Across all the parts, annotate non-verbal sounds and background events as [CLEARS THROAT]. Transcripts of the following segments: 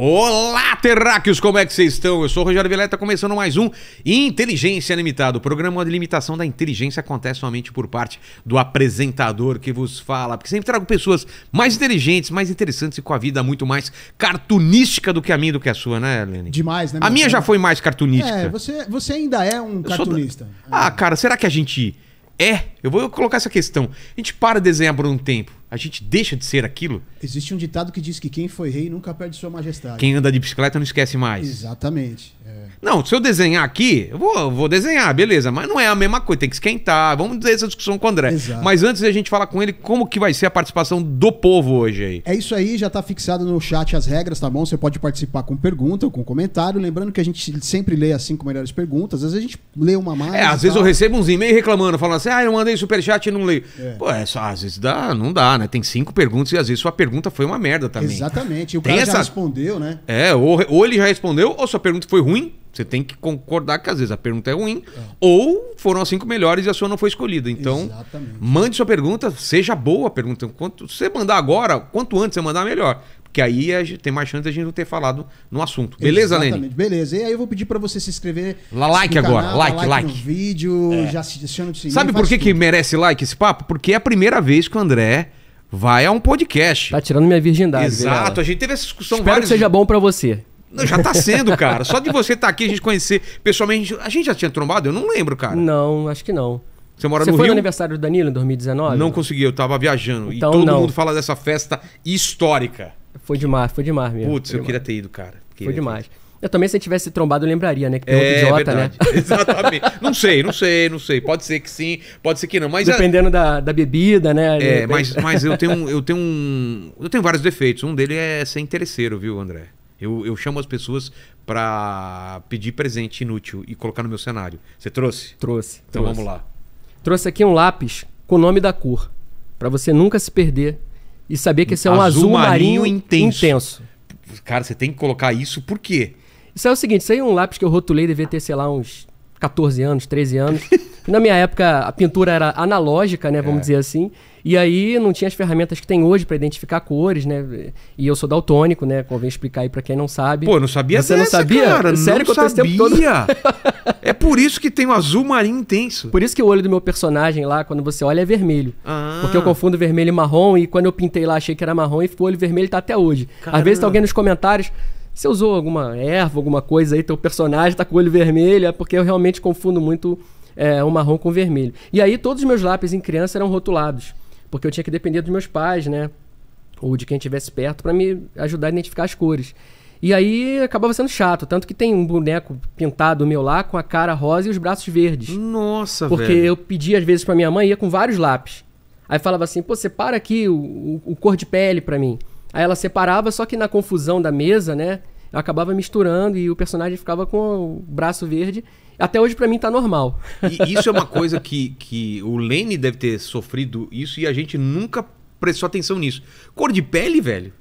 Olá, terráqueos, como é que vocês estão? Eu sou o Rogério Veleta, começando mais um Inteligência Limitada. O programa de limitação da inteligência acontece somente por parte do apresentador que vos fala, porque sempre trago pessoas mais inteligentes, mais interessantes e com a vida muito mais cartunística do que a minha do que a sua, né, Helene? Demais, né? A minha cara? já foi mais cartunística. É, você, você ainda é um cartunista. Da... Ah, cara, será que a gente é? Eu vou colocar essa questão. A gente para de desenhar por um tempo a gente deixa de ser aquilo? Existe um ditado que diz que quem foi rei nunca perde sua majestade. Quem anda de bicicleta não esquece mais. Exatamente. É. Não, se eu desenhar aqui, eu vou, vou desenhar, beleza. Mas não é a mesma coisa, tem que esquentar. Vamos ter essa discussão com o André. Exato. Mas antes a gente falar com ele como que vai ser a participação do povo hoje aí. É isso aí, já está fixado no chat as regras, tá bom? Você pode participar com pergunta ou com comentário. Lembrando que a gente sempre lê as cinco melhores perguntas. Às vezes a gente lê uma mais. É, às vezes tal. eu recebo uns e-mails reclamando, falando assim, ah, eu mandei superchat e não leio. É. Pô, é só, às vezes dá, não dá, né? Tem cinco perguntas e às vezes sua pergunta foi uma merda também. Exatamente. E o tem cara essa... já respondeu, né? É, ou, ou ele já respondeu, ou sua pergunta foi ruim. Você tem que concordar que às vezes a pergunta é ruim, é. ou foram as cinco melhores e a sua não foi escolhida. Então, Exatamente. mande sua pergunta, seja boa a pergunta. Quanto, se você mandar agora, quanto antes você mandar, melhor. Porque aí tem mais chance de a gente não ter falado no assunto. Beleza, Exatamente. Beleza. E aí eu vou pedir para você se inscrever. lá Like canal, agora. like, like. like. no vídeo, é. já se adiciona Sabe por que, que merece like esse papo? Porque é a primeira vez que o André vai a um podcast. Tá tirando minha virgindade. Exato, Vilela. a gente teve essa discussão Espero que seja bom para você. já tá sendo, cara. Só de você estar tá aqui, a gente conhecer pessoalmente. A gente já tinha trombado? Eu não lembro, cara. Não, acho que não. Você mora Você no foi no aniversário do Danilo em 2019? Não consegui, eu tava viajando. Então, e todo não. mundo fala dessa festa histórica. Foi demais, foi demais mesmo. Putz, eu demais. queria ter ido, cara. Queria foi demais. Ter. Eu também, se eu tivesse trombado, eu lembraria, né? Que é, idiota, né? verdade. né? [LAUGHS] Exatamente. não sei, não sei, não sei. Pode ser que sim, pode ser que não. Mas Dependendo a... da, da bebida, né? É, mas, mas eu tenho [LAUGHS] eu tenho um. Eu tenho vários defeitos. Um deles é ser interesseiro, viu, André? Eu, eu chamo as pessoas para pedir presente inútil e colocar no meu cenário. Você trouxe? Trouxe. Então trouxe. vamos lá. Trouxe aqui um lápis com o nome da cor. para você nunca se perder e saber que esse é um azul, azul marinho, marinho intenso. intenso. Cara, você tem que colocar isso por quê? Isso é o seguinte, isso aí é um lápis que eu rotulei, devia ter, sei lá, uns 14 anos, 13 anos. [LAUGHS] Na minha época, a pintura era analógica, né? Vamos é. dizer assim. E aí não tinha as ferramentas que tem hoje para identificar cores, né? E eu sou daltônico, né? Convém explicar aí para quem não sabe. Pô, não sabia Você dessa, não sabia? Cara, Sério não que eu sabia. Todo... [LAUGHS] é por isso que tem um azul marinho intenso. Por isso que o olho do meu personagem lá, quando você olha, é vermelho. Ah. Porque eu confundo vermelho e marrom e quando eu pintei lá achei que era marrom e o olho vermelho tá até hoje. Caramba. Às vezes tem tá alguém nos comentários, você usou alguma erva, alguma coisa aí, teu personagem tá com o olho vermelho, é porque eu realmente confundo muito é, o marrom com o vermelho. E aí todos os meus lápis em criança eram rotulados, porque eu tinha que depender dos meus pais, né? Ou de quem estivesse perto para me ajudar a identificar as cores. E aí acabava sendo chato, tanto que tem um boneco pintado meu lá com a cara rosa e os braços verdes. Nossa, Porque velho. eu pedia às vezes para minha mãe, ia com vários lápis. Aí falava assim, pô, separa aqui o, o, o cor de pele para mim. Aí ela separava, só que na confusão da mesa, né? Eu acabava misturando e o personagem ficava com o braço verde. Até hoje, para mim, tá normal. E isso é uma coisa que, que o Lene deve ter sofrido isso e a gente nunca prestou atenção nisso. Cor de pele, velho?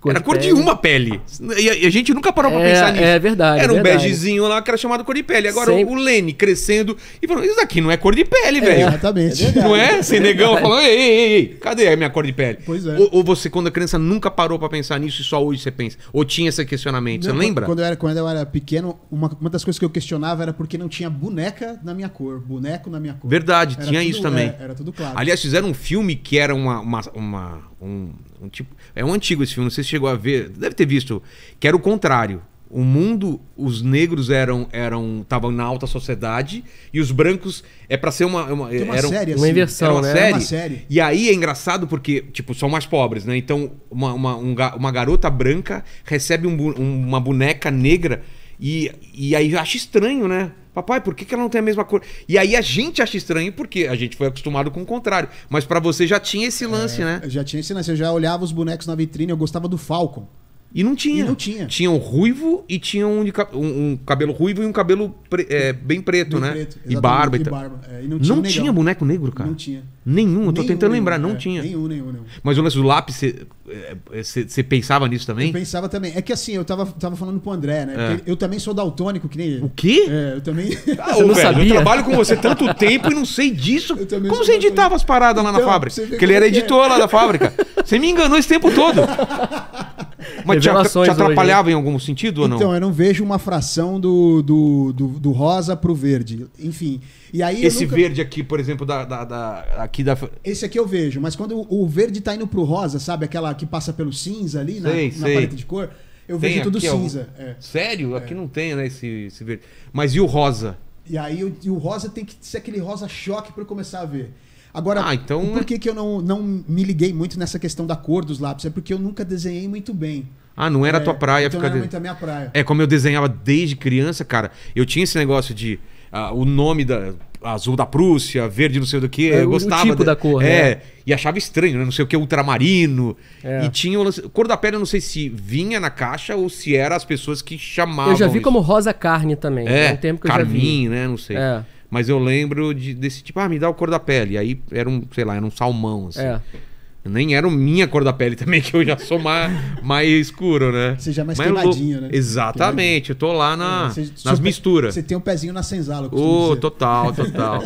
Cor era de cor pele. de uma pele. E a, e a gente nunca parou pra é, pensar é nisso. É verdade. Era um begezinho lá que era chamado cor de pele. Agora Sempre. o Lene crescendo e falando: Isso aqui não é cor de pele, é, velho. Exatamente. É [LAUGHS] não é? Sem é negão falando: ei, ei, ei, cadê a minha cor de pele? Pois é. Ou, ou você, quando a criança, nunca parou para pensar nisso e só hoje você pensa? Ou tinha esse questionamento? Não, você lembra? Quando eu era, quando eu era pequeno, uma, uma das coisas que eu questionava era porque não tinha boneca na minha cor, boneco na minha cor. Verdade, era tinha tudo, isso também. Era, era, tudo claro. Aliás, fizeram um filme que era uma, uma, uma um, um tipo, é um antigo esse filme, não sei se chegou a ver, deve ter visto, que era o contrário. O mundo, os negros eram eram estavam na alta sociedade e os brancos é para ser uma, é uma, uma série assim, uma inversão, era uma, né? É série, era uma série. E aí é engraçado porque tipo são mais pobres, né? Então uma, uma, um, uma garota branca recebe um, um, uma boneca negra e, e aí acha estranho, né? Papai, por que, que ela não tem a mesma cor? E aí a gente acha estranho porque a gente foi acostumado com o contrário. Mas para você já tinha esse lance, é, né? Já tinha esse lance. Eu já olhava os bonecos na vitrine, eu gostava do Falcon. E não tinha. E não tinha. Tinha um ruivo e tinha um, de, um, um cabelo ruivo e um cabelo pre, é, bem preto, bem né? Preto, e barba. E, e barba. É, e não tinha, não um tinha boneco negro, cara. Não tinha. Nenhum, eu tô nenhum, tentando nenhum, lembrar, não é, tinha. Nenhum, nenhum, nenhum. Mas o lance do lápis, você é, pensava nisso também? Eu pensava também. É que assim, eu tava, tava falando pro André, né? É. Eu também sou daltônico, que nem ele. O quê? É, eu também. Ah, [LAUGHS] ô, não velho, sabia. Eu trabalho com você tanto tempo e não sei disso. [LAUGHS] Como você editava as paradas então, lá na então, fábrica? Porque ele era é. editor lá da fábrica. Você me enganou esse tempo todo. [LAUGHS] Mas te, te né? atrapalhava hoje, em algum sentido ou não? Então, eu não vejo uma fração do, do, do, do rosa pro verde. Enfim. E aí Esse nunca... verde aqui, por exemplo, da, da, da, aqui da. Esse aqui eu vejo, mas quando o, verde tá indo pro rosa, sabe? Aquela que passa pelo cinza ali na, sei, na paleta de cor. Eu tem vejo tudo é cinza. Algum... É. Sério? É. Aqui não tem, né, esse, esse verde. Mas e o rosa? E aí o, e o rosa tem que ser aquele rosa choque para começar a ver. Agora, ah, então... É por que, que eu não, não me liguei muito nessa questão da cor dos lápis? É porque eu nunca desenhei muito bem. Ah, não era é, a tua é, praia então ficar. Não era muito a minha praia. É, como eu desenhava desde criança, cara, eu tinha esse negócio de. Uh, o nome da. Azul da Prússia, verde não sei o que, é, eu gostava. O tipo da, da cor, é, né? E achava estranho, né? Não sei o que, ultramarino. É. E tinha o lance. Cor da pele, eu não sei se vinha na caixa ou se era as pessoas que chamavam. Eu já vi isso. como rosa carne também. É, é um que Carmin, eu já vi. né? Não sei. É. Mas eu lembro de, desse tipo, ah, me dá o cor da pele. Aí era um, sei lá, era um salmão, assim. É. Nem era minha cor da pele também, [LAUGHS] que eu já sou mais, mais escuro, né? Você já é mais Mas queimadinho, né? Exatamente, queimadinho. eu tô lá na, é, você, nas misturas. Você tem um pezinho na senzala. Oh, dizer. total, [LAUGHS] total.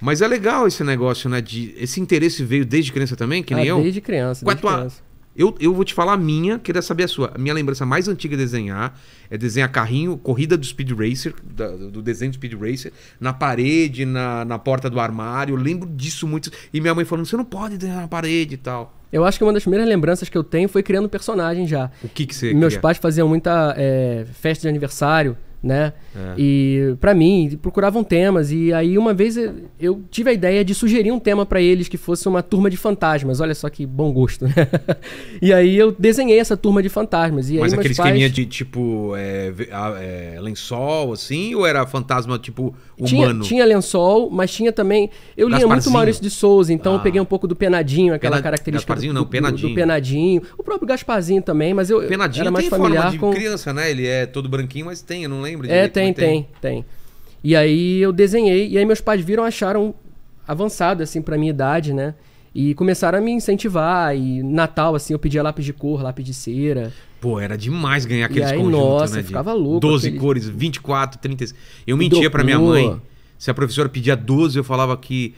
Mas é legal esse negócio, né? De, esse interesse veio desde criança também, que nem ah, eu? Desde criança, desde tua, criança. Eu, eu vou te falar a minha, queria saber a sua. A minha lembrança mais antiga de é desenhar é desenhar carrinho, corrida do Speed Racer, da, do desenho do Speed Racer, na parede, na, na porta do armário. Eu lembro disso muito. E minha mãe falando: você não pode desenhar na parede e tal. Eu acho que uma das primeiras lembranças que eu tenho foi criando personagem já. O que que você Meus queria? pais faziam muita é, festa de aniversário né? É. E para mim, procuravam temas e aí uma vez eu tive a ideia de sugerir um tema para eles que fosse uma turma de fantasmas. Olha só que bom gosto, né? [LAUGHS] e aí eu desenhei essa turma de fantasmas e Mas aí aquele pais... esqueminha de tipo é, é, lençol assim ou era fantasma tipo humano? Tinha, tinha lençol, mas tinha também eu lia muito Maurício de Souza, então ah. eu peguei um pouco do Penadinho, aquela Pena... característica Gasparzinho, do, não, do, Penadinho. Do, Penadinho, o próprio Gasparzinho também, mas eu Penadinho era mais familiar forma de com criança, né? Ele é todo branquinho, mas tem, eu não lembro lembro é, direito. É, tem, tem, tem, tem, E aí eu desenhei, e aí meus pais viram, acharam avançado, assim, pra minha idade, né? E começaram a me incentivar. E Natal, assim, eu pedia lápis de cor, lápis de cera. Pô, era demais ganhar aqueles e aí, né, nossa, né? ficava louco. 12 aquele... cores, 24, 36. Eu mentia para minha mãe. Se a professora pedia 12, eu falava que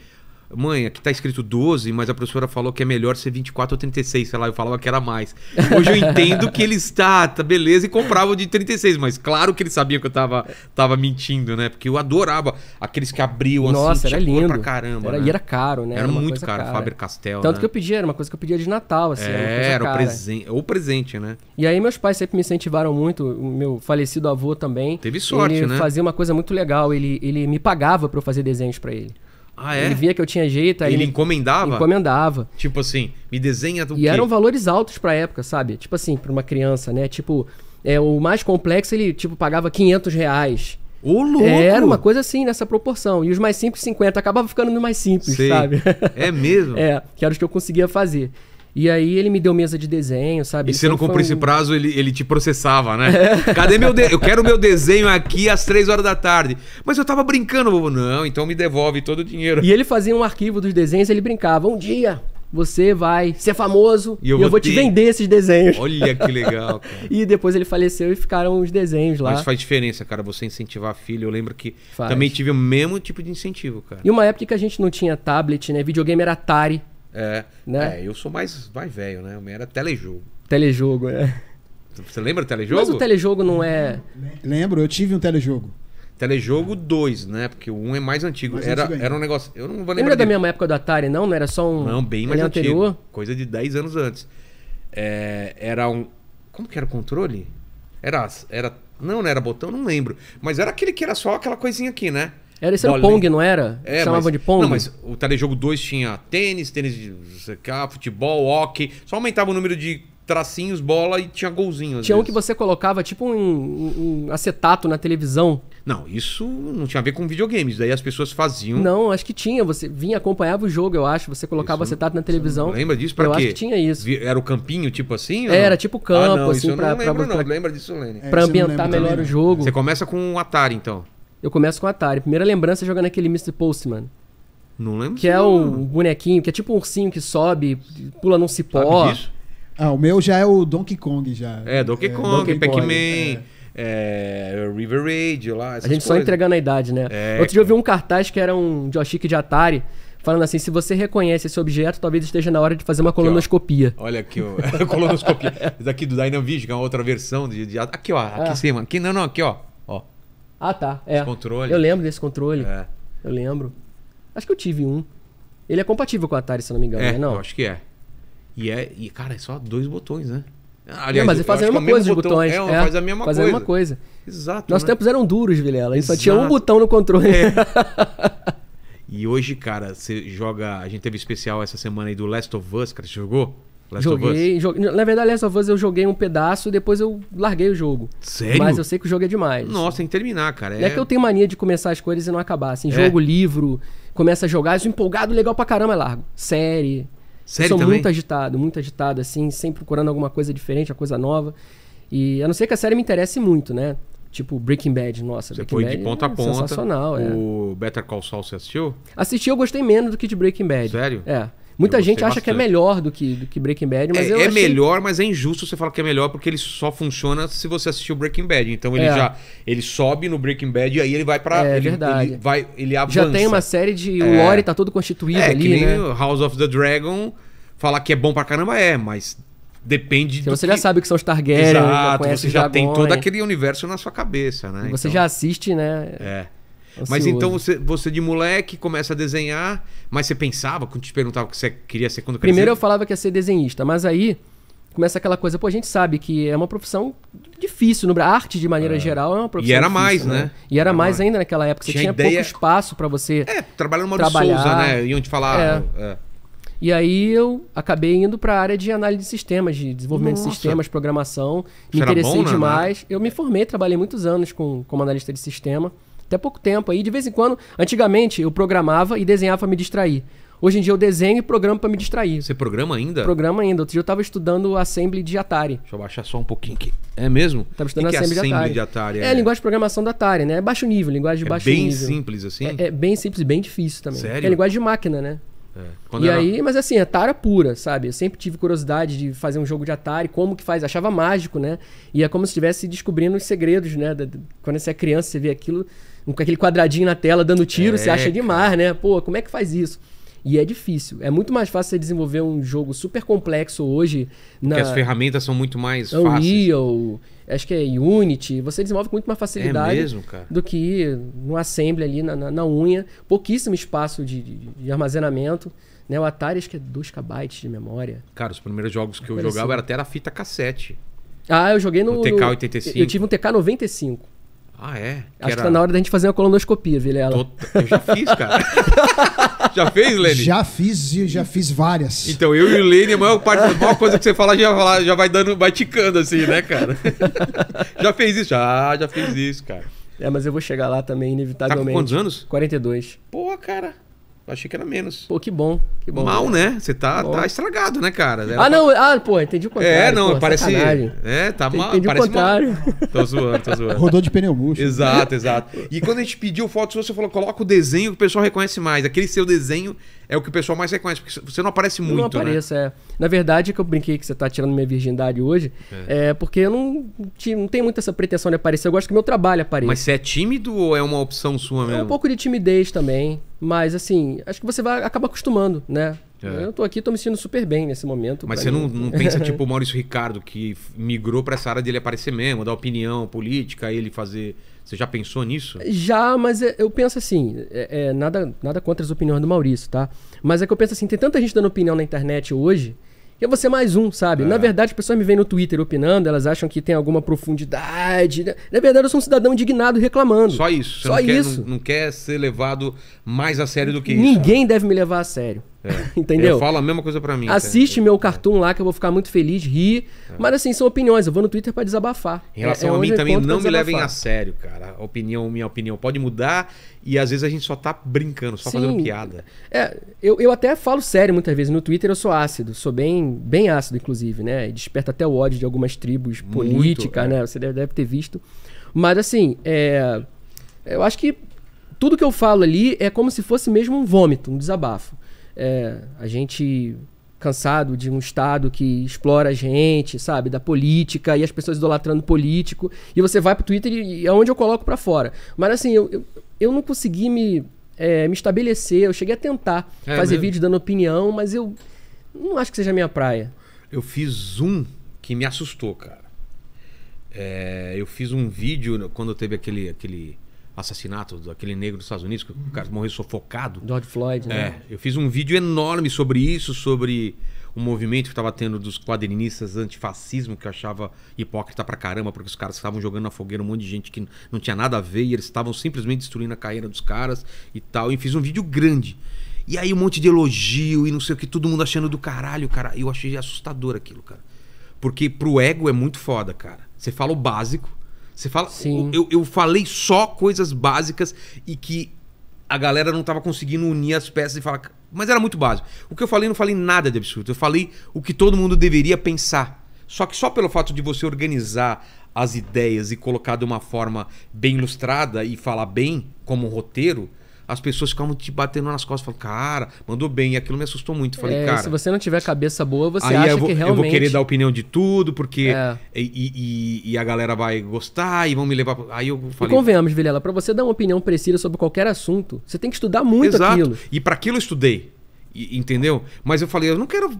mãe, aqui tá escrito 12, mas a professora falou que é melhor ser 24 ou 36, sei lá, eu falava que era mais. Hoje eu entendo que ele está, tá beleza, e comprava de 36, mas claro que ele sabia que eu tava, tava mentindo, né? Porque eu adorava aqueles que abriam assim, Nossa, assim, era lindo. pra caramba. Era, né? E era caro, né? Era, era muito caro, cara. Faber Castell. Tanto né? que eu pedia, era uma coisa que eu pedia de Natal, assim. É, era, era o presente, presente, né? E aí meus pais sempre me incentivaram muito, o meu falecido avô também. Teve sorte, ele né? fazia uma coisa muito legal, ele, ele me pagava para eu fazer desenhos para ele. Ah, é? Ele via que eu tinha jeito. Aí ele, ele encomendava? Encomendava. Tipo assim, me desenha do E quê? eram valores altos pra época, sabe? Tipo assim, pra uma criança, né? Tipo, é, o mais complexo ele, tipo, pagava 500 reais. Ô, louco! É, era uma coisa assim, nessa proporção. E os mais simples, 50. Acabava ficando no mais simples, Sei. sabe? É mesmo? [LAUGHS] é, que era os que eu conseguia fazer. E aí ele me deu mesa de desenho, sabe? E então se não cumprisse um... prazo, ele, ele te processava, né? Cadê meu de... Eu quero meu desenho aqui às três horas da tarde. Mas eu tava brincando, bobo. Não, então me devolve todo o dinheiro. E ele fazia um arquivo dos desenhos, ele brincava. Um dia você vai ser famoso e eu, e vou, eu vou ter... te vender esses desenhos. Olha que [LAUGHS] legal, cara. e depois ele faleceu e ficaram os desenhos lá. Mas faz diferença, cara, você incentivar a filha. Eu lembro que faz. também tive o mesmo tipo de incentivo, cara. E uma época que a gente não tinha tablet, né? Videogame era Atari. É, né? é eu sou mais, mais velho, né? O meu era telejogo. Telejogo, é. Você lembra do telejogo? Mas o telejogo não é. Lembro, eu tive um telejogo. Telejogo 2, né? Porque o 1 um é mais antigo. Mais era, antigo era um negócio. Eu não vou lembrar. Lembra da mesma época do Atari, não? Não era só um. Não, bem mais é antigo. Coisa de 10 anos antes. É, era um. Como que era o controle? Era. era... Não, não era botão, não lembro. Mas era aquele que era só aquela coisinha aqui, né? Era esse era Pong, não era? É, Chamavam mas... de Pong. Não, mas o telejogo 2 tinha tênis, tênis de futebol, hockey. Só aumentava o número de tracinhos, bola e tinha golzinhos. Tinha vezes. um que você colocava tipo um, um, um, acetato na televisão. Não, isso não tinha a ver com videogames. Daí as pessoas faziam. Não, acho que tinha. Você vinha, acompanhava o jogo, eu acho. Você colocava isso, acetato na televisão. Lembra disso? Pra eu quê? acho que tinha isso. Era o campinho, tipo assim? Era, tipo campo, ah, não, assim, isso pra, eu não lembro, pra, não. Pra, lembra disso, Lenny? É, pra ambientar melhor o jogo. Você começa com um Atari, então. Eu começo com Atari. Primeira lembrança é jogando aquele Mr. Postman. Não lembro. Que é um bonequinho, que é tipo um ursinho que sobe, pula num cipó. Ah, o meu já é o Donkey Kong já. É, Donkey é, Kong, Pac-Man. É. é, River Raid lá. a gente coisas. só entregando a idade, né? É, Outro dia eu vi então. um cartaz que era um joystick de Atari. Falando assim, se você reconhece esse objeto, talvez esteja na hora de fazer uma aqui, colonoscopia. Ó. Olha aqui, ó. [LAUGHS] colonoscopia. Isso aqui do Dynavision, que é uma outra versão de, de... Aqui, ó. Aqui ah. em cima. Aqui, não, não, aqui, ó. Ah, tá. É. controle. Eu lembro desse controle. É. Eu lembro. Acho que eu tive um. Ele é compatível com o Atari, se não me engano, é, né? Não. Eu acho que é. E é, e cara, é só dois botões, né? Aliás, não, mas ele faz é é, é, a mesma coisa de botões. É, é, faz a mesma faz coisa. Faz a mesma coisa. Exato. Nossos né? tempos eram duros, Vilela. A gente só tinha um botão no controle. É. [LAUGHS] e hoje, cara, você joga. A gente teve especial essa semana aí do Last of Us, cara. Você jogou? Last joguei, joguei. Na verdade, Last of Us eu joguei um pedaço, depois eu larguei o jogo. Sério? Mas eu sei que o jogo é demais. Nossa, tem que terminar, cara. É... é que eu tenho mania de começar as coisas e não acabar. Assim, é. jogo, livro, começa a jogar, isso empolgado, legal pra caramba, é largo. Série. Série sou também? muito agitado, muito agitado, assim, sempre procurando alguma coisa diferente, uma coisa nova. E a não ser que a série me interesse muito, né? Tipo Breaking Bad, nossa. Você Breaking foi Bad de ponta é a ponta. Sensacional, é. O Better Call Saul você assistiu? Assisti, eu gostei menos do que de Breaking Bad. Sério? É. Muita gente acha bastante. que é melhor do que, do que Breaking Bad, mas é, eu É achei... melhor, mas é injusto você falar que é melhor porque ele só funciona se você assistiu Breaking Bad. Então ele é. já ele sobe no Breaking Bad e aí ele vai para é, ele, verdade. ele vai ele avança. Já tem uma série de é. o lore tá todo constituído é, ali, que nem né? House of the Dragon falar que é bom pra caramba é, mas depende você já sabe que são os Targaryen, Exato, já você já tem todo aquele universo na sua cabeça, né? Você então... já assiste, né? É. Ocioso. Mas então você, você de moleque começa a desenhar, mas você pensava, quando te perguntava o que você queria ser quando crescer? Primeiro eu falava que ia ser desenhista, mas aí começa aquela coisa, pô, a gente sabe que é uma profissão difícil, no, a arte de maneira é. geral é uma profissão E era difícil, mais, né? né? E era, era mais, ainda naquela época, você tinha, ideia... pouco espaço para você É, trabalhar numa trabalhar. Souza, né? Iam te falar... É. É. E aí eu acabei indo para a área de análise de sistemas, de desenvolvimento Nossa. de sistemas, programação. me interessei bom, né, demais. Né? Eu me formei, trabalhei muitos anos com, como analista de sistema até pouco tempo aí, de vez em quando, antigamente eu programava e desenhava para me distrair. Hoje em dia eu desenho e programo para me distrair. Você programa ainda? Programa ainda. Outro dia eu tava estudando Assembly de Atari. Deixa eu baixar só um pouquinho aqui. É mesmo? Tava estudando que Assembly, que é Assembly de Atari. De Atari é, é, linguagem de programação da Atari, né? É baixo nível, linguagem de é baixo bem nível. Bem simples assim? É, é, bem simples e bem difícil também. Sério? É linguagem de máquina, né? É. E era... aí, mas assim, Atari é pura, sabe? Eu sempre tive curiosidade de fazer um jogo de Atari, como que faz, achava mágico, né? E é como se estivesse descobrindo os segredos, né? Quando você é criança, você vê aquilo, com aquele quadradinho na tela dando tiro, é, você acha demais, né? Pô, como é que faz isso? E é difícil. É muito mais fácil você desenvolver um jogo super complexo hoje. Na... Porque as ferramentas são muito mais é Unreal, fáceis. acho que é Unity. Você desenvolve com muito mais facilidade é mesmo, do que no Assembly ali na, na, na unha. Pouquíssimo espaço de, de, de, armazenamento. Né? O Atari acho que é 2 KB de memória. Cara, os primeiros jogos que eu Parece... jogava assim. era até a fita cassete. Ah, eu joguei no. no TK85. eu tive um TK95. Ah, é? Que Acho era... que tá na hora da gente fazer uma colonoscopia, Vilela. Tô... Eu já fiz, cara. [LAUGHS] já fez, Lene? Já fiz, e já fiz várias. Então, eu e o Lene, a maior parte, a maior coisa que você fala já, já vai dando, vai ticando assim, né, cara? [LAUGHS] já fez isso? Já, já fez isso, cara. É, mas eu vou chegar lá também, inevitavelmente. Tá com quantos anos? 42. Pô, cara. Eu achei que era menos. Pô, que bom. Que bom. Mal, né? Você tá, tá estragado, né, cara? Era ah, não. Ah, pô, entendi o é, contrário. É, não, pô, parece. Sacanagem. É, tá mal. Entendi parece o contrário. Mal. [LAUGHS] Tô zoando, tô zoando. Rodou de pneu murcho. Exato, exato. E quando a gente pediu foto sua, você falou: coloca o desenho que o pessoal reconhece mais. Aquele seu desenho é o que o pessoal mais reconhece, porque você não aparece muito, não apareço, né? é. Na verdade, que eu brinquei que você tá tirando minha virgindade hoje, é, é porque eu não, não tenho muita essa pretensão de aparecer, eu gosto que meu trabalho apareça. Mas você é tímido ou é uma opção sua mesmo? É um pouco de timidez também, mas assim, acho que você vai acaba acostumando, né? É. Eu tô aqui, tô me sentindo super bem nesse momento. Mas você não, não pensa, [LAUGHS] tipo, o Maurício Ricardo, que migrou para essa área dele aparecer mesmo, dar opinião política, ele fazer você já pensou nisso? Já, mas é, eu penso assim, é, é, nada, nada contra as opiniões do Maurício, tá? Mas é que eu penso assim, tem tanta gente dando opinião na internet hoje que eu vou ser mais um, sabe? É. Na verdade, as pessoas me veem no Twitter opinando, elas acham que tem alguma profundidade. Né? Na verdade, eu sou um cidadão indignado reclamando. Só isso. Só não isso. Quer, não, não, quer ser levado mais a sério do que Ninguém isso. Ninguém deve me levar a sério. É. [LAUGHS] Entendeu? Fala a mesma coisa para mim. Assiste cara. meu cartoon lá que eu vou ficar muito feliz, ri. É. Mas assim, são opiniões. Eu vou no Twitter para desabafar. Em relação é, é a mim também, não me levem a sério, cara. A opinião, minha opinião pode mudar e às vezes a gente só tá brincando, só Sim. fazendo piada. É, eu, eu até falo sério muitas vezes. No Twitter eu sou ácido, sou bem, bem ácido, inclusive, né? Desperta até o ódio de algumas tribos políticas, é. né? Você deve, deve ter visto. Mas assim, é... eu acho que tudo que eu falo ali é como se fosse mesmo um vômito, um desabafo. É, a gente cansado de um Estado que explora a gente, sabe? Da política e as pessoas idolatrando político. E você vai pro Twitter e é onde eu coloco para fora. Mas assim, eu, eu, eu não consegui me, é, me estabelecer. Eu cheguei a tentar é, fazer mesmo? vídeo dando opinião, mas eu não acho que seja a minha praia. Eu fiz um que me assustou, cara. É, eu fiz um vídeo quando teve aquele, aquele assassinato daquele negro dos Estados Unidos, que o uhum. cara morreu sufocado. George Floyd, né? É, eu fiz um vídeo enorme sobre isso, sobre o movimento que estava tendo dos quadrinistas antifascismo, que eu achava hipócrita pra caramba, porque os caras estavam jogando na fogueira um monte de gente que não tinha nada a ver e eles estavam simplesmente destruindo a carreira dos caras e tal. E fiz um vídeo grande. E aí um monte de elogio e não sei o que, todo mundo achando do caralho, cara. Eu achei assustador aquilo, cara. Porque pro ego é muito foda, cara. Você fala o básico, você fala. Sim. Eu, eu falei só coisas básicas e que a galera não estava conseguindo unir as peças e falar. Mas era muito básico. O que eu falei, não falei nada de absurdo. Eu falei o que todo mundo deveria pensar. Só que só pelo fato de você organizar as ideias e colocar de uma forma bem ilustrada e falar bem, como um roteiro, as pessoas ficavam te batendo nas costas. Falando, cara, mandou bem. E aquilo me assustou muito. Falei, é, cara. Se você não tiver cabeça boa, você aí acha eu vou, que realmente. Eu vou querer dar opinião de tudo, porque. É. E, e, e, a galera vai gostar e vão me levar. Aí eu falei. E convenhamos, Vilela, para você dar uma opinião precisa sobre qualquer assunto, você tem que estudar muito Exato. aquilo. E para aquilo eu estudei entendeu? Mas eu falei, eu não quero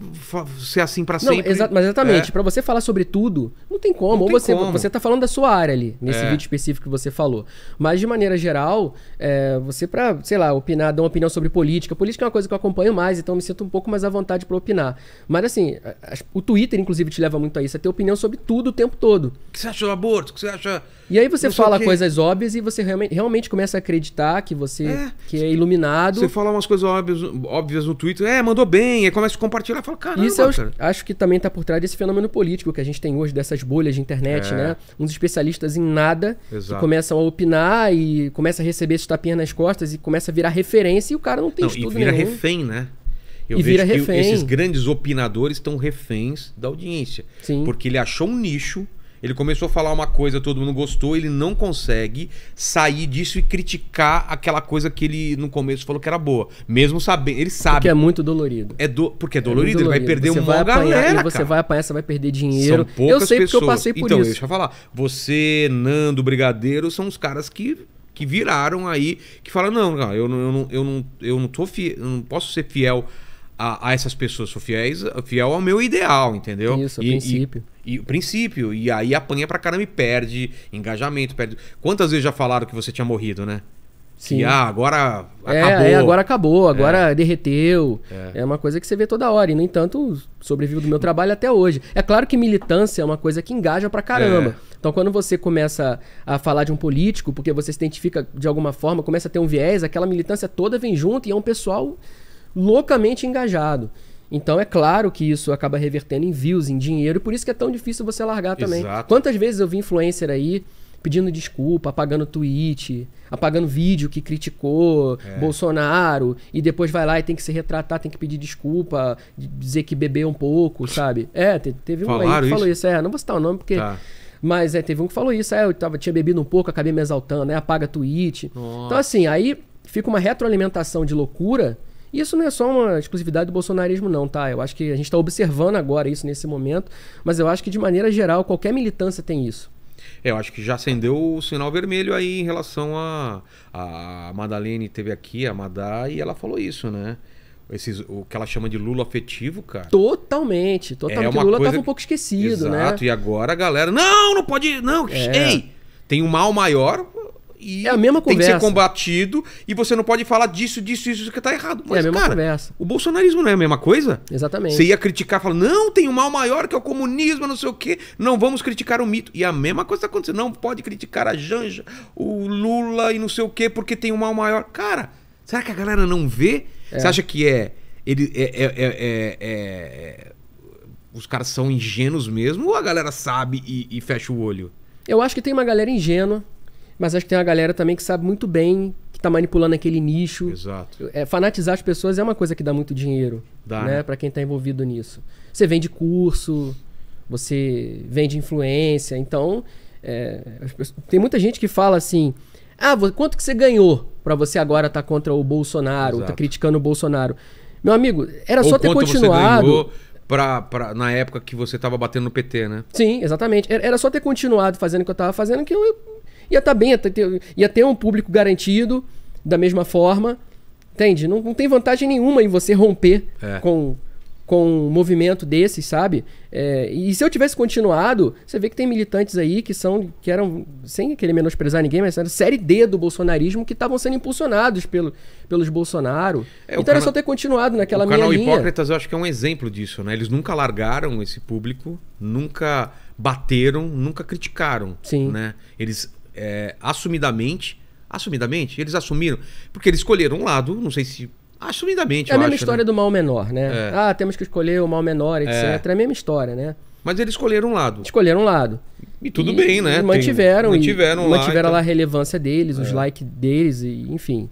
ser assim para sempre. Exa mas exatamente, é. para você falar sobre tudo, não tem como. Não Ou tem você, como. você tá falando da sua área ali, nesse é. vídeo específico que você falou. Mas de maneira geral, é, você para, sei lá, opinar, dar uma opinião sobre política. Política é uma coisa que eu acompanho mais, então me sinto um pouco mais à vontade para opinar. Mas assim, o Twitter inclusive te leva muito a isso, a é ter opinião sobre tudo o tempo todo. O que você acha do aborto? O que você acha e aí você fala coisas óbvias e você realmente, realmente começa a acreditar que você é, que é iluminado. Você fala umas coisas óbvias, óbvias no Twitter, é, mandou bem, aí começa a compartilhar e fala, caramba, Isso eu cara. acho que também está por trás desse fenômeno político que a gente tem hoje, dessas bolhas de internet, é. né? Uns especialistas em nada Exato. que começam a opinar e começa a receber esses tapinhas nas costas e começa a virar referência e o cara não tem não, estudo e vira nenhum. refém, né? Eu e vira refém. esses grandes opinadores estão reféns da audiência. Sim. Porque ele achou um nicho ele começou a falar uma coisa, todo mundo gostou, ele não consegue sair disso e criticar aquela coisa que ele no começo falou que era boa. Mesmo sabendo, ele sabe. Porque é muito dolorido. É do, porque é dolorido, é dolorido. ele vai perder você uma vai apanhar, galera. você cara. vai apanhar, você vai perder dinheiro. São poucas eu sei pessoas. porque eu passei por então, isso. Deixa eu falar. Você, Nando, Brigadeiro, são os caras que que viraram aí, que falam, não, cara, eu, não, eu, não, eu, não, eu não tô fiel, eu não posso ser fiel a, a essas pessoas, sou fiel, fiel ao meu ideal, entendeu? Isso, a e, princípio. E e o princípio, e aí apanha pra caramba e perde engajamento, perde. Quantas vezes já falaram que você tinha morrido, né? Sim. Que, ah, agora é, é acabou. É, agora acabou, agora é. derreteu. É. é. uma coisa que você vê toda hora. E, no entanto, sobrevivo do meu trabalho até hoje. É claro que militância é uma coisa que engaja pra caramba. É. Então, quando você começa a falar de um político, porque você se identifica de alguma forma, começa a ter um viés, aquela militância toda vem junto e é um pessoal loucamente engajado. Então é claro que isso acaba revertendo em views, em dinheiro, e por isso que é tão difícil você largar também. Exato. Quantas vezes eu vi influencer aí pedindo desculpa, apagando tweet, apagando vídeo que criticou é. Bolsonaro e depois vai lá e tem que se retratar, tem que pedir desculpa, dizer que bebeu um pouco, sabe? É, teve um Falaram aí que isso? falou isso, é, não vou citar o nome porque tá. mas é, teve um que falou isso, é, eu tava, tinha bebido um pouco, acabei me exaltando, né? Apaga tweet. Nossa. Então assim, aí fica uma retroalimentação de loucura isso não é só uma exclusividade do bolsonarismo, não, tá? Eu acho que a gente está observando agora isso nesse momento, mas eu acho que de maneira geral qualquer militância tem isso. É, eu acho que já acendeu o sinal vermelho aí em relação a. A Madalene teve aqui, a Madá, e ela falou isso, né? Esses, o que ela chama de Lula afetivo, cara. Totalmente, totalmente. É o Lula coisa... tava um pouco esquecido, Exato, né? Exato, e agora a galera. Não, não pode. Não, é. ei! Tem um mal maior, e é a mesma conversa. Tem que ser combatido e você não pode falar disso, disso, isso que tá errado. Mas, é a mesma cara, conversa. O bolsonarismo não é a mesma coisa? Exatamente. Você ia criticar, falando não, tem um mal maior que é o comunismo, não sei o quê, não vamos criticar o mito. E a mesma coisa tá acontecendo. Não pode criticar a Janja, o Lula e não sei o quê, porque tem um mal maior. Cara, será que a galera não vê? É. Você acha que é. Ele é, é, é, é, é os caras são ingênuos mesmo ou a galera sabe e, e fecha o olho? Eu acho que tem uma galera ingênua mas acho que tem uma galera também que sabe muito bem que está manipulando aquele nicho. Exato. É, fanatizar as pessoas é uma coisa que dá muito dinheiro, dá, né? né? Para quem está envolvido nisso. Você vende curso, você vende influência. Então, é, pessoas... tem muita gente que fala assim: ah, quanto que você ganhou para você agora estar tá contra o Bolsonaro, tá Exato. tá criticando o Bolsonaro? Meu amigo, era Ou só ter continuado. Você ganhou pra, pra, na época que você estava batendo no PT, né? Sim, exatamente. Era, só ter continuado fazendo o que eu estava fazendo que eu Ia estar tá bem, ia tá, ter, ia ter um público garantido da mesma forma. Entende? Não, não tem vantagem nenhuma em você romper é. com, com um movimento desses, sabe? É, e se eu tivesse continuado, você vê que tem militantes aí que são que eram, sem querer menosprezar ninguém, mas era série D do bolsonarismo que estavam sendo impulsionados pelo, pelos Bolsonaro. É, então era só ter continuado naquela o linha. Hipócritas eu acho que é um exemplo disso, né? Eles nunca largaram esse público, nunca bateram, nunca criticaram. Sim. Né? Eles é, assumidamente. Assumidamente, eles assumiram. Porque eles escolheram um lado, não sei se. Assumidamente. É a mesma acho, história né? do mal menor, né? É. Ah, temos que escolher o mal menor, etc. É, é a mesma história, né? Mas eles escolheram um lado. Escolheram um lado. E tudo e, bem, né? E mantiveram. Tem, mantiveram e, lá. Mantiveram então... lá a relevância deles, os é. likes deles, e, enfim.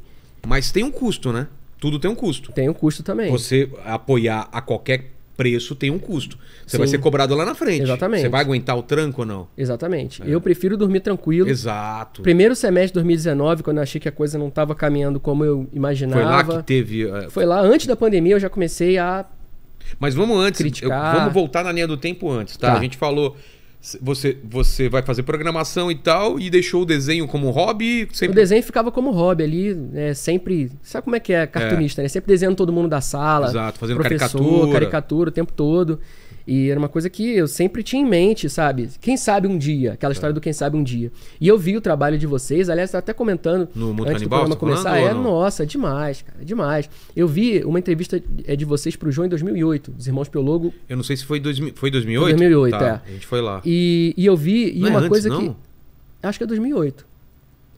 Mas tem um custo, né? Tudo tem um custo. Tem um custo também. Você apoiar a qualquer preço tem um custo. Você Sim. vai ser cobrado lá na frente. Exatamente. Você vai aguentar o tranco ou não? Exatamente. É. Eu prefiro dormir tranquilo. Exato. Primeiro semestre de 2019, quando eu achei que a coisa não estava caminhando como eu imaginava. Foi lá que teve. Uh... Foi lá, antes da pandemia, eu já comecei a. Mas vamos antes, criticar. Eu, vamos voltar na linha do tempo antes, tá? tá. A gente falou você, você vai fazer programação e tal, e deixou o desenho como hobby? Sempre... O desenho ficava como hobby ali, né? Sempre. Sabe como é que é cartunista, é. né? Sempre desenhando todo mundo da sala. Exato, fazendo professor, caricatura. caricatura o tempo todo. E era uma coisa que eu sempre tinha em mente, sabe? Quem sabe um dia, aquela é. história do quem sabe um dia. E eu vi o trabalho de vocês, aliás, tá até comentando no Mundo antes Canibal, do programa tá começar, é, nossa, é demais, cara, é demais. Eu vi uma entrevista é de vocês pro João em 2008, os irmãos Piologo. Eu não sei se foi dois, foi 2008? Foi 2008, tá, é. A gente foi lá. E, e eu vi e não é uma é antes, coisa não? que acho que é 2008.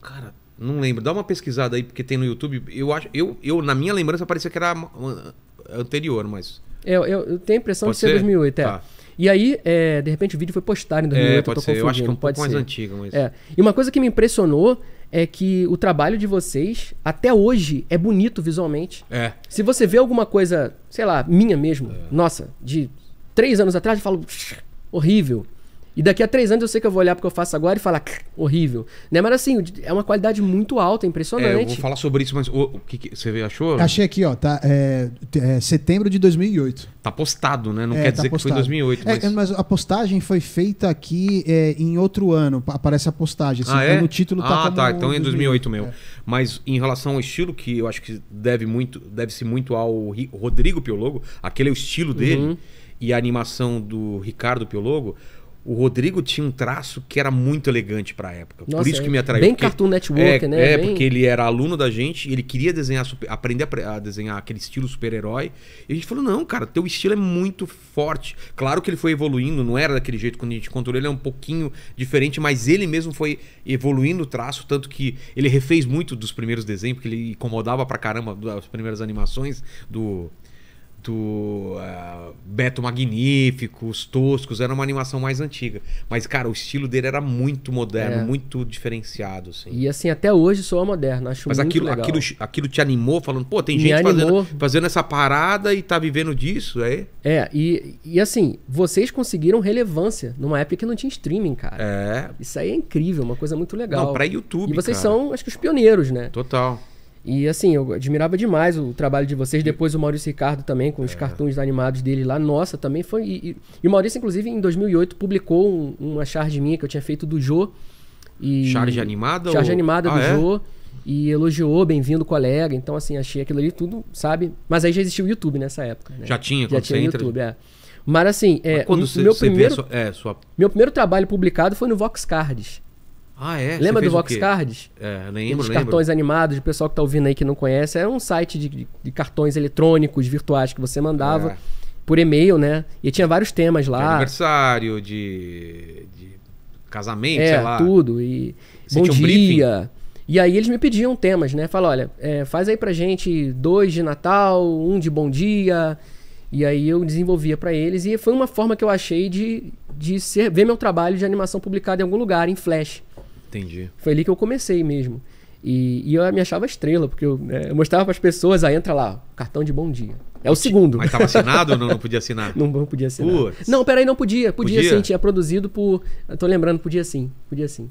Cara, não lembro. Dá uma pesquisada aí porque tem no YouTube. Eu acho eu, eu na minha lembrança parecia que era anterior, mas eu, é, eu, eu tenho a impressão pode de é ser, ser? 2008, é. Tá. E aí, é, de repente, o vídeo foi postado em 2008, é, pode eu tô ser. confundindo. Eu acho que é um pode pouco ser. mais antigo. Mas... É. E uma coisa que me impressionou é que o trabalho de vocês, até hoje, é bonito visualmente. É. Se você vê alguma coisa, sei lá, minha mesmo, é. nossa, de três anos atrás, eu falo, horrível. E daqui a três anos eu sei que eu vou olhar porque eu faço agora e falar, horrível. Né? Mas assim, é uma qualidade muito alta, impressionante. É, eu vou falar sobre isso, mas o, o que, que, você achou? Achei aqui, ó, tá, é, é, setembro de 2008. Tá postado, né? Não é, quer tá dizer postado. que foi 2008. É, mas... É, mas... a postagem foi feita aqui é, em outro ano, aparece a postagem. Assim, ah, então No título tá Ah, tá, então em 2008, 2008 meu. Mas em relação ao estilo, que eu acho que deve muito, deve-se muito ao Rodrigo Piologo, aquele é o estilo dele, uhum. e a animação do Ricardo Piologo o Rodrigo tinha um traço que era muito elegante para a época. Nossa, Por isso é. que me é atraiu. Bem porque, Cartoon Network, é, né? É, bem... porque ele era aluno da gente, ele queria desenhar, super, aprender a, desenhar aquele estilo super-herói. E a gente falou: não, cara, teu estilo é muito forte. Claro que ele foi evoluindo, não era daquele jeito quando a gente encontrou ele, é um pouquinho diferente, mas ele mesmo foi evoluindo o traço, tanto que ele refez muito dos primeiros desenhos, porque ele incomodava pra caramba das primeiras animações do Egito, uh, ah, Beto Magnífico, Os Toscos, era uma animação mais antiga. Mas, cara, o estilo dele era muito moderno, é. muito diferenciado. Assim. E assim, até hoje sou moderno, acho Mas muito aquilo, legal. Aquilo, aquilo te animou, falando, pô, tem Me gente fazendo, fazendo, essa parada e tá vivendo disso, é? É, e, e assim, vocês conseguiram relevância numa época que não tinha streaming, cara. É. Isso aí é incrível, uma coisa muito legal. Não, pra YouTube, E vocês cara. são, acho que, os pioneiros, né? Total. E assim, eu admirava demais o trabalho de vocês. Depois o Maurício Ricardo também, com os é. animados dele lá. Nossa, também foi. E, e o Maurício, inclusive, em 2008, publicou um, uma charge minha que eu tinha feito do Jô. E... Charge animada? Charge ou... animada ah, do é? E elogiou, bem-vindo, colega. Então, assim, achei aquilo ali tudo, sabe? Mas aí já existia o YouTube nessa época. Né? Já tinha, já tinha o entra... YouTube, é. Mas assim, é, Mas quando meu primeiro, sua, é, sua... meu primeiro trabalho publicado foi no Vox Cards. Ah, é? Lembra do Vox Cards? É, lembro, Os cartões animados, o pessoal que tá ouvindo aí que não conhece, era é um site de, de cartões eletrônicos virtuais que você mandava é. por e-mail, né? E tinha vários temas lá. De aniversário, de, de casamento, é, sei lá. tudo. E você bom um dia. Briefing? E aí eles me pediam temas, né? Fala, olha, é, faz aí pra gente dois de Natal, um de Bom Dia, e aí eu desenvolvia para eles e foi uma forma que eu achei de, de ser, ver meu trabalho de animação publicado em algum lugar, em Flash. Entendi. Foi ali que eu comecei mesmo. E, e eu me achava estrela, porque eu, né, eu mostrava para as pessoas, aí entra lá, cartão de bom dia. É o segundo. Mas estava assinado ou não, não podia assinar? [LAUGHS] não, não podia assinar. Puts. Não, peraí, não podia. Podia, podia sim, tinha produzido por. estou lembrando, podia sim, podia sim.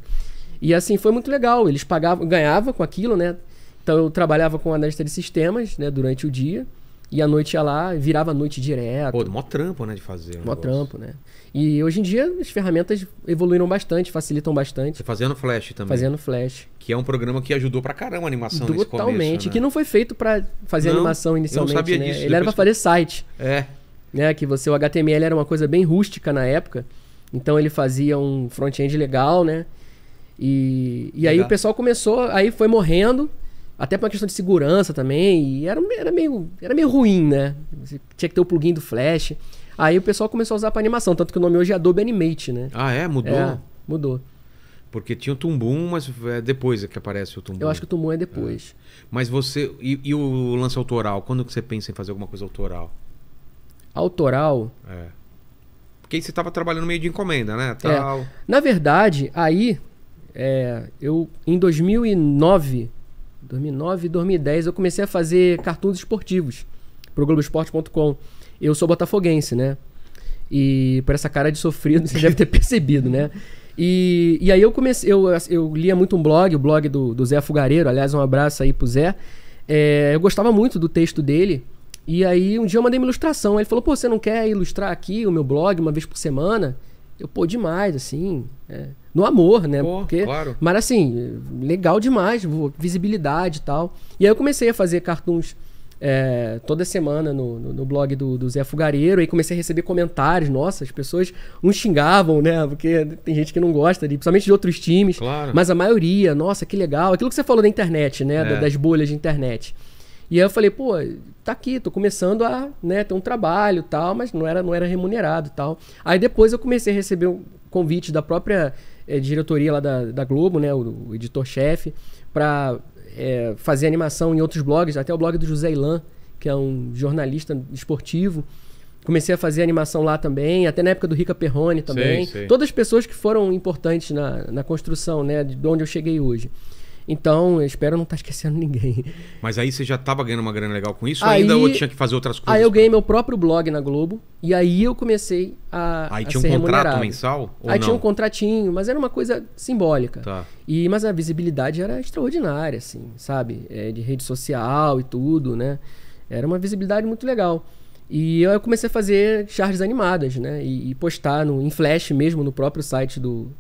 E assim, foi muito legal. Eles pagavam, ganhava com aquilo, né? Então eu trabalhava com analista de sistemas, né, durante o dia. E à noite ia lá, virava noite direto. Pô, mó trampo, né, de fazer. Mó negócio. trampo, né? E hoje em dia as ferramentas evoluíram bastante, facilitam bastante. Você tá fazendo Flash também. Fazendo Flash. Que é um programa que ajudou pra caramba a animação Totalmente, começo, né? que não foi feito para fazer não, animação inicialmente, eu não sabia né? Disso, Ele era para fazer site. É. Né, que você o HTML era uma coisa bem rústica na época. Então ele fazia um front-end legal, né? E, e aí o pessoal começou, aí foi morrendo, até por uma questão de segurança também, e era, era, meio, era meio ruim, né? Você tinha que ter o plugin do Flash. Aí o pessoal começou a usar para animação, tanto que o nome hoje é Adobe Animate, né? Ah, é? Mudou? É, mudou. Porque tinha o Tumbum, mas é depois é que aparece o Tumbum. Eu acho que o Tumbum é depois. É. Mas você. E, e, o lance autoral? Quando que você pensa em fazer alguma coisa autoral? Autoral? É. Porque aí você estava trabalhando meio de encomenda, né? É. Tal. É. Na verdade, aí. É, eu, em 2009, 2009, 2010, eu comecei a fazer cartuns esportivos pro Globoesporte.com. Eu sou botafoguense, né? E por essa cara de sofrido, [LAUGHS] você deve ter percebido, né? E, e aí eu comecei, eu, eu lia muito um blog, o blog do, do Zé Fugareiro, aliás, um abraço aí pro Zé. É, eu gostava muito do texto dele. E aí um dia eu mandei uma ilustração. Ele falou, pô, você não quer ilustrar aqui o meu blog uma vez por semana? Eu, pô, demais, assim. É, no amor, né? Pô, Porque, claro. Mas assim, legal demais, visibilidade e tal. E aí eu comecei a fazer cartuns é, toda semana no, no, no blog do, do, Zé Fugareiro, aí comecei a receber comentários, nossa, as pessoas uns xingavam, né? Porque tem gente que não gosta, de, principalmente de outros times, claro. mas a maioria, nossa, que legal. Aquilo que você falou da internet, né? É. Das bolhas de internet. E aí eu falei, pô, tá aqui, tô começando a né, ter um trabalho tal, mas não era, não era remunerado tal. Aí depois eu comecei a receber um convite da própria é, diretoria lá da, da Globo, né, o, o editor-chefe, para é, fazer animação em outros blogs, até o blog do José Ilan, que é um jornalista esportivo. Comecei a fazer animação lá também, até na época do Rica Perrone também. Todas as pessoas que foram importantes na, na construção, né, de onde eu cheguei hoje. Então, eu espero não estar tá esquecendo ninguém. Mas aí você já estava ganhando uma grana legal com isso? Aí, ainda tinha que fazer outras coisas? Aí eu ganhei pra... meu próprio blog na Globo. E aí eu comecei a. Aí a tinha um contrato remunerado. mensal? aí não? tinha um contratinho, mas era uma coisa simbólica. Tá. E, mas a visibilidade era extraordinária, assim, sabe? É, de rede social e tudo, né? Era uma visibilidade muito legal. E eu comecei a fazer charges animadas, né? E, e postar no, em flash mesmo no próprio site do,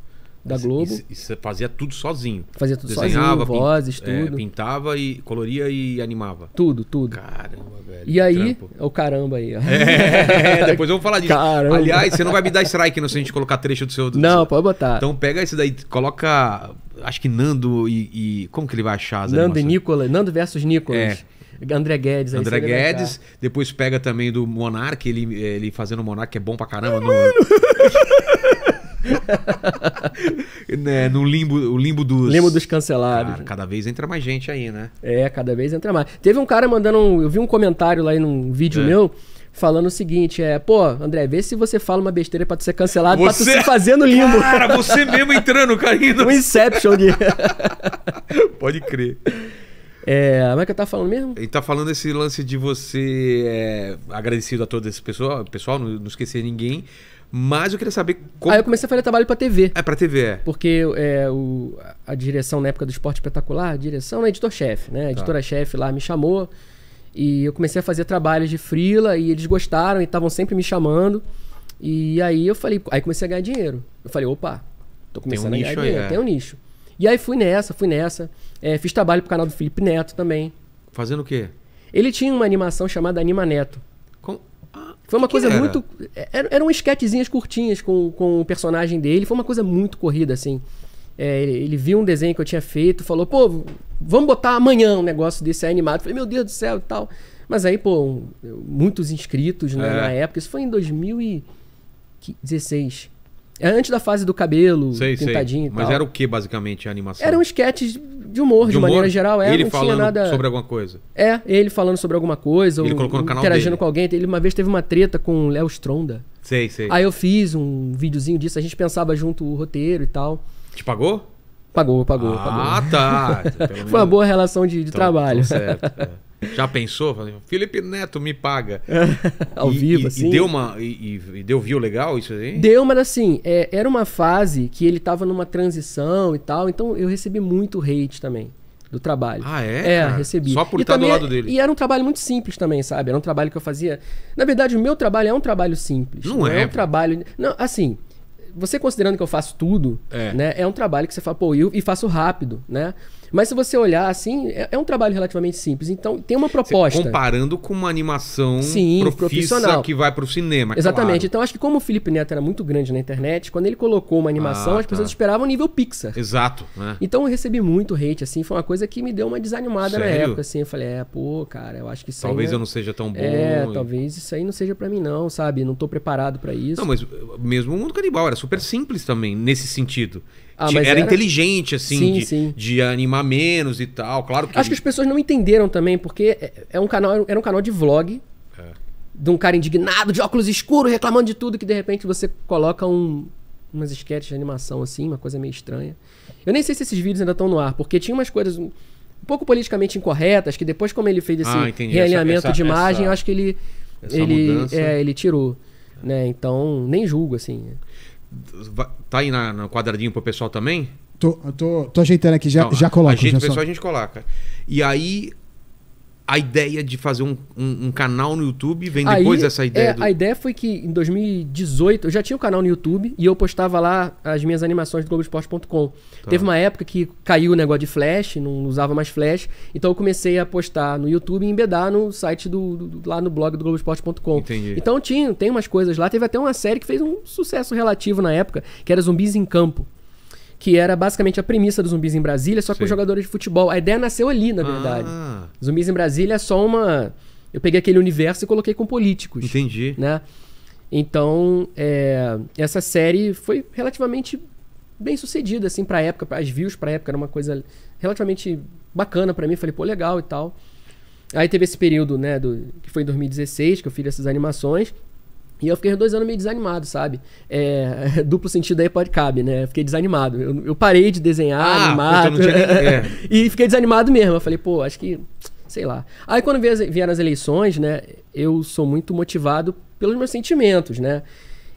da Globo. E, você fazia tudo sozinho? Fazia tudo Desenhava, sozinho, vozes, é, tudo. É, pintava e coloria e animava. Tudo, tudo. Caramba, velho. E aí, é o oh, caramba aí. Ó. É, é, depois eu vou falar disso. Caramba. Aliás, você não vai me dar strike não, se a gente colocar trecho do seu... Do não, seu. pode botar. Então pega esse daí, coloca... Acho que Nando e... e como que ele vai achar Nando animações? e Nicolas. Nando versus Nicolas. É. André Guedes. André Guedes. Depois pega também do Monark, ele, ele fazendo o Monark, que é bom pra caramba. Mano. No... [LAUGHS] [LAUGHS] né, no limbo, o limbo dos. Limbo dos cancelados. Cara, cada vez entra mais gente aí, né? É, cada vez entra mais. Teve um cara mandando. Um, eu vi um comentário lá em um vídeo é. meu falando o seguinte: é, pô, André, vê se você fala uma besteira pra tu ser cancelado, você... pra tu se fazendo limbo. Cara, você mesmo entrando, [LAUGHS] caindo. Um Inception de. [LAUGHS] Pode crer. É, como é que eu tava falando mesmo? Ele tá falando esse lance de você é, agradecido a todo esse pessoal, pessoal não, não esquecer ninguém, mas eu queria saber como. Aí eu comecei a fazer trabalho pra TV. É, pra TV, é. Porque é, o, a direção, na época do Esporte Espetacular, a direção é editor-chefe, né? A tá. editora-chefe lá me chamou. E eu comecei a fazer trabalhos de frila e eles gostaram e estavam sempre me chamando. E aí eu falei, aí comecei a ganhar dinheiro. Eu falei, opa, tô começando um a ganhar dinheiro, é. tem um nicho. E aí fui nessa, fui nessa. É, fiz trabalho pro canal do Felipe Neto também. Fazendo o quê? Ele tinha uma animação chamada Anima Neto. Como? Foi uma que coisa era? muito. É, eram esquetezinhas curtinhas com, com o personagem dele. Foi uma coisa muito corrida, assim. É, ele, ele, viu um desenho que eu tinha feito, falou, pô, vamos botar amanhã um negócio desse aí animado. Eu falei, meu Deus do céu e tal. Mas aí, pô, muitos inscritos né, é. na época. Isso foi em 2016. É antes da fase do cabelo, sei, pintadinho sei. e tal. Mas era o que, basicamente, a animação? Eram esquetes de humor, de, maneira geral. É, ele não falando nada... sobre alguma coisa. É, ele falando sobre alguma coisa. Ele ou, colocou no canal Interagindo dele. com alguém. Ele uma vez teve uma treta com o Léo Stronda. Sei, sei. Aí eu fiz um videozinho disso. A gente pensava junto o roteiro e tal. Te pagou? Pagou, pagou, ah, pagou. Ah, tá. [LAUGHS] Então, Foi uma boa relação de, de então, trabalho. Então certo. É. [LAUGHS] Já pensou? Felipe Neto me paga. [LAUGHS] Ao e, vivo, e, assim. E deu, uma, e, e, deu view legal isso aí? Deu, mas assim, é, era uma fase que ele tava numa transição e tal, então eu recebi muito hate também do trabalho. Ah, é? É, cara? recebi. Só por e estar tá também, do lado dele. E era um trabalho muito simples também, sabe? Era um trabalho que eu fazia. Na verdade, o meu trabalho é um trabalho simples. Não, não é. É um trabalho. Não, assim você considerando que eu faço tudo, é, né, é um trabalho que você fala, pô, eu, e faço rápido, né? Mas se você olhar assim, é, é um trabalho relativamente simples. Então, tem uma proposta. Você comparando com uma animação Sim, profissional que vai para o cinema. É Exatamente. Claro. Então, acho que como o Felipe Neto era muito grande na internet, quando ele colocou uma animação, ah, as tá. pessoas esperavam nível Pixar. Exato. Né? Então, eu recebi muito hate, assim. Foi uma coisa que me deu uma desanimada Sério? na época, assim. Eu falei, é, pô, cara, eu acho que isso Talvez eu não seja tão é, bom. É, e... talvez isso aí não seja para mim, não, sabe? Não tô preparado para isso. Não, mas eh, mesmo o mundo canibal era super simples também, nesse sentido. Ah, era, era, inteligente, assim, sim, de, sim. de, animar menos e tal. Claro que. Acho que as pessoas não entenderam também, porque é, é um canal, era um canal de vlog. É. De um cara indignado, de óculos escuros, reclamando de tudo, que de repente você coloca um, umas sketches de animação assim, uma coisa meio estranha. Eu nem sei se esses vídeos ainda estão no ar, porque tinha umas coisas um pouco politicamente incorretas, que depois, como ele fez esse ah, realinhamento essa, essa, de imagem, essa, acho que ele, ele, é, ele tirou. Né? Então, nem julgo, assim. Tá aí na, no quadradinho pro pessoal também? Tô, tô, tô ajeitando aqui, já, Não, já coloco. Ajeita, já pessoal, só. a gente coloca. E aí a ideia de fazer um, um, um, canal no YouTube vem depois dessa é, ideia? É, do... A ideia foi que em 2018 eu já tinha o um canal no YouTube e eu postava lá as minhas animações do Globoesporte.com. Tá. Teve uma época que caiu o negócio de flash, não usava mais flash, então eu comecei a postar no YouTube e embedar no site do, do lá no blog do Globoesporte.com. Então tinha, tem umas coisas lá. Teve até uma série que fez um sucesso relativo na época, que era Zumbis em Campo que era basicamente a premissa dos zumbis em Brasília, só que Sim. com jogadores de futebol. A ideia nasceu ali, na ah. verdade. Ah. Zumbis em Brasília é só uma. Eu peguei aquele universo e coloquei com políticos. Entendi. Né? Então, é... essa série foi relativamente bem sucedida, assim, pra época. As views pra época era uma coisa relativamente bacana para mim. Falei, pô, legal e tal. Aí teve esse período, né, do, que foi em 2016, que eu fiz essas animações. E eu fiquei dois anos meio desanimado, sabe? É, [LAUGHS] duplo sentido aí pode cabe, né? Fiquei desanimado. Eu, eu parei de desenhar, ah, animar. Puta, é. [LAUGHS] e fiquei desanimado mesmo. Eu falei, pô, acho que. Sei lá. Aí quando vieram as eleições, né? Eu sou muito motivado pelos meus sentimentos, né?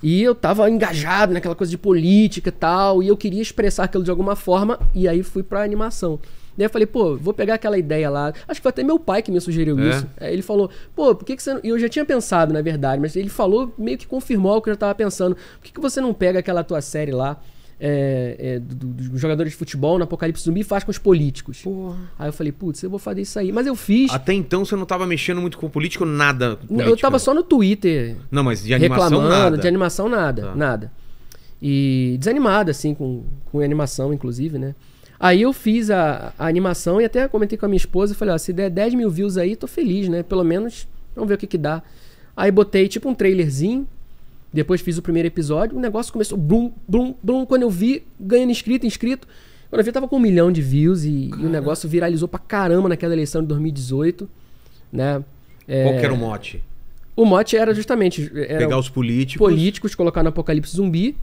E eu tava engajado naquela coisa de política e tal. E eu queria expressar aquilo de alguma forma. E aí fui pra animação. Daí eu falei, pô, vou pegar aquela ideia lá. Acho que foi até meu pai que me sugeriu é? isso. Aí é, ele falou, pô, por que, que você. E eu já tinha pensado, na verdade, mas ele falou, meio que confirmou o que eu já tava pensando. Por que, que você não pega aquela tua série lá? É, é, dos do jogadores de futebol no Apocalipse Zumbi faz com os políticos. Porra. Aí eu falei, putz, eu vou fazer isso aí. Mas eu fiz. Até então você não estava mexendo muito com político, nada. Eu estava só no Twitter. Não, mas de animação reclamando, nada. de animação nada, tá. nada. E desanimado, assim, com, com animação, inclusive, né? Aí eu fiz a, a, animação e até comentei com a minha esposa e falei, ó, se der 10 mil views aí, tô feliz, né? Pelo menos, vamos ver o que que dá. Aí botei tipo um trailerzinho, depois fiz o primeiro episódio, o negócio começou blum, blum, blum, quando eu vi, ganhando inscrito, inscrito. Quando eu vi, tava com um milhão de views e, e o negócio viralizou pra caramba naquela eleição de 2018, né? É... Qual que era o mote? O mote era justamente... Era Pegar os políticos... Políticos, colocar no apocalipse zumbi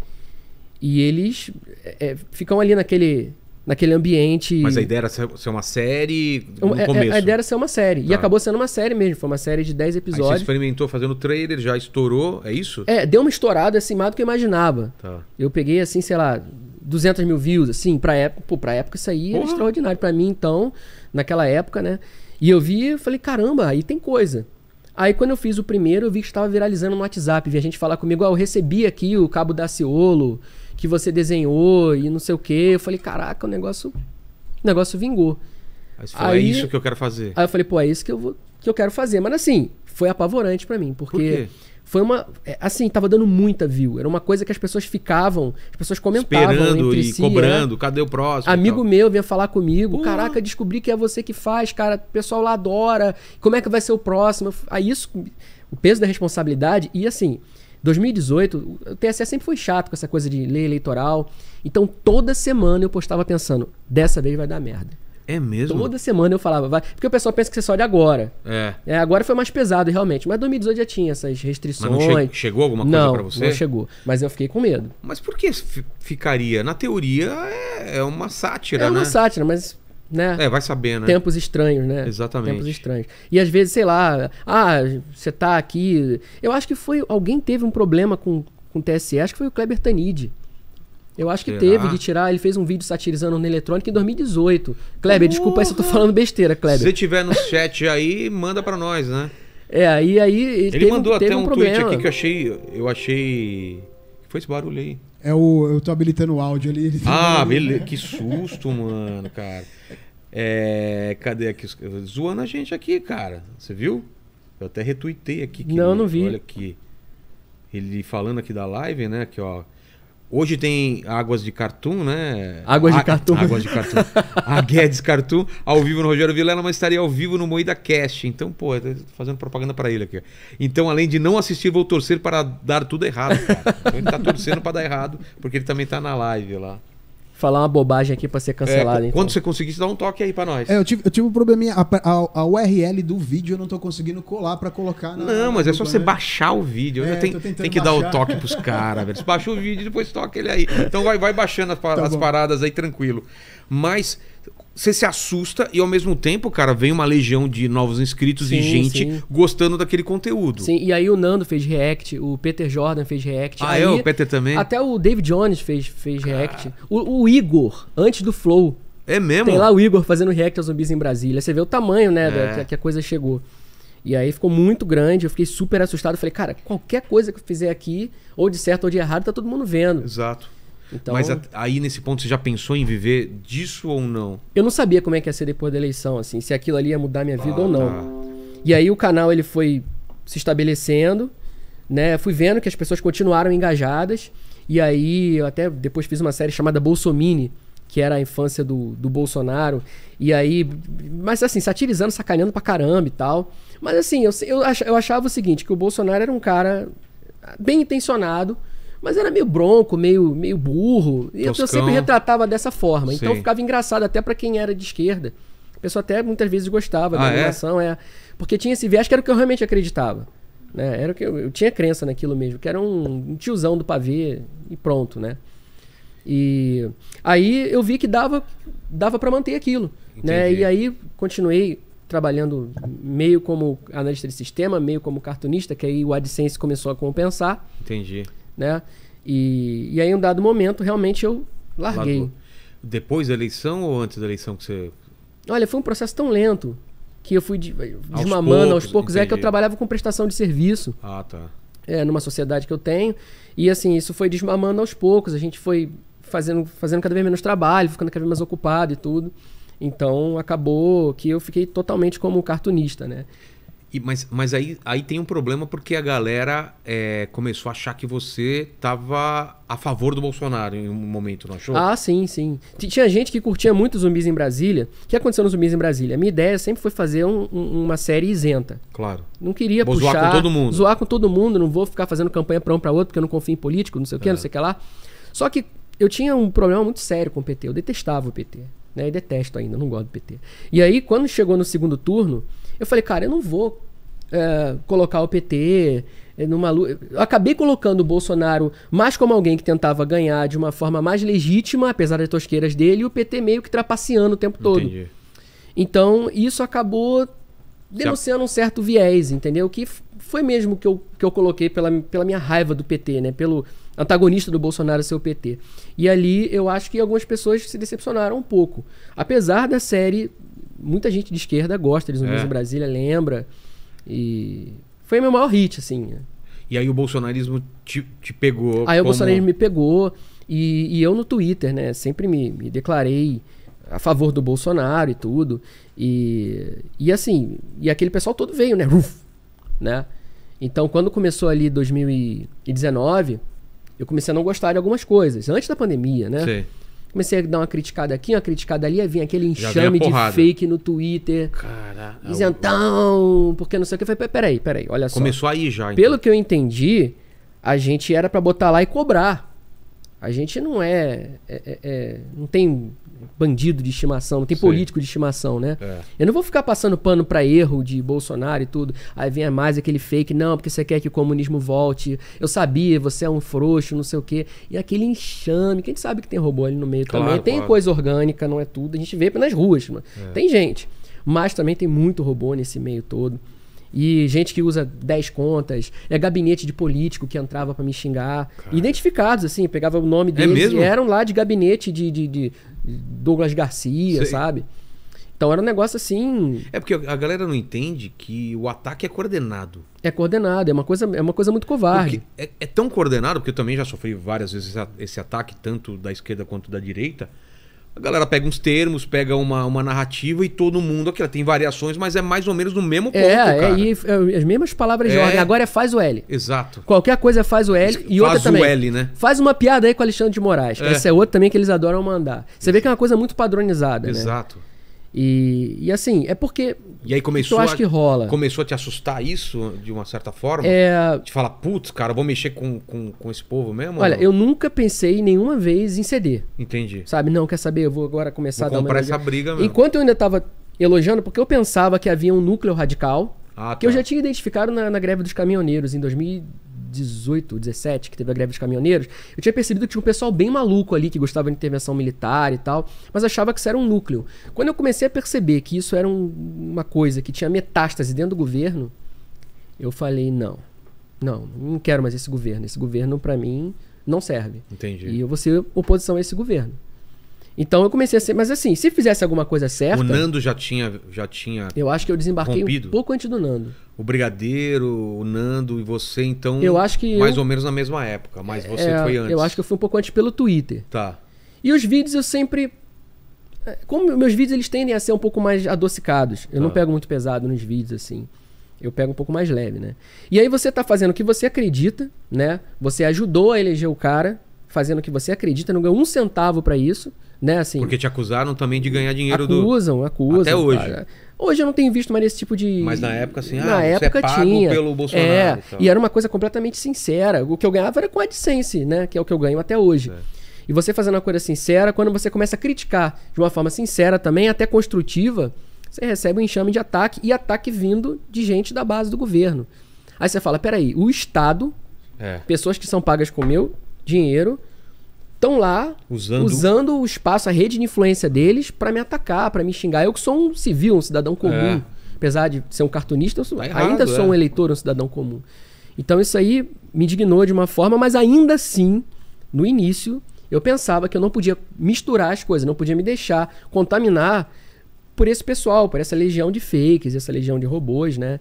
e eles é, é ficam ali naquele naquele ambiente. Mas a ideia era ser uma série no é, é, começo. A ideia era ser uma série. Tá. E acabou sendo uma série mesmo. Foi uma série de 10 episódios. Aí você experimentou fazendo trailer, já estourou, é isso? É, deu uma estourada assim, mais do que eu imaginava. Tá. Eu peguei assim, sei lá, 200 mil views, assim, pra época. Pô, pra época isso aí Porra. era extraordinário. Pra mim, então, naquela época, né? E eu vi e falei, caramba, aí tem coisa. Aí quando eu fiz o primeiro, eu vi que estava viralizando no WhatsApp. Vi a gente falar comigo, ah, eu recebi aqui o Cabo da Ciolo que você desenhou e não sei o quê. Eu falei, caraca, o negócio, o negócio vingou. Aí, falou, é aí, é isso que eu quero fazer. Aí eu falei, pô, é isso que eu, vou, que eu quero fazer. Mas assim, foi apavorante para mim, porque... Por foi uma. É, assim, tava dando muita view. Era uma coisa que as pessoas ficavam, as pessoas comentavam. Esperando entre e si, cobrando, né? cadê o próximo? Amigo meu vinha falar comigo. Caraca, descobri que é você que faz, cara. O pessoal lá adora. Como é que vai ser o próximo? Aí isso. O peso da responsabilidade. E assim, 2018, o TSE sempre foi chato com essa coisa de lei eleitoral. Então toda semana eu postava pensando, dessa vez vai dar merda. É mesmo? Toda semana eu falava, vai. Porque o pessoal pensa que você é só de agora. É. é. Agora foi mais pesado, realmente. Mas 2018 já tinha essas restrições. Mas não che chegou alguma coisa para você? Não, chegou. Mas eu fiquei com medo. Mas por que ficaria? Na teoria é, é uma sátira, né? É uma né? sátira, mas né? É, vai saber, né? Tempos estranhos, né? Exatamente. Tempos estranhos. E às vezes, sei lá, ah, você tá aqui. Eu acho que foi. Alguém teve um problema com, com o TSE, acho que foi o Kleber Tanide. Eu acho que Será? teve de tirar. Ele fez um vídeo satirizando na eletrônica em 2018. Kleber, Porra. desculpa aí se eu tô falando besteira, Kleber. Se tiver no chat aí, manda para nós, né? É, aí aí. Ele, ele teve, mandou teve até um, um tweet aqui que eu achei. Eu achei. Foi esse barulho aí. É o. Eu tô habilitando o áudio ali. Ah, beleza. [LAUGHS] Que susto, mano, cara. É, cadê aqui? Zoando a gente aqui, cara. Você viu? Eu até retuitei aqui. não, ele, não vi. Olha aqui. Ele falando aqui da live, né? Aqui, ó. Hoje tem Águas de Cartoon, né? Águas de Cartoon. Águas de Cartoon. [LAUGHS] a Guedes Cartoon, ao vivo no Rogério Vilela, mas estaria ao vivo no Moída Cast. Então, pô, tô fazendo propaganda para ele aqui. Então, além de não assistir, vou torcer para dar tudo errado, cara. Então, ele tá torcendo para dar errado, porque ele também tá na live lá falar uma bobagem aqui pra ser é, cancelado. É, quando então. você conseguir dá um toque aí pra nós. É, eu tive, eu tive um probleminha. A, a, a URL do vídeo eu não tô conseguindo colar pra colocar. Na, não, mas é só você né? baixar o vídeo. É, tem, tem que baixar. dar o toque pros caras, velho. Você baixa o vídeo e depois toca ele aí. Então vai, vai baixando as, tá as paradas aí tranquilo. Mas você se assusta e ao mesmo tempo, cara, vem uma legião de novos inscritos sim, e gente sim. gostando daquele conteúdo. Sim, e aí o Nando fez react, o Peter Jordan fez react. Ah, é? aí, o Peter também? Até o David Jones fez, fez react. O, o, Igor, antes do Flow. É mesmo? Tem lá o Igor fazendo react aos zumbis em Brasília. Você vê o tamanho, né, é. da, que a coisa chegou. E aí ficou muito grande, eu fiquei super assustado. Falei, cara, qualquer coisa que eu fizer aqui, ou de certo ou de errado, tá todo mundo vendo. Exato. Então, Mas a, aí nesse ponto você já pensou em viver disso ou não? Eu não sabia como é que ia ser depois da eleição, assim, se aquilo ali ia mudar minha vida ah, ou não. Ah, tá. E aí o canal ele foi se estabelecendo, né? Fui vendo que as pessoas continuaram engajadas. E aí eu até depois fiz uma série chamada Bolsomini, que era a infância do, do Bolsonaro. E aí. Mas assim, satirizando, sacaneando pra caramba e tal. Mas assim, eu, eu, eu achava o seguinte: que o Bolsonaro era um cara bem intencionado mas era meio bronco, meio, meio burro. E Toscão. eu sempre retratava dessa forma. Então Sim. Então ficava engraçado até para quem era de esquerda. A pessoa até muitas vezes gostava ah, da é? animação, é? é? Porque tinha esse viés que era o que eu realmente acreditava. Né? Era o que eu, eu tinha crença naquilo mesmo, que era um, um tiozão do pavê e pronto, né? E aí eu vi que dava dava para manter aquilo, né? E aí continuei trabalhando meio como analista de sistema, meio como cartunista, que aí o AdSense começou a compensar. Entendi né? E, e aí, em um dado momento, realmente eu larguei. Largou. Depois da eleição ou antes da eleição que você. Olha, foi um processo tão lento que eu fui desmamando aos, aos poucos. Entendi. É que eu trabalhava com prestação de serviço. Ah, tá. É, numa sociedade que eu tenho. E assim, isso foi desmamando aos poucos. A gente foi fazendo, fazendo cada vez menos trabalho, ficando cada vez mais ocupado e tudo. Então acabou que eu fiquei totalmente como cartunista, né? E, mas mas aí, aí tem um problema porque a galera é, começou a achar que você estava a favor do Bolsonaro em um momento, não achou? Ah, sim, sim. Tinha gente que curtia muito zumbis em Brasília. O que aconteceu nos zumbis em Brasília? A minha ideia sempre foi fazer um, um, uma série isenta. Claro. Não queria Vou puxar... zoar com todo mundo. Zoar com todo mundo. Não vou ficar fazendo campanha para um para outro porque eu não confio em político, não sei o que, é. não sei o que lá. Só que eu tinha um problema muito sério com o PT. Eu detestava o PT. Né? E detesto ainda, não gosto do PT. E aí, quando chegou no segundo turno, eu falei, cara, eu não vou é, colocar o PT é, numa luta. Eu acabei colocando o Bolsonaro mais como alguém que tentava ganhar de uma forma mais legítima, apesar das tosqueiras dele, e o PT meio que trapaceando o tempo todo. Entendi. Então, isso acabou denunciando um certo viés, entendeu? Que foi mesmo que eu, que eu coloquei pela, pela minha raiva do PT, né? Pelo antagonista do Bolsonaro ser o PT. E ali eu acho que algumas pessoas se decepcionaram um pouco. Apesar da série, muita gente de esquerda gosta, eles não é. Brasília, lembra. E foi meu maior hit, assim. Né. E aí o bolsonarismo te, te pegou. Aí como... o bolsonarismo me pegou. E, e, eu no Twitter, né? Sempre me, me declarei a favor do Bolsonaro e tudo. E, e assim, e aquele pessoal todo veio, né? né? Então, quando começou ali 2019, eu comecei a não gostar de algumas coisas. Antes da pandemia, né? Sim. Comecei a dar uma criticada aqui, uma criticada ali, aí vinha aquele enxame de fake no Twitter. Caralho. É isentão, porque não sei o que. Eu falei, peraí, peraí, olha só. Começou aí já, então. Pelo que eu entendi, a gente era para botar lá e cobrar. A gente não é, é, é, é não tem bandido de estimação, não tem Sim. político de estimação, né? É. Eu não vou ficar passando pano para erro de Bolsonaro e tudo. Aí vem mais aquele fake, não, porque você quer que o comunismo volte. Eu sabia, você é um frouxo, não sei o quê. E aquele enxame, quem sabe que tem robô ali no meio claro, também. Tem claro. coisa orgânica, não é tudo. A gente vê nas ruas, mano. É. Tem gente. Mas também tem muito robô nesse meio todo. E gente que usa 10 contas. É gabinete de político que entrava para me xingar. Cara. Identificados, assim, pegava o nome é deles é e eram lá de gabinete de, de, de, Douglas Garcia, Sei. sabe? Então era um negócio assim. É porque a galera não entende que o ataque é coordenado. É coordenado, é uma coisa, é uma coisa muito covarde. É, é, tão coordenado, porque eu também já sofri várias vezes esse ataque, tanto da esquerda quanto da direita, a galera pega uns termos, pega uma, uma narrativa e todo mundo aqui tem variações, mas é mais ou menos no mesmo é, ponto, é, cara. É, e as mesmas palavras é. de ordem. Agora é faz o L. Exato. Qualquer coisa é faz o L e outra também. Faz o L, né? Faz uma piada aí com o Alexandre de Moraes. É. Essa é outra também que eles adoram mandar. Você vê que é uma coisa muito padronizada, Exato. né? Exato. E, e assim, é porque. E aí começou. Eu acho que rola. Começou a te assustar isso, de uma certa forma? É. Te falar, putz, cara, vou mexer com, com, com esse povo mesmo? Olha, eu nunca pensei nenhuma vez em ceder. Entendi. Sabe, não, quer saber? Eu vou agora começar vou a dar uma. essa briga mesmo. Enquanto eu ainda tava elogiando, porque eu pensava que havia um núcleo radical. Ah, tá. Que eu tá. já tinha identificado na, na greve dos caminhoneiros em 2000 18, 17, que teve a greve dos caminhoneiros, eu tinha percebido que tinha um pessoal bem maluco ali que gostava de intervenção militar e tal, mas achava que isso era um núcleo. Quando eu comecei a perceber que isso era um, uma coisa que tinha metástase dentro do governo, eu falei: não, não, não quero mais esse governo. Esse governo, para mim, não serve. Entendi. E eu vou ser oposição a esse governo. Então eu comecei a ser. Mas assim, se fizesse alguma coisa certa. O Nando já tinha. Já tinha eu acho que eu desembarquei rompido. um pouco antes do Nando. O Brigadeiro, o Nando e você, então. Eu acho que. Mais eu... ou menos na mesma época, mas é, você é, foi antes. Eu acho que eu fui um pouco antes pelo Twitter. Tá. E os vídeos eu sempre. É, como meus vídeos eles tendem a ser um pouco mais adocicados. Eu tá. não pego muito pesado nos vídeos, assim. Eu pego um pouco mais leve, né? E aí você tá fazendo o que você acredita, né? Você ajudou a eleger o cara, fazendo o que você acredita, não ganhou um centavo para isso. Né, assim, Porque te acusaram também de ganhar dinheiro acusam, do. Acusam, acusam. Até hoje. Cara. Hoje eu não tenho visto mais esse tipo de. Mas na época, assim, na ah, época você é tinha. pelo Bolsonaro. É, então. e era uma coisa completamente sincera. O que eu ganhava era com a AdSense, né? Que é o que eu ganho até hoje. É. E você fazendo uma coisa sincera, quando você começa a criticar de uma forma sincera também, até construtiva, você recebe um enxame de ataque e ataque vindo de gente da base do governo. Aí você fala: peraí, o Estado, é. pessoas que são pagas com meu dinheiro, estão lá usando... usando o espaço, a rede de influência deles para me atacar, para me xingar. Eu que sou um civil, um cidadão comum. É. Apesar de ser um cartunista, eu sou, errado, ainda sou é. um eleitor, um cidadão comum. Então isso aí me indignou de uma forma, mas ainda assim, no início, eu pensava que eu não podia misturar as coisas, não podia me deixar contaminar por esse pessoal, por essa legião de fakes, essa legião de robôs, né?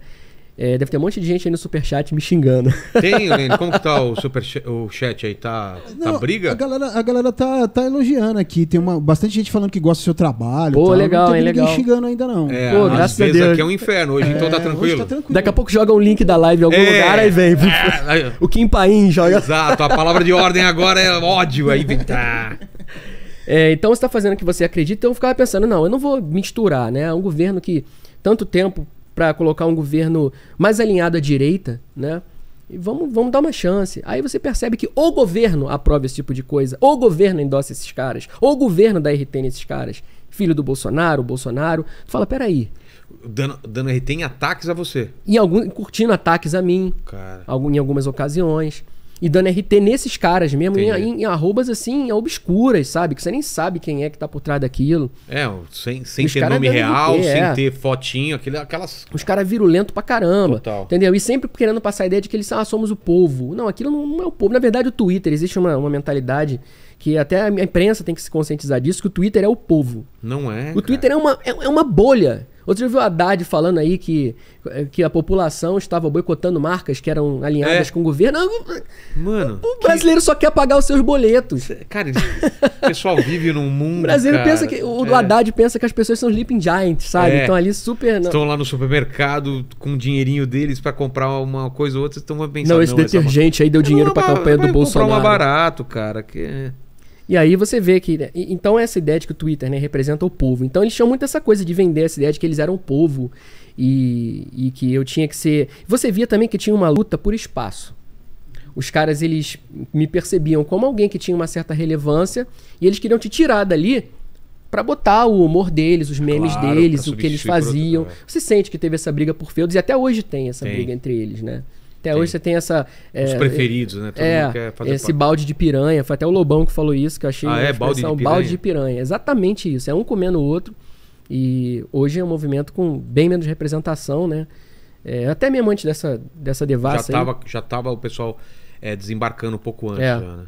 É, deve ter um monte de gente aí no superchat me xingando. [LAUGHS] Tem, Lene? Como que tá o, super o chat aí? Tá, tá Não, tá briga? A galera, a galera tá, tá elogiando aqui. Tem uma, bastante gente falando que gosta do seu trabalho. Pô, tal. legal, não hein, legal. xingando ainda não. É, Pô, graças a Deus. aqui é um inferno hoje, é, então tá, é, tá tranquilo. tá tranquilo. Daqui a pouco joga um link da live em algum é, lugar, aí vem. É, [LAUGHS] o Kim Paim joga. Exato, a palavra de ordem agora é ódio. Aí vem, tá. É, então você está fazendo o que você acredita, então eu ficava pensando, não, eu não vou misturar, né? É um governo que tanto tempo para colocar um governo mais alinhado à direita, né? E vamos, vamos dar uma chance. Aí você percebe que ou o governo aprova esse tipo de coisa, ou o governo endossa esses caras, ou o governo dá RT nesses caras. Filho do Bolsonaro, Bolsonaro. Tu fala, peraí. Dando, dando RT em ataques a você. Em algum, curtindo ataques a mim. Cara. em algumas ocasiões e dando RT nesses caras mesmo, em, em, em, arrobas assim, obscuras, sabe? Que você nem sabe quem é que tá por trás daquilo. É, sem, sem ter nome real, RT, sem é. ter fotinho, aquele, aquelas. Os caras virulento pra caramba. Total. Entendeu? E sempre querendo passar a ideia de que eles ah, somos o povo. Não, aquilo não é o povo. Na verdade, o Twitter, existe uma, uma mentalidade que até a imprensa tem que se conscientizar disso, que o Twitter é o povo. Não é. O cara. Twitter é uma, é, é uma bolha. Outro dia eu vi o Haddad falando aí que, que a população estava boicotando marcas que eram alinhadas é. com o governo. Mano. O brasileiro que... só quer pagar os seus boletos. Cara, o pessoal vive num [LAUGHS] mundo. O brasileiro cara. pensa que. O é. Haddad pensa que as pessoas são sleeping giants, sabe? É. Estão ali super. Estão lá no supermercado com o dinheirinho deles para comprar uma coisa ou outra. Estão pensando. Não, esse não, é detergente essa... aí deu dinheiro para a campanha do é Bolsonaro. comprar uma barato, cara. Que... É. E aí você vê que. Né? Então, essa ideia de que o Twitter né, representa o povo. Então, eles tinham muito essa coisa de vender essa ideia de que eles eram o povo e, e que eu tinha que ser. Você via também que tinha uma luta por espaço. Os caras, eles me percebiam como alguém que tinha uma certa relevância e eles queriam te tirar dali para botar o humor deles, os memes claro, deles, o que eles faziam. Né? Você sente que teve essa briga por feudos e até hoje tem essa tem. briga entre eles, né? Até tem. hoje você tem essa. É, Os preferidos, né? Todo é, esse parte. balde de piranha. Foi até o Lobão que falou isso, que eu achei. Ah, é, balde de, piranha. balde de piranha. Exatamente isso. É um comendo o outro. E hoje é um movimento com bem menos representação, né? É, até mesmo antes dessa, dessa devassa. Já tava, aí. já tava o pessoal é, desembarcando um pouco antes, é, já, né?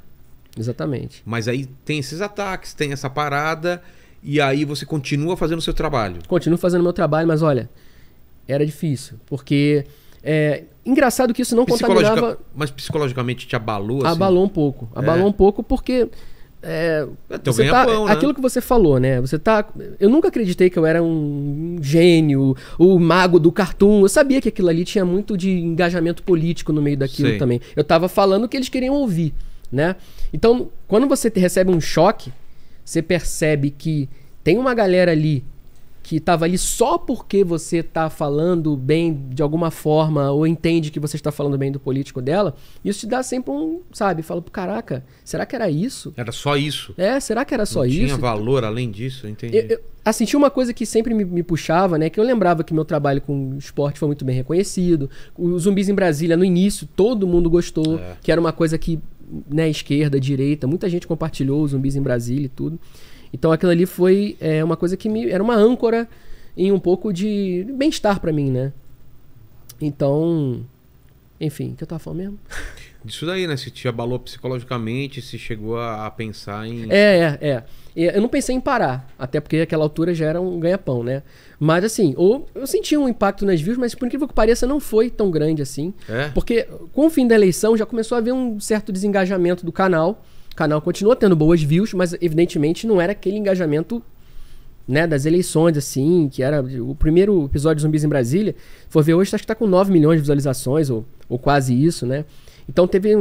Exatamente. Mas aí tem esses ataques, tem essa parada, e aí você continua fazendo o seu trabalho. Continuo fazendo o meu trabalho, mas olha, era difícil, porque é, engraçado que isso não Psicologica... contaminava... Mas psicologicamente te abalou? Assim? Abalou um pouco. É. Abalou um pouco porque... É, é você tá, pão, né? Aquilo que você falou, né? Você tá. Eu nunca acreditei que eu era um gênio, o mago do cartoon. Eu sabia que aquilo ali tinha muito de engajamento político no meio daquilo Sim. também. Eu tava falando o que eles queriam ouvir, né? Então, quando você recebe um choque, você percebe que tem uma galera ali que estava ali só porque você está falando bem de alguma forma ou entende que você está falando bem do político dela, isso te dá sempre um, sabe, fala, caraca, será que era isso? Era só isso? É, será que era só Não isso? Tinha valor além disso, entendi. Eu, eu, assim, tinha uma coisa que sempre me, me, puxava, né, que eu lembrava que meu trabalho com esporte foi muito bem reconhecido, os zumbis em Brasília no início todo mundo gostou, é. que era uma coisa que né, esquerda, direita, muita gente compartilhou os zumbis em Brasília e tudo. Então aquilo ali foi é, uma coisa que me era uma âncora em um pouco de bem-estar para mim, né? Então, enfim, o que eu tava falando mesmo? Disso daí, né? Se te abalou psicologicamente, se chegou a, a pensar em. É, é, é. Eu não pensei em parar, até porque naquela altura já era um ganha-pão, né? Mas assim, ou eu senti um impacto nas views, mas por incrível que pareça, não foi tão grande assim. É? Porque com o fim da eleição já começou a haver um certo desengajamento do canal. O canal continua tendo boas views, mas evidentemente não era aquele engajamento né, das eleições, assim, que era o primeiro episódio de Zumbis em Brasília. Foi ver hoje, acho que tá com 9 milhões de visualizações, ou, ou quase isso, né? Então teve,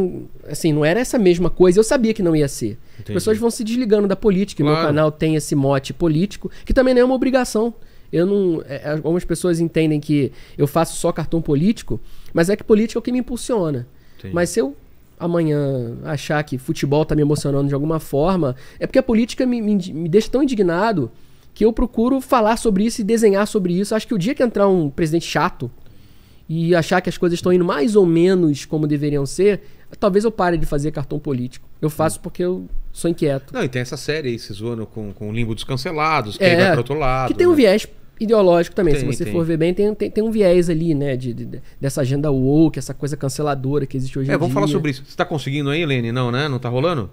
assim, não era essa mesma coisa, eu sabia que não ia ser. As pessoas vão se desligando da política, claro. meu canal tem esse mote político, que também não é uma obrigação. Eu não, é, é, algumas pessoas entendem que eu faço só cartão político, mas é que política é o que me impulsiona. Entendi. Mas se eu amanhã achar que futebol está me emocionando de alguma forma, é porque a política me, me, me, deixa tão indignado que eu procuro falar sobre isso e desenhar sobre isso. Acho que o dia que entrar um presidente chato e achar que as coisas estão indo mais ou menos como deveriam ser, talvez eu pare de fazer cartão político. Eu faço porque eu sou inquieto. Não, e tem essa série aí, se zoando com, com o Limbo dos Cancelados, que é, vai outro lado. Que tem né? um viés ideológico também. Tem, se você tem. for ver bem, tem, tem, tem, um viés ali, né? De, de, dessa agenda woke, essa coisa canceladora que existe hoje é, em dia. É, vamos falar sobre isso. Você tá conseguindo aí, Lene? Não, né? Não tá rolando?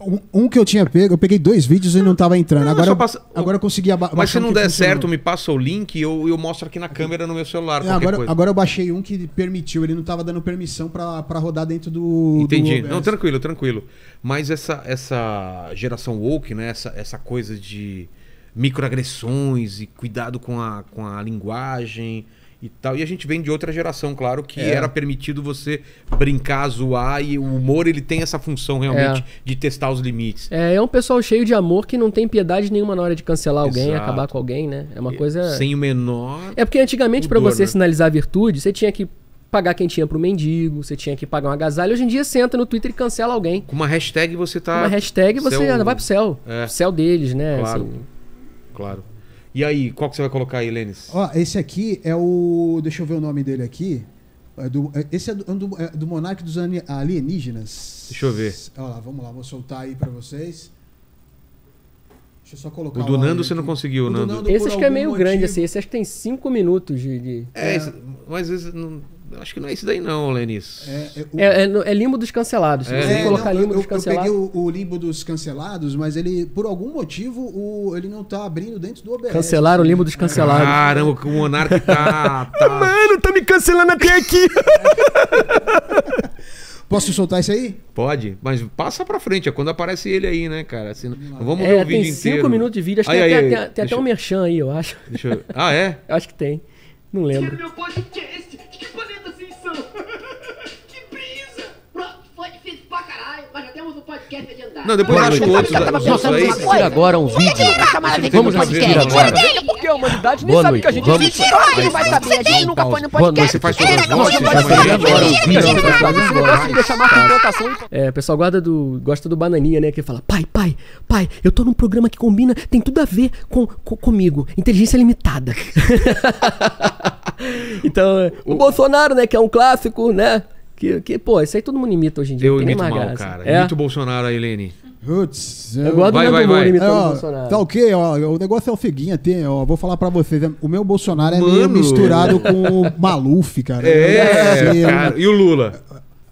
Um, um, que eu tinha pego, eu peguei dois vídeos e não tava entrando. Não, agora, passa... agora eu consegui abaixar. Mas se não der certo, me passa o link e eu, eu mostro aqui na câmera no meu celular. É, agora, coisa. agora eu baixei um que permitiu, ele não tava dando permissão para rodar dentro do. Entendi. Do não, tranquilo, tranquilo. Mas essa, essa geração woke, né? Essa, essa coisa de microagressões e cuidado com a, com a linguagem e tal. E a gente vem de outra geração, claro, que é. era permitido você brincar, zoar, e o humor ele tem essa função realmente é. de testar os limites. É, é um pessoal cheio de amor que não tem piedade nenhuma na hora de cancelar alguém, acabar com alguém, né? É uma coisa. Sem o menor. É porque antigamente, para você né? sinalizar a virtude, você tinha que pagar quem tinha pro mendigo, você tinha que pagar um agasalho. Hoje em dia você entra no Twitter e cancela alguém. Com uma hashtag você tá. Com uma hashtag você céu... vai pro céu. É. céu deles, né? Claro. Assim, Claro. E aí, qual que você vai colocar aí, Lênis? Ó, esse aqui é o. Deixa eu ver o nome dele aqui. É do, é, esse é do, é do, é do dos Alienígenas. Deixa eu ver. Olha lá, vamos lá, vou soltar aí pra vocês. Deixa eu só colocar. O do Nando você aqui. não conseguiu, o Nando. Esse acho que é meio motivo. grande, assim. Esse acho que tem 5 minutos de. de... É, é, mas esse não Acho que não é isso daí, não, Lenis. É, é, o... é, é, é limbo dos cancelados. Se é. você colocar não, limbo eu, dos cancelados. Eu peguei o, o, limbo dos cancelados, mas ele, por algum motivo, o, ele não tá abrindo dentro do OBS. Cancelaram o limbo dos cancelados. Caramba, o Monark tá. tá... [LAUGHS] Mano, tá me cancelando até aqui. [LAUGHS] Posso soltar isso aí? Pode, mas passa pra frente, é quando aparece ele aí, né, cara? Assim, vamos é, ver o vídeo inteiro. Tem cinco minutos de vídeo, acho que tem, tem até eu... um merchan aí, eu acho. Eu... Ah, é? [LAUGHS] acho que tem. Não lembro. Tira meu podcast. Não, depois eu acho outros. Tava tá pensando numa coisa. agora um vídeo. Vamos assistir agora. É porque a humanidade nem sabe que a gente existe. Ele não vai saber. A gente nunca foi no podcast. Você faz Mentira, suas vozes. É, o pessoal guarda do, gosta do Bananinha, né? Que fala, pai, pai, pai, eu tô num programa que combina, tem tudo a ver com, com comigo. Inteligência limitada. [LAUGHS] então, o, o Bolsonaro, né? Que é um clássico, né? Que, que, pô, isso aí todo mundo imita hoje em dia. Eu imito mal, graça. cara. É. Imito o Bolsonaro aí, Lene. Putz, eu, gosto vai, do vai, o é, Bolsonaro. Tá ok, ó, o negócio é o seguinte, tem, ó, vou falar pra vocês, é, o meu Bolsonaro é Mano. meio misturado com o Maluf, cara. É, é cara. e o Lula?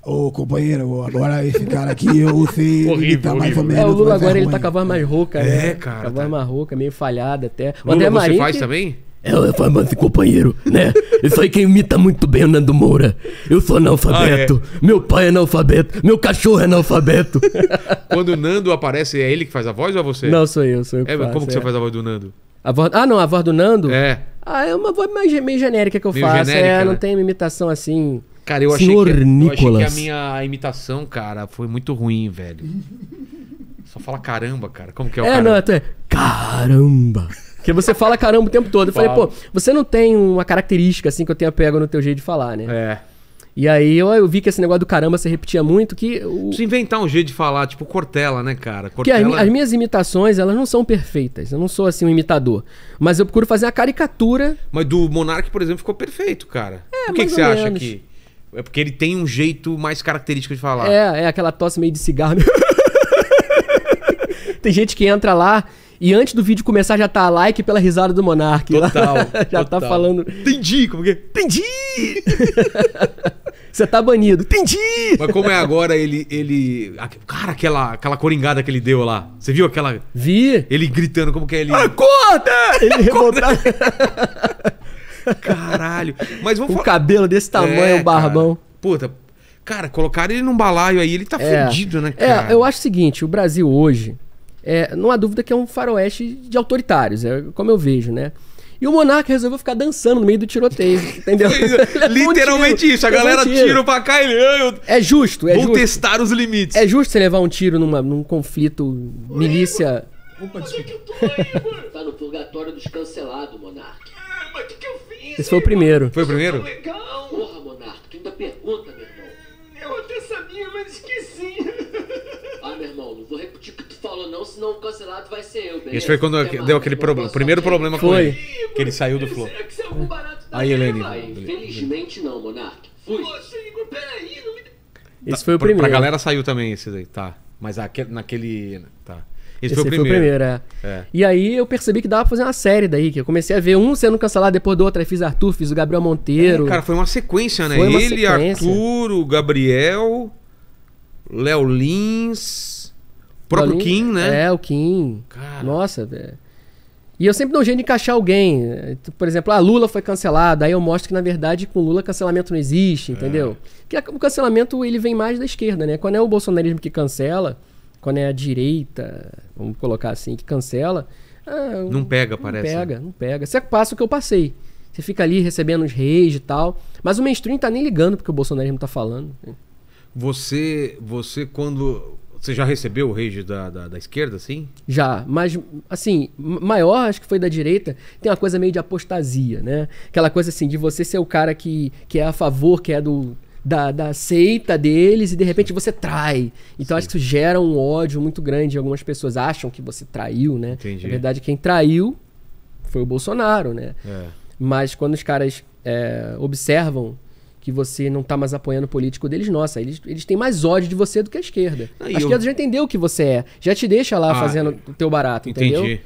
Ô, companheiro, agora esse cara aqui eu [LAUGHS] sei tá horrível, tá mais horrível. ou menos. É, o Lula é agora ele tá com a voz mais rouca, né? É, cara. Com a voz tá... mais rouca, meio falhada até. Lula, André Marinho, você faz que... também? Ela é faz mais companheiro, né? Isso aí quem imita muito bem é o Nando Moura. Eu sou analfabeto, ah, é. meu pai é analfabeto, meu cachorro é analfabeto. [LAUGHS] Quando o Nando aparece, é ele que faz a voz ou é você? Não, sou eu, sou eu. É, faço, como que você é. faz a voz do Nando? A voz... Ah, não, a voz do Nando? É. Ah, é uma voz meio genérica que eu meio faço. Genérica, é, né? não tem uma imitação assim. Cara, eu achei, que, eu achei que a minha imitação, cara, foi muito ruim, velho. Só fala caramba, cara. Como que é o É, caramba? não, até. Caramba! Porque você fala caramba o tempo todo. Eu falei, pô, você não tem uma característica assim que eu tenha pego no teu jeito de falar, né? É. E aí eu, eu vi que esse negócio do caramba se repetia muito, que... O... Precisa inventar um jeito de falar, tipo Cortella, né, cara? Cortella... Que as, as, minhas imitações, elas não são perfeitas. Eu não sou, assim, um imitador. Mas eu procuro fazer a caricatura... Mas do Monark, por exemplo, ficou perfeito, cara. É, Por que, que você menos. acha que... É porque ele tem um jeito mais característico de falar. É, é aquela tosse meio de cigarro. [LAUGHS] tem gente que entra lá e antes do vídeo começar, já tá like pela risada do Monark. Total. [LAUGHS] já tá total. tá falando. Entendi, como que. É? Entendi! [LAUGHS] Você tá banido. Entendi! Mas como é agora ele. ele Cara, aquela, aquela coringada que ele deu lá. Você viu aquela. Vi! Ele gritando, como que é ele. Acorda! [LAUGHS] Ele revoltado. Caralho. Mas vamos o cabelo desse tamanho, é, barbão. Cara. Puta, cara, colocaram ele num balaio aí, ele tá é. fudido, né, é, cara? É, eu acho o seguinte, o Brasil hoje, é, não há dúvida que é um faroeste de autoritários, é como eu vejo, né? E o Monarca resolveu ficar dançando no meio do tiroteio, [LAUGHS] entendeu? É literalmente isso. A é galera um tira pra cá e ele. É justo, é Vou justo. testar os limites. É justo você levar um tiro numa, num conflito milícia. Igor, Opa, Onde é que eu tô, [LAUGHS] mano? tá no purgatório dos cancelados, Monarca. Ah, mas o que, que eu fiz? Esse foi o primeiro. Foi o primeiro? Legal. não cancelado vai ser eu, beleza? Isso foi quando deu aquele problema. O primeiro problema foi que ele saiu do flow. Será que você é algum barato da Aí, Helene. Infelizmente não, Monark. Fui. Poxa, Igor, peraí, Esse foi o primeiro. Pra galera saiu também esse daí, tá. Mas aquele, naquele. Tá. Esse, esse foi o primeiro. Foi o primeiro é. É. E aí eu percebi que dava pra fazer uma série daí, que eu comecei a ver um sendo cancelado depois do outro. Aí fiz Arthur, fiz o Gabriel Monteiro. É, cara, foi uma sequência, né? Uma Ele, sequência. Arthur, o Gabriel, Léo Lins próprio mim, Kim, né? É, o Kim. Cara. Nossa, velho. E eu sempre dou um jeito de encaixar alguém. Por exemplo, a ah, Lula foi cancelada. Aí eu mostro que, na verdade, com Lula cancelamento não existe, é. entendeu? É. Porque o cancelamento ele vem mais da esquerda, né? Quando é o bolsonarismo que cancela, quando é a direita, vamos colocar assim, que cancela. Ah, não pega, não parece. Não pega, né? não pega. Você passa o que eu passei. Você fica ali recebendo os reis e tal. Mas o mainstream tá nem ligando porque o bolsonarismo tá falando. Né? Você, você quando você já recebeu o rage da, da, da, esquerda, assim? Já, mas assim, maior acho que foi da direita, tem uma coisa meio de apostasia, né? Aquela coisa assim, de você ser o cara que, que é a favor, que é do. Da, da seita deles e de repente você trai. Então Sim. acho que isso gera um ódio muito grande. Algumas pessoas acham que você traiu, né? Entendi. Na verdade, quem traiu foi o Bolsonaro, né? É. Mas quando os caras é, observam que você não tá mais apoiando o político deles, nossa, eles, eles têm mais ódio de você do que a esquerda. Não, a eu... esquerda já entendeu o que você é. Já te deixa lá ah, fazendo o teu barato, entendi. entendeu?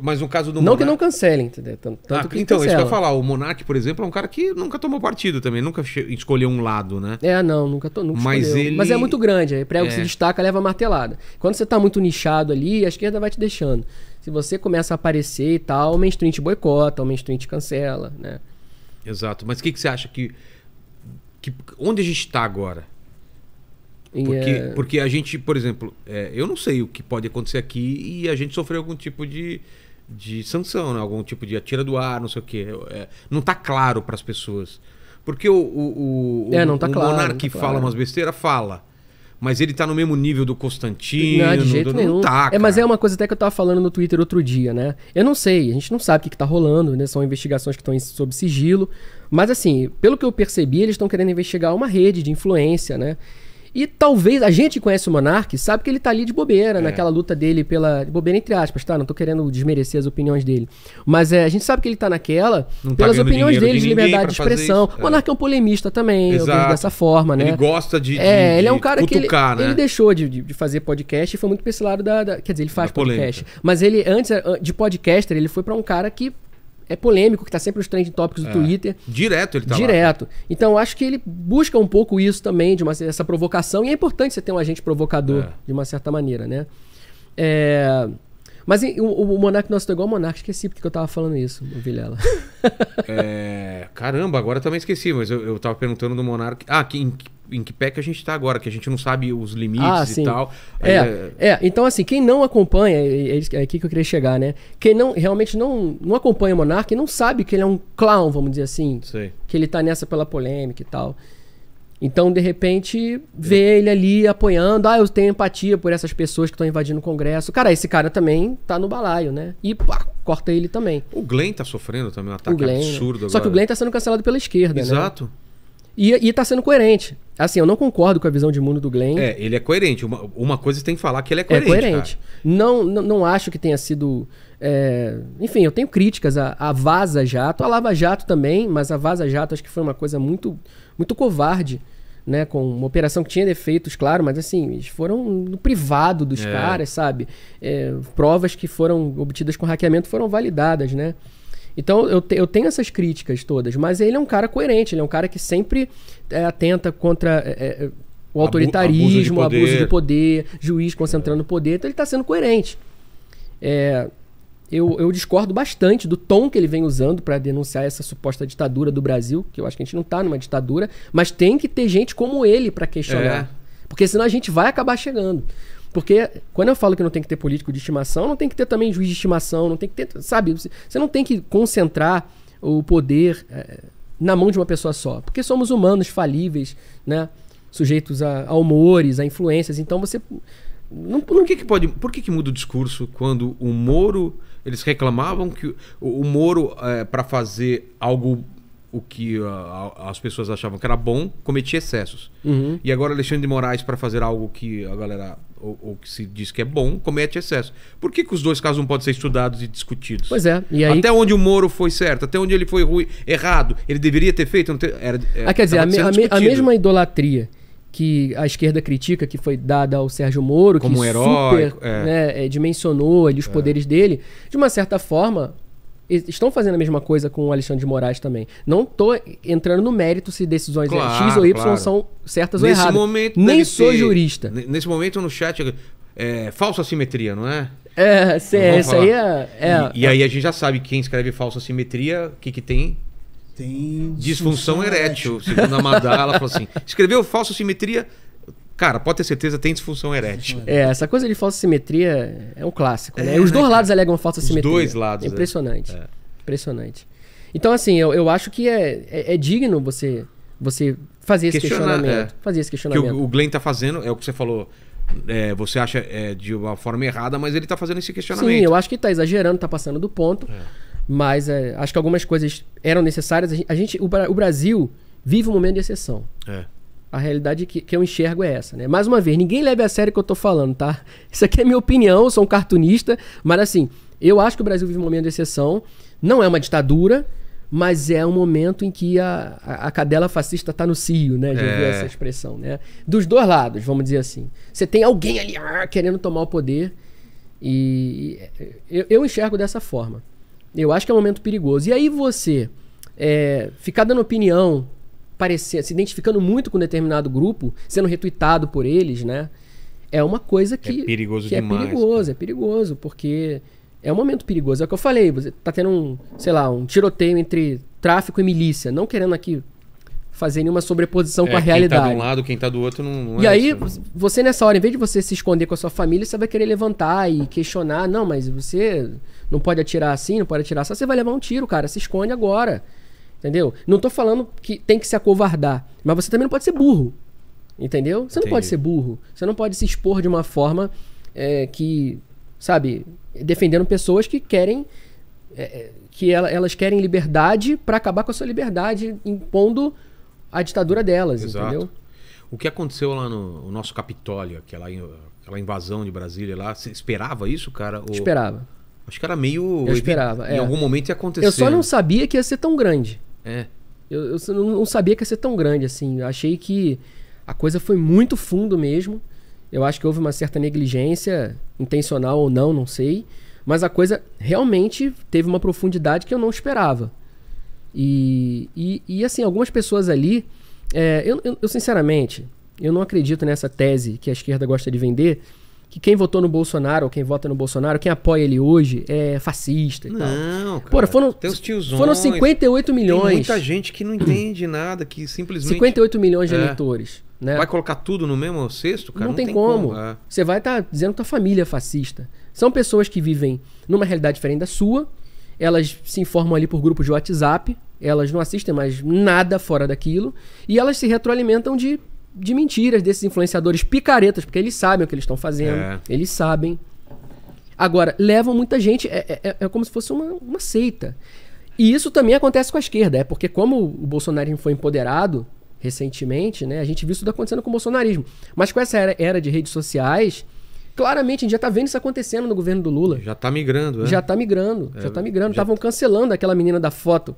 Mas no caso do Não que não cancelem, entendeu? Tanto ah, que então, cancela. isso que eu ia falar. O Monark, por exemplo, é um cara que nunca tomou partido também, nunca escolheu um lado, né? É, não, nunca, to... nunca Mas escolheu. Ele... Mas é muito grande, é prego é. que se destaca leva martelada. Quando você tá muito nichado ali, a esquerda vai te deixando. Se você começa a aparecer e tal, o mainstream te boicota, o mainstream te cancela, né? Exato. Mas o que, que você acha que que, onde a gente está agora? Porque, é porque a gente, por exemplo, é, eu não sei o que pode acontecer aqui e a gente sofreu algum tipo de, de sanção, né? algum tipo de atira do ar, não sei o quê. É, não está claro para as pessoas. Porque o, o, o, é, tá o claro, monarca tá que tá claro. fala umas besteiras, fala mas ele tá no mesmo nível do Constantino. Não, de jeito do... nenhum. Tá, é, mas é uma coisa até que eu tava falando no Twitter outro dia, né? Eu não sei, a gente não sabe o que, que tá rolando, né? São investigações que estão sob sigilo. Mas assim, pelo que eu percebi, eles estão querendo investigar uma rede de influência, né? E talvez a gente conhece o Monark, sabe que ele tá ali de bobeira, é. naquela luta dele pela. De bobeira entre aspas, tá? Não tô querendo desmerecer as opiniões dele. Mas é, a gente sabe que ele tá naquela não tá pelas tá opiniões dele de liberdade de expressão. O é. Monark é um polemista também, Exato. eu vejo dessa forma, né? Ele gosta de. É, de, ele é um cara cutucar, que. Ele, né? ele deixou de, de, fazer podcast e foi muito pra esse lado da, da. quer dizer, ele faz da podcast. Polêmica. Mas ele, antes eh, de podcaster, ele foi para um cara que é polêmico, que está sempre nos trending topics do é. Twitter. Direto ele tá Direto. Lá. Então, acho que ele busca um pouco isso também, de uma, essa provocação. E é importante você ter um agente provocador, é. de uma certa maneira, né? É... Mas o, o Monark nosso tá igual o Monark, esqueci porque eu tava falando isso, Vilela. [LAUGHS] É, caramba, agora também esqueci, mas eu, eu tava perguntando do Monark. Ah, que, em, em que pé que a gente tá agora, que a gente não sabe os limites ah, e tal. É, é, é... então assim, quem não acompanha, é, é, é aqui que eu queria chegar, né? Quem não realmente não, não acompanha o Monark não sabe que ele é um clown, vamos dizer assim. Sei. Que ele tá nessa pela polêmica e tal. Então, de repente, vê ele ali apoiando, ah, eu tenho empatia por essas pessoas que estão invadindo o Congresso. Cara, esse cara também tá no balaio, né? E pá, corta ele também. O Glenn tá sofrendo também um ataque Glenn, né? absurdo né? agora. Só que o Glenn tá sendo cancelado pela esquerda, né? Exato. Né? E, e tá sendo coerente. Assim, eu não concordo com a visão de mundo do Glenn. É, ele é coerente. Uma, uma coisa tem que falar que ele é coerente. É coerente. Não, não, não, acho que tenha sido. É... Enfim, eu tenho críticas à, à Vaza Jato, à Lava Jato também, mas a Vaza Jato acho que foi uma coisa muito muito covarde, né? Com uma operação que tinha defeitos, claro, mas assim, eles foram no privado dos é. caras, sabe? É, provas que foram obtidas com hackeamento foram validadas, né? Então eu, te, eu tenho essas críticas todas, mas ele é um cara coerente, ele é um cara que sempre é, atenta contra é, é o autoritarismo, abuso de, abuso de, poder, juiz concentrando o poder, então ele está sendo coerente. É, eu, eu discordo bastante do tom que ele vem usando para denunciar essa suposta ditadura do Brasil, que eu acho que a gente não está numa ditadura, mas tem que ter gente como ele para questionar. É. Porque senão a gente vai acabar chegando. Porque quando eu falo que não tem que ter político de estimação, não tem que ter também juiz de estimação, não tem que ter. Sabe, você não tem que concentrar o poder é, na mão de uma pessoa só. Porque somos humanos falíveis, né? Sujeitos a, a humores, a influências. Então você. Não, por que, que pode. Por que, que muda o discurso quando o Moro eles reclamavam que o, Moro, é, para fazer algo o que uh, as pessoas achavam que era bom, cometia excessos. Uhum. E agora Alexandre de Moraes, para fazer algo que a galera, ou, que se diz que é bom, comete excesso. Por que, que os dois casos não podem ser estudados e discutidos? Pois é. E aí... Até onde o Moro foi certo, até onde ele foi ruim, errado, ele deveria ter feito. Não ter, era, é, ah, quer dizer, a, me, a, me, a mesma idolatria que a esquerda critica, que foi dada ao Sérgio Moro, Como que herói, super é. Né, é, dimensionou ali os é. poderes dele, de uma certa forma, estão fazendo a mesma coisa com o Alexandre de Moraes também. Não estou entrando no mérito se decisões é claro, X ou Y claro. são certas nesse ou erradas. Momento Nem sou jurista. Nesse momento no chat é, é falsa simetria, não é? É, essa isso aí é. é e, e aí a gente já sabe quem escreve falsa simetria, o que, que tem tem. Disfunção erétil. Segundo a Madá, ela falou assim: [LAUGHS] escreveu falsa simetria. Cara, pode ter certeza, tem disfunção erétil. É, essa coisa de falsa simetria é um clássico, né? é, né? Os dois né, lados alegam falsa Os simetria. Os dois lados. É. impressionante. É. Impressionante. Então, assim, eu, eu acho que é, é, é digno você você fazer esse Questionar, questionamento. É. Fazer esse questionamento. Que o, o Glenn tá fazendo, é o que você falou. É, você acha é, de uma forma errada, mas ele está fazendo esse questionamento. Sim, eu acho que está exagerando, está passando do ponto. É. Mas é, acho que algumas coisas eram necessárias. A gente, o, o, Brasil vive um momento de exceção. É. A realidade que, que, eu enxergo é essa, né? Mais uma vez, ninguém leve a sério o que eu tô falando, tá? [LAUGHS] Isso aqui é minha opinião, sou um cartunista, mas assim, eu acho que o Brasil vive um momento de exceção. Não é uma ditadura, mas é um momento em que a, a, a cadela fascista está no cio, né? Já é. essa expressão, né? Dos dois lados, vamos dizer assim. Você tem alguém ali ah, querendo tomar o poder e, e eu, eu enxergo dessa forma. Eu acho que é um momento perigoso. E aí você é, ficar dando opinião, parecer, se identificando muito com um determinado grupo, sendo retuitado por eles, né? É uma coisa é que. É perigoso que demais. É perigoso, é perigoso, porque é um momento perigoso. É o que eu falei, você tá tendo um, sei lá, um tiroteio entre tráfico e milícia. Não querendo aqui fazer nenhuma sobreposição é, com a realidade. Quem tá de um lado, quem tá do outro não, não E é aí, isso. Né? você nessa hora, em vez de você se esconder com a sua família, você vai querer levantar e questionar. Não, mas você não pode atirar assim, não pode atirar assim. Você vai levar um tiro, cara. Se esconde agora. Entendeu? Não tô falando que tem que se acovardar, mas você também não pode ser burro. Entendeu? Você Entendi. não pode ser burro. Você não pode se expor de uma forma é, que, sabe, defendendo pessoas que querem. É, é que ela, elas querem liberdade para acabar com a sua liberdade, impondo a ditadura delas, Exato. entendeu? O que aconteceu lá no, no nosso Capitólio, aquela, aquela invasão de Brasília lá, você esperava isso, cara? Ou... Esperava. Acho que era meio. Eu esperava. Em é. algum momento ia acontecer. Eu só não sabia que ia ser tão grande. É. Eu, eu não sabia que ia ser tão grande, assim. Eu achei que a coisa foi muito fundo mesmo. Eu acho que houve uma certa negligência, intencional ou não, não sei. Mas a coisa realmente teve uma profundidade que eu não esperava. E, e, e assim, algumas pessoas ali. É, eu, eu, eu, sinceramente, eu não acredito nessa tese que a esquerda gosta de vender que quem votou no Bolsonaro, ou quem vota no Bolsonaro, quem apoia ele hoje é fascista e não, tal. Não, cara. Pô, foram, tem os tiozões, foram 58 milhões. Tem muita gente que não entende nada, que simplesmente... 58 milhões de é. eleitores. Né? Vai colocar tudo no mesmo cesto, cara? Não, não tem, tem, como. como. É. Você vai estar tá dizendo que tua família é fascista. São pessoas que vivem numa realidade diferente da sua, elas se informam ali por grupos de WhatsApp, elas não assistem mais nada fora daquilo, e elas se retroalimentam de de mentiras desses influenciadores picaretas, porque eles sabem o que eles estão fazendo, é. eles sabem. Agora, levam muita gente, é, é, é como se fosse uma, uma seita. E isso também acontece com a esquerda, é porque como o bolsonarismo foi empoderado recentemente, né, a gente viu isso acontecendo com o bolsonarismo. Mas com essa era, era de redes sociais, claramente a gente já está vendo isso acontecendo no governo do Lula. Já está migrando, né? Já está migrando, já está é, migrando. Estavam já... cancelando aquela menina da foto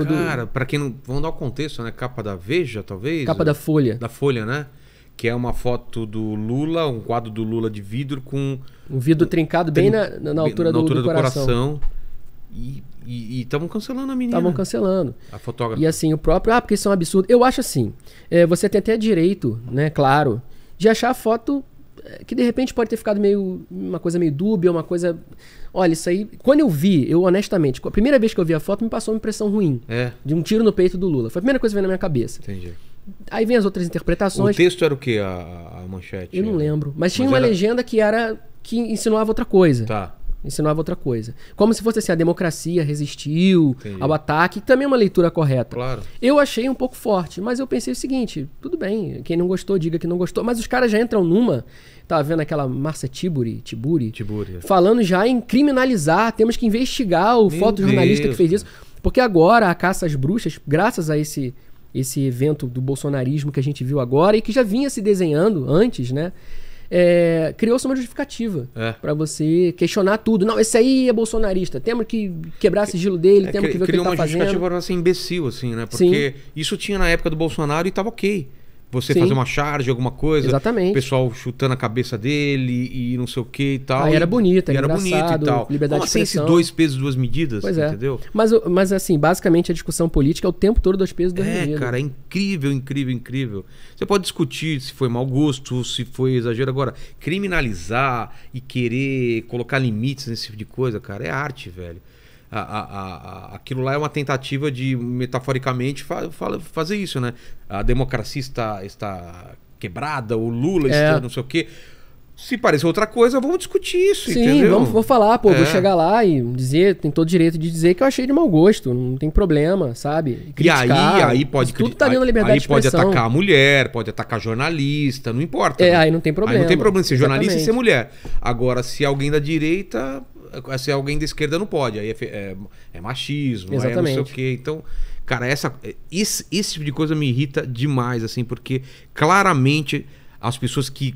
do, Cara, do... para quem não. Vamos dar o contexto, né? Capa da Veja, talvez? Capa da Folha. Da Folha, né? Que é uma foto do Lula, um quadro do Lula de vidro com. Um vidro trincado bem na, na altura, bem, do, na altura do, do, coração. coração. E estavam cancelando a menina. Estavam cancelando. A fotógrafa. E assim, o próprio. Ah, porque isso é um absurdo. Eu acho assim. É, você tem até direito, né? Claro, de achar a foto que de repente pode ter ficado meio uma coisa meio dúbia, uma coisa. Olha, isso aí. Quando eu vi, eu honestamente, a primeira vez que eu vi a foto, me passou uma impressão ruim. É. De um tiro no peito do Lula. Foi a primeira coisa que veio na minha cabeça. Entendi. Aí vem as outras interpretações. O texto era o que, a, a manchete? Eu não lembro. Mas tinha mas uma era... legenda que era. que insinuava outra coisa. Tá ensinava outra coisa. Como se fosse assim, a democracia resistiu Entendi. ao ataque, também é uma leitura correta. Claro. Eu achei um pouco forte, mas eu pensei o seguinte, tudo bem, quem não gostou diga que não gostou, mas os caras já entram numa, tava tá vendo aquela Marcia Tiburi, Tiburi, Tiburi falando já em criminalizar, temos que investigar o Meu fotojornalista Deus, que fez isso, porque agora a caça às bruxas, graças a esse esse evento do bolsonarismo que a gente viu agora e que já vinha se desenhando antes, né? é, criou-se uma justificativa é. para você questionar tudo. Não, esse aí é bolsonarista. Temos que quebrar sigilo dele, é, temos que ver o que ele tá fazendo. Criou uma justificativa para ser imbecil, assim, né? Porque Sim. isso tinha na época do Bolsonaro e tava ok você Sim. fazer uma charge, alguma coisa. Exatamente. O pessoal chutando a cabeça dele e não sei o que e tal. Aí era bonito, era, e era bonito e tal. Liberdade Como assim esse dois pesos, duas medidas? Pois é. Entendeu? Mas, mas assim, basicamente a discussão política é o tempo todo dois pesos, duas é, medidas. É, cara, é incrível, incrível, incrível. Você pode discutir se foi mau gosto, se foi exagero. Agora, criminalizar e querer colocar limites nesse tipo de coisa, cara, é arte, velho a, a, a, aquilo lá é uma tentativa de, metaforicamente, fa, fa, fazer isso, né? A democracia está, está quebrada, o Lula é. está não sei o quê. Se parecer outra coisa, vamos discutir isso, Sim, entendeu? Vamos, vou falar, pô, é. vou chegar lá e dizer, tem todo direito de dizer que eu achei de mau gosto, não tem problema, sabe? E, criticar, e aí, aí pode tudo tá dentro liberdade aí de pode atacar a mulher, pode atacar jornalista, não importa. É, né? aí não tem problema. Aí não tem problema ser jornalista Exatamente. e ser mulher. Agora, se alguém da direita se alguém da esquerda não pode, aí é, é, é machismo, Exatamente. é não sei o quê. Então, cara, essa, esse, esse tipo de coisa me irrita demais, assim, porque claramente as pessoas que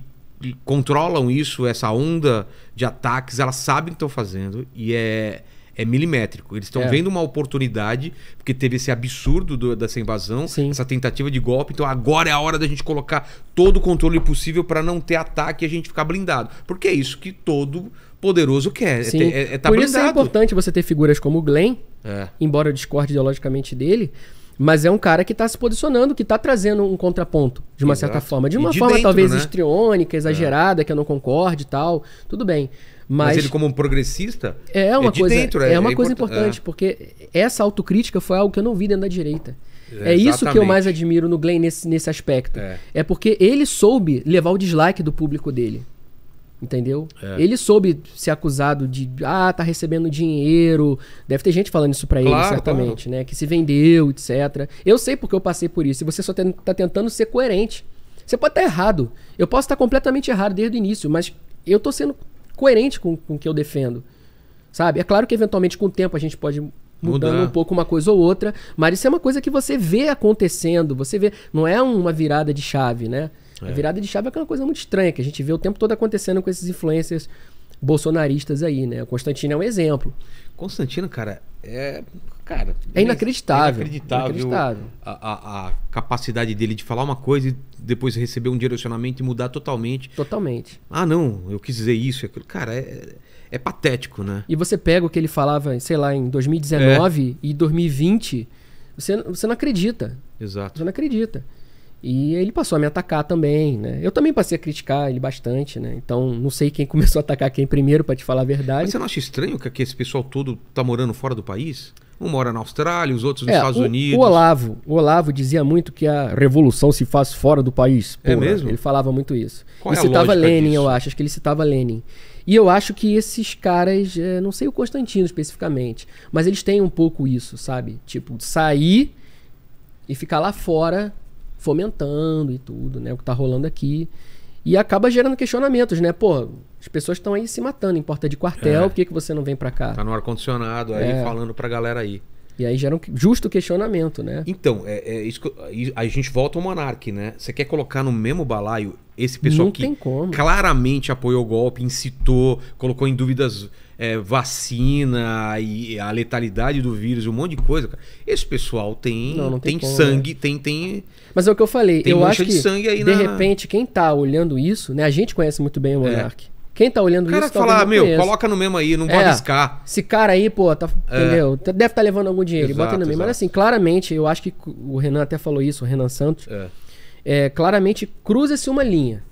controlam isso, essa onda de ataques, elas sabem o que estão fazendo e é, é milimétrico. Eles estão é. vendo uma oportunidade, porque teve esse absurdo do, dessa invasão, Sim. essa tentativa de golpe. Então agora é a hora da gente colocar todo o controle possível para não ter ataque e a gente ficar blindado. Porque é isso que todo poderoso quer. É. É Sim. É, é, é Por isso é importante você ter figuras como o Glenn, é. embora eu discorde ideologicamente dele, mas é um cara que está se posicionando, que está trazendo um contraponto, de uma Exato. certa forma. De uma de forma dentro, talvez né? É. exagerada, é. que eu não concordo e tal. Tudo bem. Mas, mas ele, como um progressista. É uma é coisa, dentro, é, uma coisa import... importante, porque essa autocrítica foi algo que eu não vi dentro da direita. É, é isso que eu mais admiro no Glenn nesse, nesse aspecto. É. porque ele soube levar o dislike do público dele. Entendeu? É. Ele soube ser acusado de ah, tá recebendo dinheiro. Deve ter gente falando isso para claro, ele, certamente, claro. né? Que se vendeu, etc. Eu sei porque eu passei por isso. E você só tá tentando ser coerente. Você pode estar tá errado. Eu posso estar tá completamente errado desde o início, mas eu tô sendo coerente com, com o que eu defendo. Sabe? É claro que eventualmente com o tempo a gente pode mudando Mudar. um pouco uma coisa ou outra, mas isso é uma coisa que você vê acontecendo, você vê, não é uma virada de chave, né? É. A virada de chave é aquela coisa muito estranha que a gente vê o tempo todo acontecendo com esses influencers bolsonaristas aí, né? O Constantino é um exemplo. Constantino, cara, é. Cara. É inacreditável. É inacreditável. inacreditável. A, a, a, capacidade dele de falar uma coisa e depois receber um direcionamento e mudar totalmente. Totalmente. Ah, não, eu quis dizer isso. Aquilo. É cara, é, é patético, né? E você pega o que ele falava, sei lá, em 2019 é. e 2020, você, você não acredita. Exato. Você não acredita. E ele passou a me atacar também, né? Eu também passei a criticar ele bastante, né? Então, não sei quem [LAUGHS] começou a atacar quem primeiro, para te falar a verdade. Mas você não acha estranho que esse pessoal todo tá morando fora do país? Um mora na Austrália, os outros nos é, Estados o, Unidos. O Olavo, o Olavo dizia muito que a revolução se faz fora do país. É mesmo? Ele falava muito isso. Qual ele é citava Lenin, disso? eu acho. Acho que ele citava Lenin. E eu acho que esses caras, é, não sei o Constantino especificamente, mas eles têm um pouco isso, sabe? Tipo, sair e ficar lá fora fomentando e tudo, né? O que tá rolando aqui. E acaba gerando questionamentos, né? Pô, as pessoas estão aí se matando em porta de quartel, é. por que, que você não vem para cá? Tá no ar-condicionado aí é. falando pra galera aí. E aí gera um justo questionamento, né? Então, é, é isso que, a gente volta ao monarque, né? Você quer colocar no mesmo balaio esse pessoal não que claramente apoiou o golpe, incitou, colocou em dúvidas é, vacina e a letalidade do vírus, um monte de coisa, cara. Esse pessoal tem, não, não tem, tem como, sangue, né? tem, tem. Mas é o que eu falei, eu acho que de, de na... repente quem tá olhando isso, né? A gente conhece muito bem o é. Monark. É. Quem tá olhando o cara isso, cara falar, meu, coloca no mesmo aí, não é, pode riscar. Esse cara aí, pô, tá, é. entendeu? Tá, deve estar tá levando algum dinheiro, exato, bota no mesmo. Mas assim, claramente, eu acho que o Renan até falou isso, o Renan Santos. É. é claramente, cruza-se uma linha.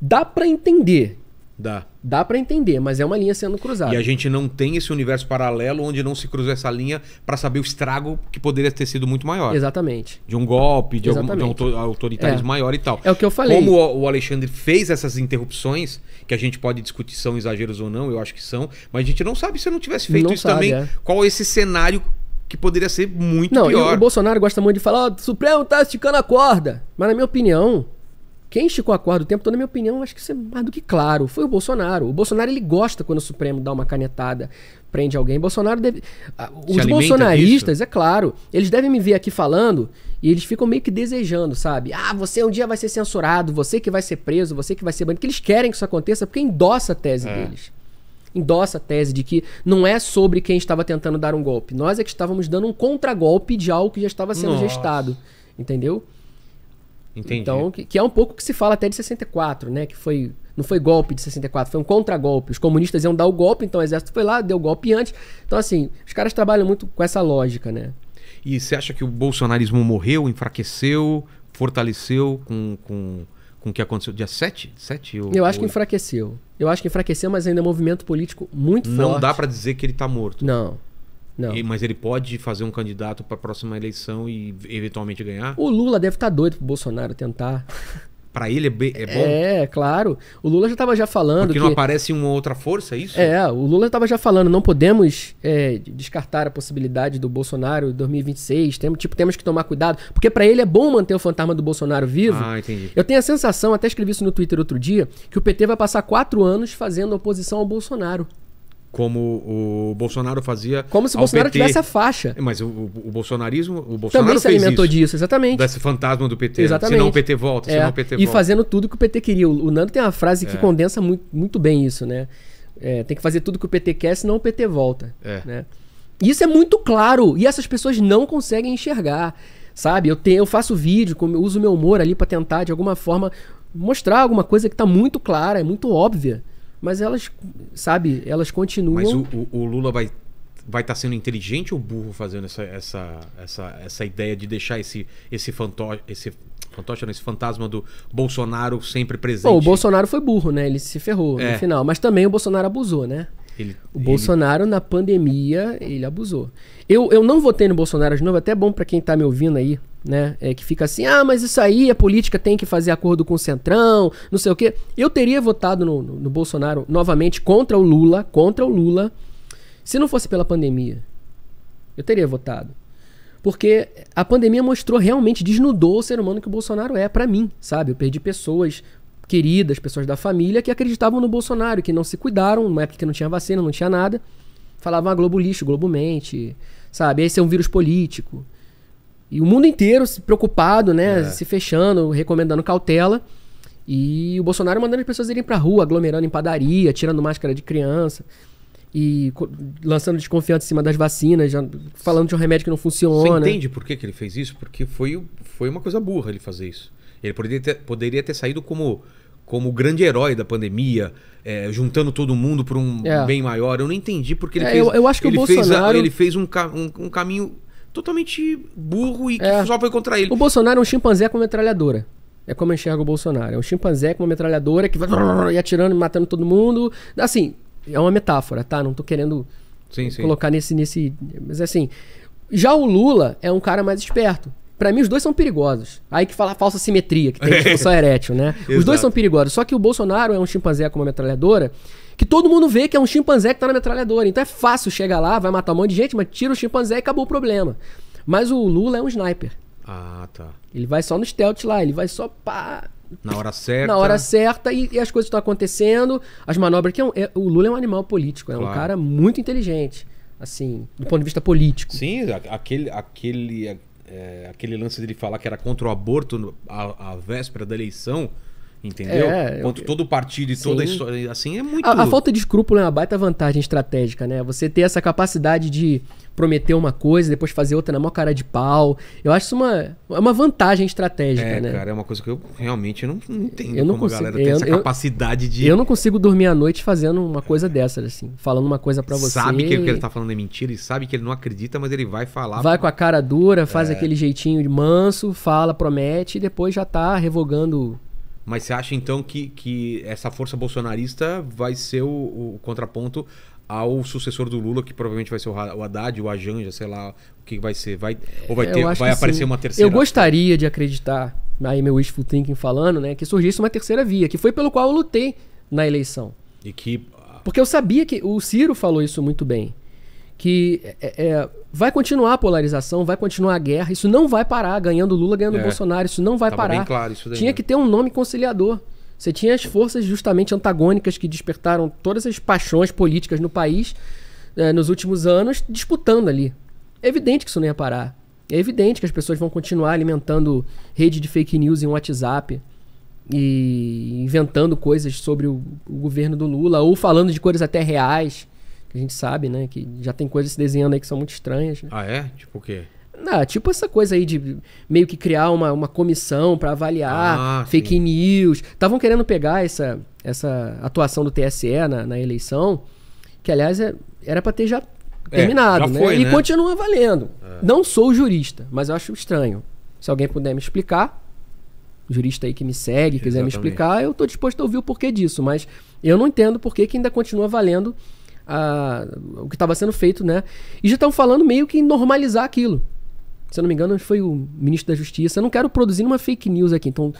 Dá para entender Dá. Dá para entender, mas é uma linha sendo cruzada. E a gente não tem esse universo paralelo onde não se cruzou essa linha para saber o estrago que poderia ter sido muito maior. Exatamente. De um golpe, de, algum, de um autoritarismo é. maior e tal. É o que eu falei. Como o Alexandre fez essas interrupções, que a gente pode discutir se são exageros ou não, eu acho que são, mas a gente não sabe se não tivesse feito não isso sabe, também, é. qual esse cenário que poderia ser muito não, pior. Não, o Bolsonaro gosta muito de falar, o Supremo tá esticando a corda. Mas na minha opinião, quem esticou a corda o tempo todo, na minha opinião, acho que isso é mais do que claro. Foi o Bolsonaro. O Bolsonaro ele gosta quando o Supremo dá uma canetada, prende alguém. Bolsonaro deve. Ah, os bolsonaristas, é claro, eles devem me ver aqui falando e eles ficam meio que desejando, sabe? Ah, você um dia vai ser censurado, você que vai ser preso, você que vai ser banido. Que eles querem que isso aconteça porque endossa a tese é. deles endossa a tese de que não é sobre quem estava tentando dar um golpe. Nós é que estávamos dando um contragolpe de algo que já estava sendo Nossa. gestado. Entendeu? Entendi. Então, que, que, é um pouco que se fala até de 64, né? Que foi. Não foi golpe de 64, foi um contragolpe Os comunistas iam dar o golpe, então o exército foi lá, deu o golpe antes. Então, assim, os caras trabalham muito com essa lógica, né? E você acha que o bolsonarismo morreu, enfraqueceu, fortaleceu com, com, com o que aconteceu dia 7? 7 ou, Eu acho que enfraqueceu. Eu acho que enfraqueceu, mas ainda é um movimento político muito não forte. Não dá para dizer que ele tá morto. Não. Não. E, mas ele pode fazer um candidato para a próxima eleição e eventualmente ganhar? O Lula deve estar tá doido pro Bolsonaro tentar. [LAUGHS] para ele é, é, bom? É, claro. O Lula já estava já falando. Porque que... não aparece uma outra força, é isso? É, o Lula estava já falando, não podemos é, descartar a possibilidade do Bolsonaro em 2026. Temos, tipo, temos que tomar cuidado. Porque para ele é bom manter o fantasma do Bolsonaro vivo. Ah, entendi. Eu tenho a sensação, até escrevi isso no Twitter outro dia, que o PT vai passar quatro anos fazendo oposição ao Bolsonaro como o Bolsonaro fazia. Como se o Bolsonaro PT. tivesse a faixa. Mas o, o, o bolsonarismo, o Bolsonaro também se alimentou isso, disso, exatamente. Desse fantasma do PT. Né? Exatamente. Senão é, o PT volta, é. senão o PT volta. E fazendo tudo que o PT queria. O, Nando tem uma frase que é. condensa muito, muito bem isso, né? É, tem que fazer tudo que o PT quer, senão o PT volta. É. Né? Isso é muito claro e essas pessoas não conseguem enxergar, sabe? Eu, eu faço vídeo, uso meu humor ali para tentar de alguma forma mostrar alguma coisa que está muito clara, é muito óbvia. Mas elas, sabe, elas continuam. Mas o, o, o Lula vai vai estar tá sendo inteligente ou burro fazendo essa, essa, essa, essa ideia de deixar esse, esse fantoche, esse fantoche, esse fantasma do Bolsonaro sempre presente? Bom, o Bolsonaro foi burro, né? Ele se ferrou é. no final. Mas também o Bolsonaro abusou, né? Ele, o ele... Bolsonaro, na pandemia, ele abusou. Eu, eu não votei no Bolsonaro de novo, até bom para quem tá me ouvindo aí, né? É, que fica assim, ah, mas isso aí, a política tem que fazer acordo com o Centrão, não sei o quê. Eu teria votado no, no, no Bolsonaro novamente contra o Lula, contra o Lula, se não fosse pela pandemia. Eu teria votado. Porque a pandemia mostrou realmente, desnudou o ser humano que o Bolsonaro é para mim, sabe? Eu perdi pessoas, queridas, pessoas da família, que acreditavam no Bolsonaro, que não se cuidaram, numa época que não tinha vacina, não tinha nada. Falavam a ah, Globo lixo, Globo mente, sabe? Esse é um vírus político. E o mundo inteiro se preocupado, né? É. Se fechando, recomendando cautela. E o Bolsonaro mandando as pessoas irem pra rua, aglomerando em padaria, tirando máscara de criança. E lançando desconfiança em cima das vacinas, já, falando de um remédio que não funciona. Você entende por que, que ele fez isso? Porque foi, foi uma coisa burra ele fazer isso. Ele poderia ter, poderia ter saído como como o grande herói da pandemia, é, juntando todo mundo por um é. bem maior. Eu não entendi porque ele é, fez. Eu, eu, acho que ele o Bolsonaro... fez, ele fez um, um, um, caminho totalmente burro e que é. só foi contra ele. O Bolsonaro é um chimpanzé com metralhadora. É como eu enxergo o Bolsonaro. É um chimpanzé com uma metralhadora que vai atirando e matando todo mundo. Assim, é uma metáfora, tá? Não tô querendo sim, colocar sim. nesse. nesse... Mas assim. Já o Lula é um cara mais esperto. Para mim, os dois são perigosos. Aí que fala a falsa simetria, que tem discussão tipo, [LAUGHS] erétil, né? os dois são perigosos. Só que o Bolsonaro é um chimpanzé com uma metralhadora que todo mundo vê que é um chimpanzé que tá na metralhadora. Então é fácil chegar lá, vai matar um monte de gente, mas tira o chimpanzé e acabou o problema. Mas o Lula é um sniper. Ah, tá. Ele vai só no stealth lá, ele vai só pá. Na hora certa. Na hora certa e, e as coisas estão acontecendo, as manobras. que é um, é, O Lula é um animal político, é claro. um cara muito inteligente, assim, do ponto de vista político. Sim, aquele, aquele, é, aquele lance dele falar que era contra o aborto à véspera da eleição. Entendeu? É, Quanto eu... todo o partido e Sim. toda a história. Assim, é muito. A, a, falta de escrúpulo é uma baita vantagem estratégica, né? Você ter essa capacidade de prometer uma coisa, depois fazer outra na maior cara de pau. Eu acho isso uma, uma vantagem estratégica, é, né? cara, é uma coisa que eu realmente não, não entendo eu não como consigo, a galera tem eu, essa eu, capacidade de... Eu não consigo dormir à noite fazendo uma coisa é. dessa, assim, falando uma coisa para você. Sabe que o que ele tá falando é mentira e sabe que ele não acredita, mas ele vai falar... Vai com a cara dura, faz é. aquele jeitinho de manso, fala, promete e depois já tá revogando... Mas você acha então que, que essa força bolsonarista vai ser o, o contraponto ao sucessor do Lula, que provavelmente vai ser o Haddad, o Ajanja, sei lá o que vai ser. Vai, ou vai, é, ter, vai aparecer sim. uma terceira. Eu gostaria de acreditar, aí meu wishful thinking falando, né, que surgisse uma terceira via, que foi pelo qual eu lutei na eleição. E que. Porque eu sabia que. O Ciro falou isso muito bem. Que é, é, vai continuar a polarização, vai continuar a guerra, isso não vai parar, ganhando Lula, ganhando é. Bolsonaro, isso não vai Tava parar. claro isso daí, Tinha né? que ter um nome conciliador. Você tinha as forças justamente antagônicas que despertaram todas as paixões políticas no país eh, nos últimos anos disputando ali. É evidente que isso não ia parar. É evidente que as pessoas vão continuar alimentando rede de fake news em WhatsApp e inventando coisas sobre o, o governo do Lula ou falando de coisas até reais. Que a gente sabe, né? Que já tem coisas se desenhando aí que são muito estranhas. Né? Ah, é? Tipo o quê? não ah, tipo essa coisa aí de meio que criar uma, uma comissão para avaliar ah, fake sim. news. Estavam querendo pegar essa, essa atuação do TSE na, na eleição, que aliás é, era para ter já é, terminado, é, já né? e né? continua valendo. É. Não sou jurista, mas eu acho estranho. Se alguém puder me explicar, jurista aí que me segue, Exatamente. quiser me explicar, eu estou disposto a ouvir o porquê disso, mas eu não entendo por que ainda continua valendo a, ah, o que estava sendo feito, né? E já estão falando meio que normalizar aquilo se eu não me engano, foi o ministro da Justiça. Eu não quero produzir uma fake news aqui, então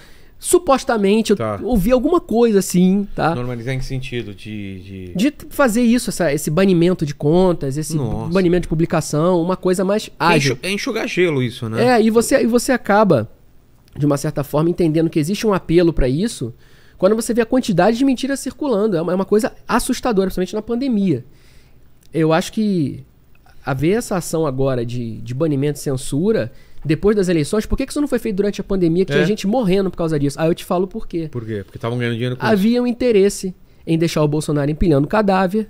supostamente tá. eu ouvi alguma coisa assim, tá? Normalizar em que sentido? De, de... de fazer isso, essa, esse banimento de contas, esse Nossa. banimento de publicação, uma coisa mais é ágil. É enxugar gelo isso, né? É, e você, e você acaba, de uma certa forma, entendendo que existe um apelo para isso quando você vê a quantidade de mentiras circulando. É uma, é uma coisa assustadora, principalmente na pandemia. Eu acho que haver essa ação agora de, de banimento e censura depois das eleições, por que, que isso não foi feito durante a pandemia, que é. gente morrendo por causa disso? Aí ah, eu te falo por quê. Por quê? Porque estavam ganhando dinheiro com Havia isso. um interesse em deixar o Bolsonaro empilhando cadáver.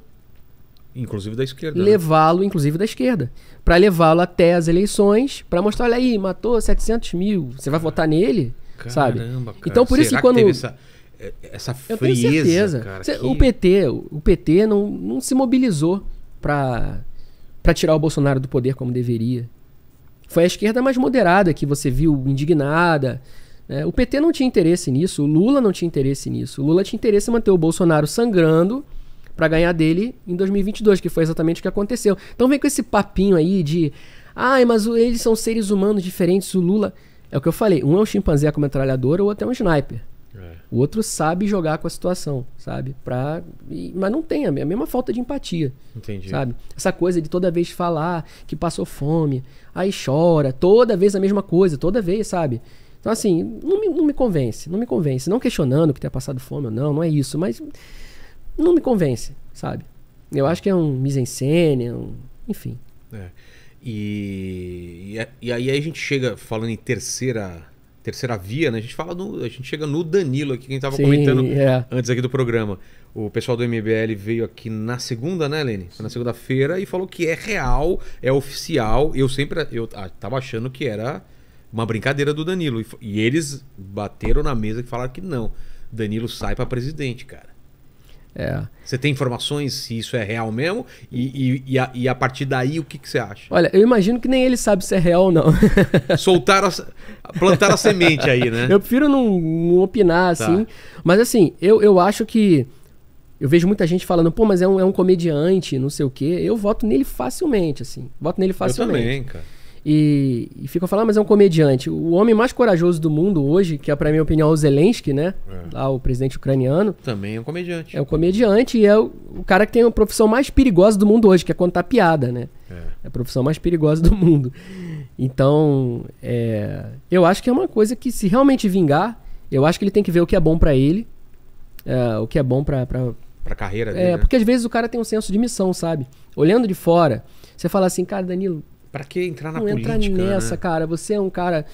Inclusive da esquerda. Né? Levá-lo, né? inclusive da esquerda. para levá-lo até as eleições, para mostrar, olha aí, matou 700 mil, você vai votar nele? Caramba, sabe? Cara. Então por Será isso que quando... Essa, é, essa frieza, eu tenho certeza. Cara, Cê, que... O PT, o PT não, não se mobilizou para para tirar o Bolsonaro do poder como deveria. Foi a esquerda mais moderada que você viu, indignada. Né? O PT não tinha interesse nisso, o Lula não tinha interesse nisso. O Lula tinha interesse em manter o Bolsonaro sangrando para ganhar dele em 2022, que foi exatamente o que aconteceu. Então vem com esse papinho aí de, ai, ah, mas eles são seres humanos diferentes, o Lula. É o que eu falei, um é um chimpanzé com metralhadora ou até um sniper. O outro sabe jogar com a situação, sabe? Pra... Mas não tem a mesma falta de empatia. Entendi. Sabe? Essa coisa de toda vez falar que passou fome, aí chora, toda vez a mesma coisa, toda vez, sabe? Então, assim, não me, não me convence, não me convence. Não questionando que tenha passado fome ou não, não é isso, mas não me convence, sabe? Eu acho que é um mise-en-scène, um... enfim. É. E, e, e aí a gente chega falando em terceira terceira via, né? A gente fala no, a gente chega no Danilo aqui, quem estava comentando é. antes aqui do programa. O pessoal do MBL veio aqui na segunda, né, Lene? na segunda-feira e falou que é real, é oficial. Eu sempre eu ah, tava achando que era uma brincadeira do Danilo e, e eles bateram na mesa e falaram que não. Danilo sai para presidente, cara. É. Você tem informações se isso é real mesmo? E, e, e, a, e a, partir daí, o que, que, você acha? Olha, eu imagino que nem ele sabe se é real ou não. [LAUGHS] Soltar a, plantar a semente aí, né? Eu prefiro não, não opinar, tá. assim. Mas assim, eu, eu acho que. Eu vejo muita gente falando, pô, mas é um, é um comediante, não sei o quê. Eu voto nele facilmente, assim. Voto nele facilmente. Eu também, cara. E, e ficam falando, ah, mas é um comediante. O homem mais corajoso do mundo hoje, que é, para minha opinião, o Zelensky, né? É. Lá, o presidente ucraniano. Também é um comediante. É um comediante e é o, o, cara que tem a profissão mais perigosa do mundo hoje, que é contar piada, né? É, é a profissão mais perigosa do mundo. Então, é, eu acho que é uma coisa que, se realmente vingar, eu acho que ele tem que ver o que é bom para ele, é, o que é bom pra. pra Pra carreira é, dele. É, né? porque às vezes o cara tem um senso de missão, sabe? Olhando de fora, você fala assim, cara, Danilo, Pra que entrar na não política? Não né? entra nessa, né? cara. Você é um cara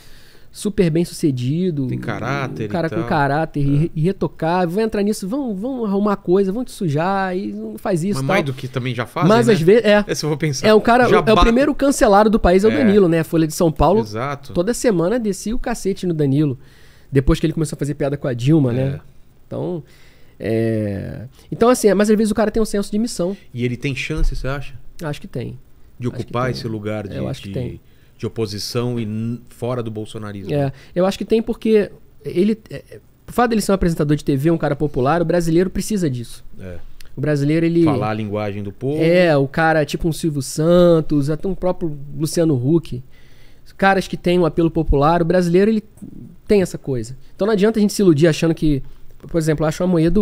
super bem sucedido. Tem caráter. Um cara com caráter é. irretocável. vão entrar nisso, vão, vão arrumar coisa, vão te sujar e não faz isso. Mas tal. mais do que também já faz Mas né? às vezes. É. Esse eu vou pensar. É, o cara, é o primeiro cancelado do país, é o é. Danilo, né? Folha de São Paulo. Exato. Toda semana descia o cacete no Danilo. Depois que ele começou a fazer piada com a Dilma, né? é. né? Então. É... Então, assim, mas às vezes o cara tem um senso de missão. E ele tem chance, você acha? Acho que tem de ocupar esse lugar é, de, de, tem. de oposição e fora do bolsonarismo. É, eu acho que tem porque ele, é, é, o fato dele ser um apresentador de TV, um cara popular, o brasileiro precisa disso. É. O brasileiro, ele. Falar a linguagem do povo. É, o cara, tipo um Silvio Santos, até um próprio Luciano Huck. caras que têm um apelo popular, o brasileiro, ele tem essa coisa. Então não adianta a gente se iludir achando que. Por exemplo, eu acho a moeda.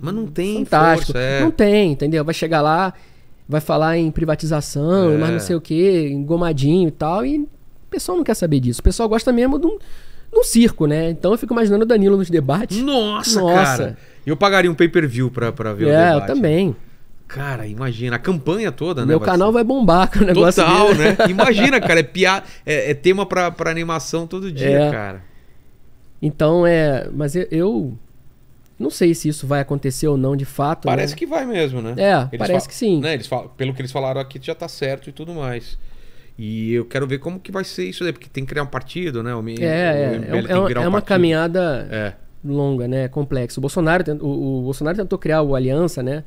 Mas não tem, fantástico. Força, é. Não tem, entendeu? Vai chegar lá vai falar em privatização, é. mas não é. sei o que, engomadinho e tal. E o pessoal não quer saber disso. O pessoal gosta mesmo de um, de um circo, né? Então eu fico imaginando o Danilo nos debates. Nossa, Nossa. cara. Eu pagaria um pay-per-view pra, pra ver é, o debate. É, eu também. Cara, imagina, a campanha toda, Meu né? Meu canal vai, ser... vai bombar com o negócio Total, dele. né? [LAUGHS] Imagina, cara, é, piada, é, é, tema pra, pra animação todo dia, é. cara. Então, é... Mas eu não sei se isso vai acontecer ou não de fato. Parece né? que vai mesmo, né? É, eles parece que sim. Né? Eles falam, pelo que eles falaram aqui já tá certo e tudo mais. E eu quero ver como que vai ser isso aí, porque tem que criar um partido, né? O, é, o, é, é, é, é uma partido. caminhada é. longa, né? Complexa. O Bolsonaro, o, o Bolsonaro tentou criar o Aliança, né?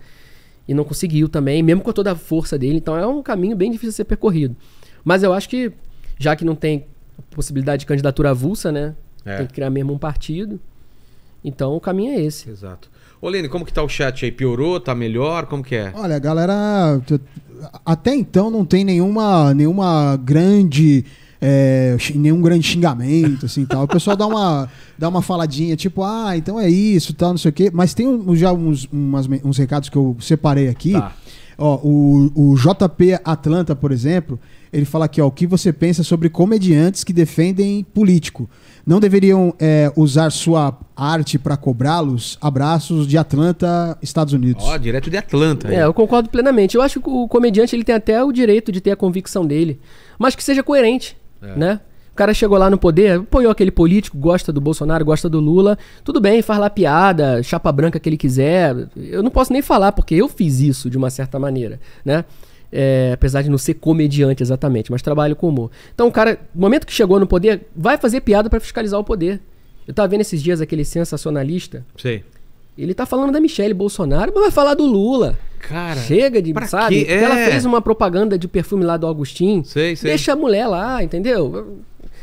E não conseguiu também, mesmo com toda a força dele. Então é um caminho bem difícil de ser percorrido. Mas eu acho que, já que não tem possibilidade de candidatura avulsa, né? É. Tem que criar mesmo um partido. Então o caminho é esse. Exato. Olene, como que tá o chat aí? Piorou? Tá melhor? Como que é? Olha, galera, até então não tem nenhuma, nenhuma grande. É, nenhum grande xingamento, assim tal. O pessoal dá uma, dá uma faladinha, tipo, ah, então é isso, tal, não sei o quê. Mas tem um, já uns, umas, uns recados que eu separei aqui. Tá. Ó, o, o JP Atlanta, por exemplo, ele fala aqui, ó, o que você pensa sobre comediantes que defendem político? Não deveriam é, usar sua arte para cobrá-los? Abraços de Atlanta, Estados Unidos. Ó, direto de Atlanta. É, eu concordo plenamente. Eu acho que o comediante ele tem até o direito de ter a convicção dele, mas que seja coerente, é. né? O cara chegou lá no poder, apoiou aquele político, gosta do Bolsonaro, gosta do Lula. Tudo bem, faz lá piada, chapa branca que ele quiser. Eu não posso nem falar, porque eu fiz isso de uma certa maneira, né? É, apesar de não ser comediante exatamente, mas trabalho com humor. Então o cara, no momento que chegou no poder, vai fazer piada para fiscalizar o poder. Eu tava vendo esses dias aquele sensacionalista. Sei. Ele tá falando da Michelle Bolsonaro, mas vai falar do Lula. Cara. Chega de, sabe? É. Ela fez uma propaganda de perfume lá do Agostinho. Sei, sei. Deixa a mulher lá, entendeu?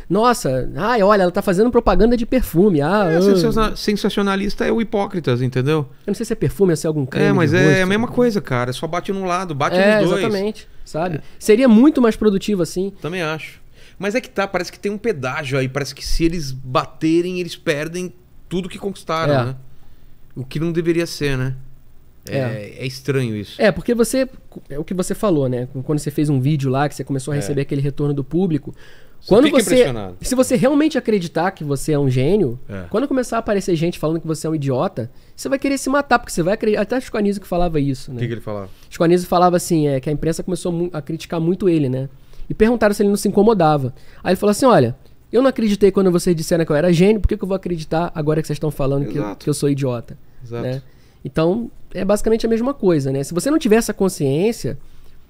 Nossa, ai, olha, ela tá fazendo propaganda de perfume. Ah, é, ah. sensacionalista é o hipócritas, entendeu? Eu não sei se é perfume ou se é algum creme. É, mas é rosto. a mesma coisa, cara. Só bate num lado, bate é, nos dois. Exatamente, sabe? É. Seria muito mais produtivo assim. Também acho. Mas é que tá, parece que tem um pedágio aí. Parece que se eles baterem, eles perdem tudo que conquistaram, é. né? O que não deveria ser, né? É, é. é estranho isso. É, porque você. É o que você falou, né? Quando você fez um vídeo lá, que você começou a é. receber é. aquele retorno do público, quando Fica você, se você realmente acreditar que você é um gênio, é. quando começar a aparecer gente falando que você é um idiota, você vai querer se matar, porque você vai acreditar. Até o Anísio que falava isso, né? O que, que, ele falava? Chico falava assim, é, que a imprensa começou a criticar muito ele, né? E perguntaram se ele não se incomodava. Aí ele falou assim, olha, eu não acreditei quando vocês disseram que eu era gênio, por que, que eu vou acreditar agora que vocês estão falando que eu, que eu, sou idiota? Exato. Né? Então, é basicamente a mesma coisa, né? Se você não tiver essa consciência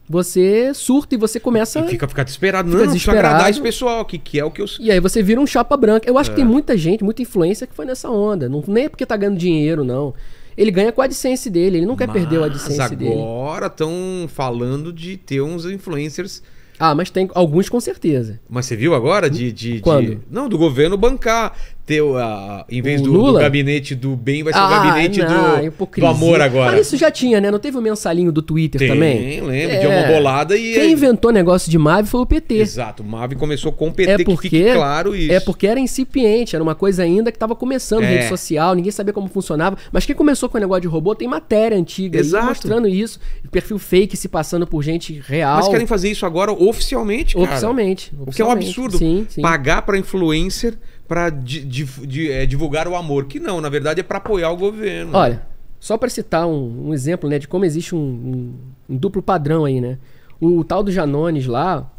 você surta e você começa. E fica, fica desesperado, fica não, desesperado. agradar esse pessoal, que, que é o que eu. E aí você vira um chapa branca. Eu acho é. que tem é. muita gente, muita influência que foi nessa onda. Não, nem é porque tá ganhando dinheiro, não. Ele ganha com a AdSense dele, ele não quer mas perder o AdSense agora dele. Agora estão falando de ter uns influencers. Ah, mas tem alguns com certeza. Mas você viu agora de. de Quando? De... Não, do governo bancar ter a, em vez do, do, gabinete do bem, vai ser ah, o gabinete não, do, do, amor agora. Mas isso já tinha, né? Não teve o mensalinho do Twitter Tem, também? lembro, é. de uma bolada e. Quem inventou negócio de Mave foi o PT. Exato, Mave começou com o PT, é porque, que fique claro isso. É porque era incipiente, era uma coisa ainda que estava começando, é. rede social, ninguém sabia como funcionava. Mas quem começou com o negócio de robô tem matéria antiga Exato. mostrando isso, perfil fake se passando por gente real. Mas querem fazer isso agora oficialmente, cara. Oficialmente. oficialmente o que é um absurdo. Sim, sim. Pagar para influencer para é, divulgar o amor, que não, na verdade é para apoiar o governo. Olha, só para citar um, um, exemplo né, de como existe um, um, um, duplo padrão aí, né? O, tal do Janones lá,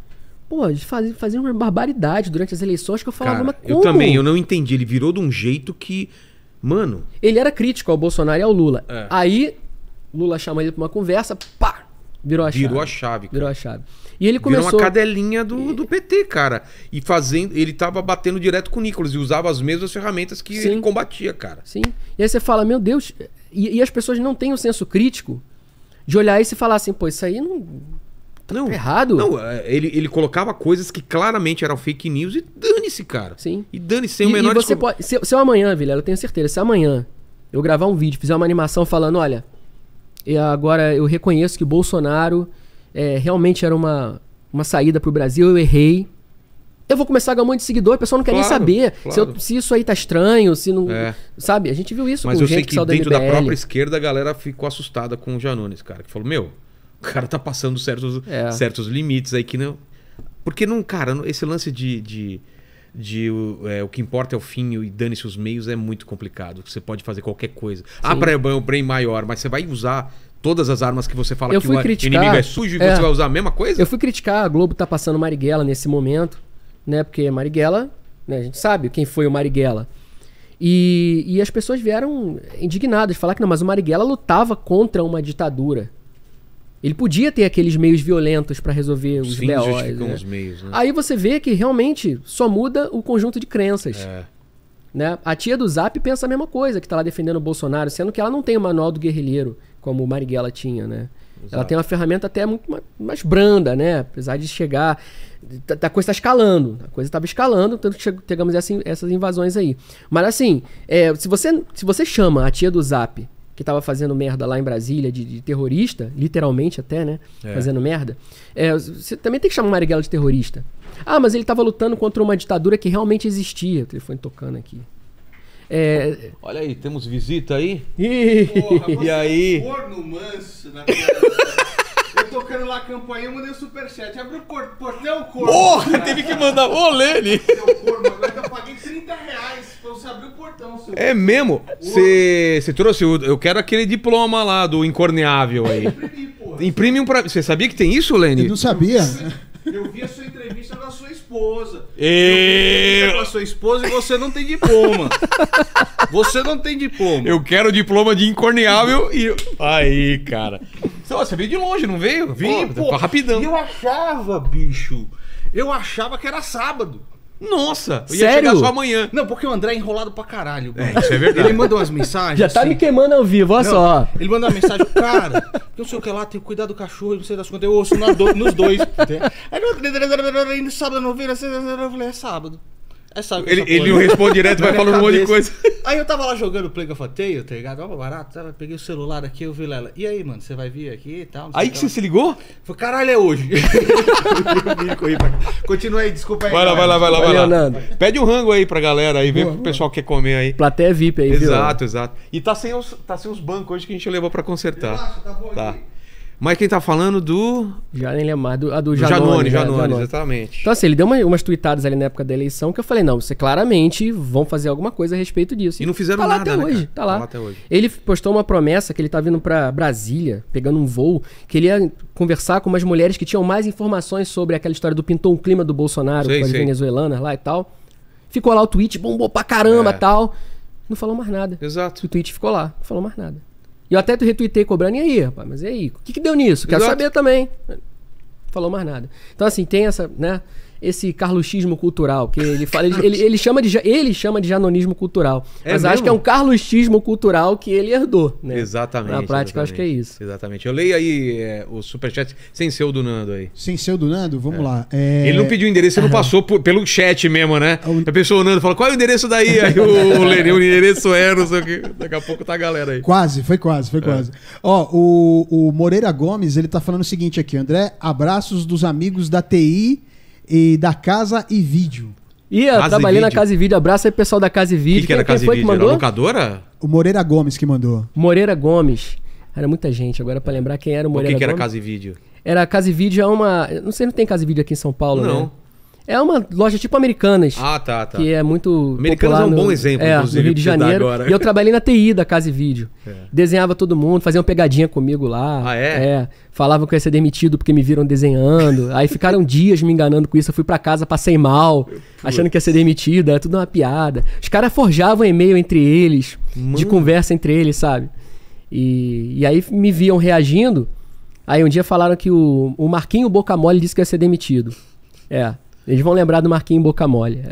pô, fazia, fazia uma barbaridade durante as eleições que eu falava, Cara, Eu também, eu não entendi. Ele virou de um jeito que. Mano. Ele era crítico ao Bolsonaro e ao Lula. É. Aí, Lula chama ele pra uma conversa, pá! Virou a chave. Virou a chave. Virou a chave. E ele começou. Virou uma cadelinha do, do PT, cara. E fazendo. Ele tava batendo direto com o Nicolas e usava as mesmas ferramentas que Sim. ele combatia, cara. Sim. E aí você fala, meu Deus. E, e as pessoas não têm o senso crítico de olhar isso e falar assim, pô, isso aí não. Tá não, errado. Não, é, ele, ele colocava coisas que claramente eram fake news e dane-se, cara. Sim. E dane-se, sem o menor e você pode, se, se eu é amanhã, Vilela, eu tenho certeza, se é amanhã eu gravar um vídeo, fizer uma animação falando, olha, e agora eu reconheço que Bolsonaro é, realmente era uma, uma saída para o Brasil, eu errei. Eu vou começar a ganhar um monte de seguidor, o pessoal não quer claro, nem saber claro. se, eu, se, isso aí tá estranho, se não. É. Sabe? A gente viu isso Mas eu sei que dentro da, da, própria esquerda a galera ficou assustada com o Janones, cara. Que falou: Meu, o cara tá passando certos, é. certos limites aí que não. Porque não, cara, esse lance de... de de é, o que importa é o fim e dane-se os meios é muito complicado. Você pode fazer qualquer coisa. Ah, Sim. Ah, para é um brain maior, mas você vai usar todas as armas que você fala eu que o criticar, inimigo é sujo e é, você vai usar a mesma coisa? Eu fui criticar, a Globo tá passando Marighella nesse momento, né? Porque Marighella, né, a gente sabe quem foi o Marighella. E, e as pessoas vieram indignadas, falar que não, mas o Marighella lutava contra uma ditadura. Ele podia ter aqueles meios violentos para resolver os Sim, BOs. Né? Os meios, né? Aí você vê que realmente só muda o conjunto de crenças. É. Né? A tia do Zap pensa a mesma coisa, que tá lá defendendo o Bolsonaro, sendo que ela não tem o manual do guerrilheiro, como o Marighella tinha, né? Exato. Ela tem uma ferramenta até muito mais branda, né? Apesar de chegar. Tá, tá, a coisa está escalando. A coisa estava escalando, tanto que chegamos a essas invasões aí. Mas assim, é, se, você, se você chama a tia do Zap que estava fazendo merda lá em Brasília, de, de terrorista, literalmente até, né? É. Fazendo merda. É, você também tem que chamar o Marighella de terrorista. Ah, mas ele estava lutando contra uma ditadura que realmente existia. O telefone tocando aqui. É... Olha aí, temos visita aí. Porra, e é aí? Corno manso na tocando lá campainha, eu mandei o um superchat. Abre o cor... portão, corpo. Porra, teve que mandar. Ô, Lene! Seu corno, agora eu paguei 30 reais pra você abrir o portão. Seu... É mesmo? Você trouxe o... Eu quero aquele diploma lá do incorneável aí. Eu imprimi, porra. Imprime um pra... Você sabia que tem isso, Lene? Eu não sabia. Eu vi a sua entrevista na sua esposa. Eu... Com é a sua esposa e você não tem diploma. [LAUGHS] você não tem diploma. Eu quero diploma de incorneável e. Aí, cara. Você veio de longe, não veio? Vim, pô, pô, rapidão. E eu achava, bicho. Eu achava que era sábado. Nossa, eu ia Sério? chegar só amanhã. Não, porque o André é enrolado pra caralho. É, isso é verdade. Ele manda umas mensagens. Já tá assim. me queimando ao vivo, olha Não, só. Ele manda uma mensagem, cara, não sei o que lá, tem que cuidar do cachorro, não sei das contas. Eu ouço na do- nos dois. Aí no no sábado, eu não vi, eu falei, é sábado. É só ele, ele não responde direto, vai falando um monte de coisa. [LAUGHS] Aí eu tava lá jogando Plague of a Tale, tá ligado? Ó, barato, tá? peguei o celular aqui, eu vi ela. E aí, mano, você vai vir aqui e tal? Aí que você se ligou? Falei, caralho, é hoje. [LAUGHS] Continua aí, desculpa aí. Vai lá, vai lá, vai lá, vai Leonardo. lá. Pede um rango aí pra galera aí, vê boa, pro pessoal que quer comer aí. Plateia VIP aí, Exato, viu? exato. exato E tá sem, os, tá sem os bancos hoje que a gente levou pra consertar. Relaxa, tá bom tá. Mas quem tá falando do. Já nem lembro do, a ah, do Janone. Janone, né? Janone, Janone. exatamente. Então, assim, ele deu uma, umas tweetadas ali na época da eleição que eu falei: não, você claramente vão fazer alguma coisa a respeito disso. E não fizeram tá nada. Lá até né, hoje, cara? tá lá. Tá lá até hoje. Ele postou uma promessa que ele tá vindo para Brasília, pegando um voo, que ele ia conversar com umas mulheres que tinham mais informações sobre aquela história do pintou um clima do Bolsonaro, sei, com as sei. venezuelanas lá e tal. Ficou lá o tweet, bombou pra caramba e é. tal. Não falou mais nada. Exato. O tweet ficou lá, não falou mais nada. E eu até retuitei cobrando, e aí, rapaz, mas e aí? O que, que deu nisso? Quero Exato. saber também. Falou mais nada. Então, assim, tem essa, né? esse carluxismo cultural, que ele fala, ele, ele, chama de ele chama de janonismo cultural, é mas mesmo? acho que é um carluxismo cultural que ele herdou, né? Exatamente. Na prática exatamente. acho que é isso. Exatamente. Eu leio aí é, o superchat sem ser o do Nando aí. Sem ser o do Nando, vamos é. lá. É, ele não pediu o endereço, ele não [LAUGHS] passou por, pelo chat mesmo, né? É a pessoa o Nando fala: "Qual é o endereço daí?" Aí o, o [LAUGHS] o endereço era, é, não sei o quê. Daqui a pouco tá a galera aí. Quase, foi quase, foi quase. Ó, o, o Moreira Gomes, ele tá falando o seguinte aqui, André, abraços dos amigos da TI e da Casa e Vídeo. Ia, casa trabalhei na Casa e Vídeo. Abraço aí, pessoal da Casa e Vídeo. O que, que era quem, Casa e foi Vídeo? Que mandou? Era locadora? O Moreira Gomes que mandou. Moreira Gomes. Era muita gente, agora para lembrar quem era o Moreira Gomes. O que, que era Gomes? Casa e Vídeo? Era Casa e Vídeo é uma... Não sei, não tem Casa e Vídeo aqui em São Paulo, não. né? Não. É uma loja tipo Americanas. Ah, tá, tá. Que é muito. Americanas é um no, bom exemplo, é, inclusive. No Rio de tá Janeiro. Agora. E eu trabalhei na TI da Casa e Vídeo. É. Desenhava todo mundo, fazia uma pegadinha comigo lá. Ah, é? É. Falavam que eu ia ser demitido porque me viram desenhando. [LAUGHS] Aí ficaram dias me enganando com isso. Eu fui para casa, passei mal, achando que ia ser demitido. Era tudo uma piada. Os caras forjavam e-mail entre eles, Mano. de conversa entre eles, sabe? E, e aí me viam reagindo. Aí um dia falaram que o, o Marquinho Boca Mole disse que ia ser demitido. É. Eles vão lembrar do Marquinho Boca Mole.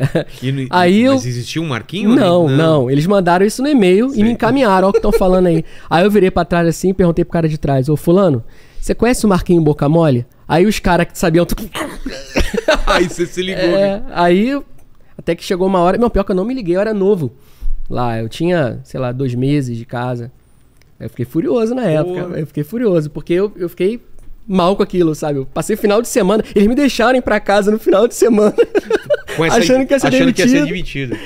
[LAUGHS] No, aí eu... existia um Marquinho? Não, não, não, Eles mandaram isso no e-mail e me encaminharam. Olha o que estão [LAUGHS] falando aí. aí eu virei para trás assim e perguntei pro cara de trás: Ô, Fulano, você conhece o Marquinho Boca Mole? Aí os caras que sabiam. Tu... [LAUGHS] aí você se ligou. É, né? Aí até que chegou uma hora. meu pior que eu não me liguei, eu era novo. Lá, eu tinha, sei lá, dois meses de casa. Eu fiquei furioso na época. Porra. Eu fiquei furioso, porque eu, eu fiquei mal com aquilo, sabe? Eu passei final de semana. Eles me deixaram ir pra casa no final de semana. [LAUGHS] achando que ia ser achando demitido. Que ia ser demitido.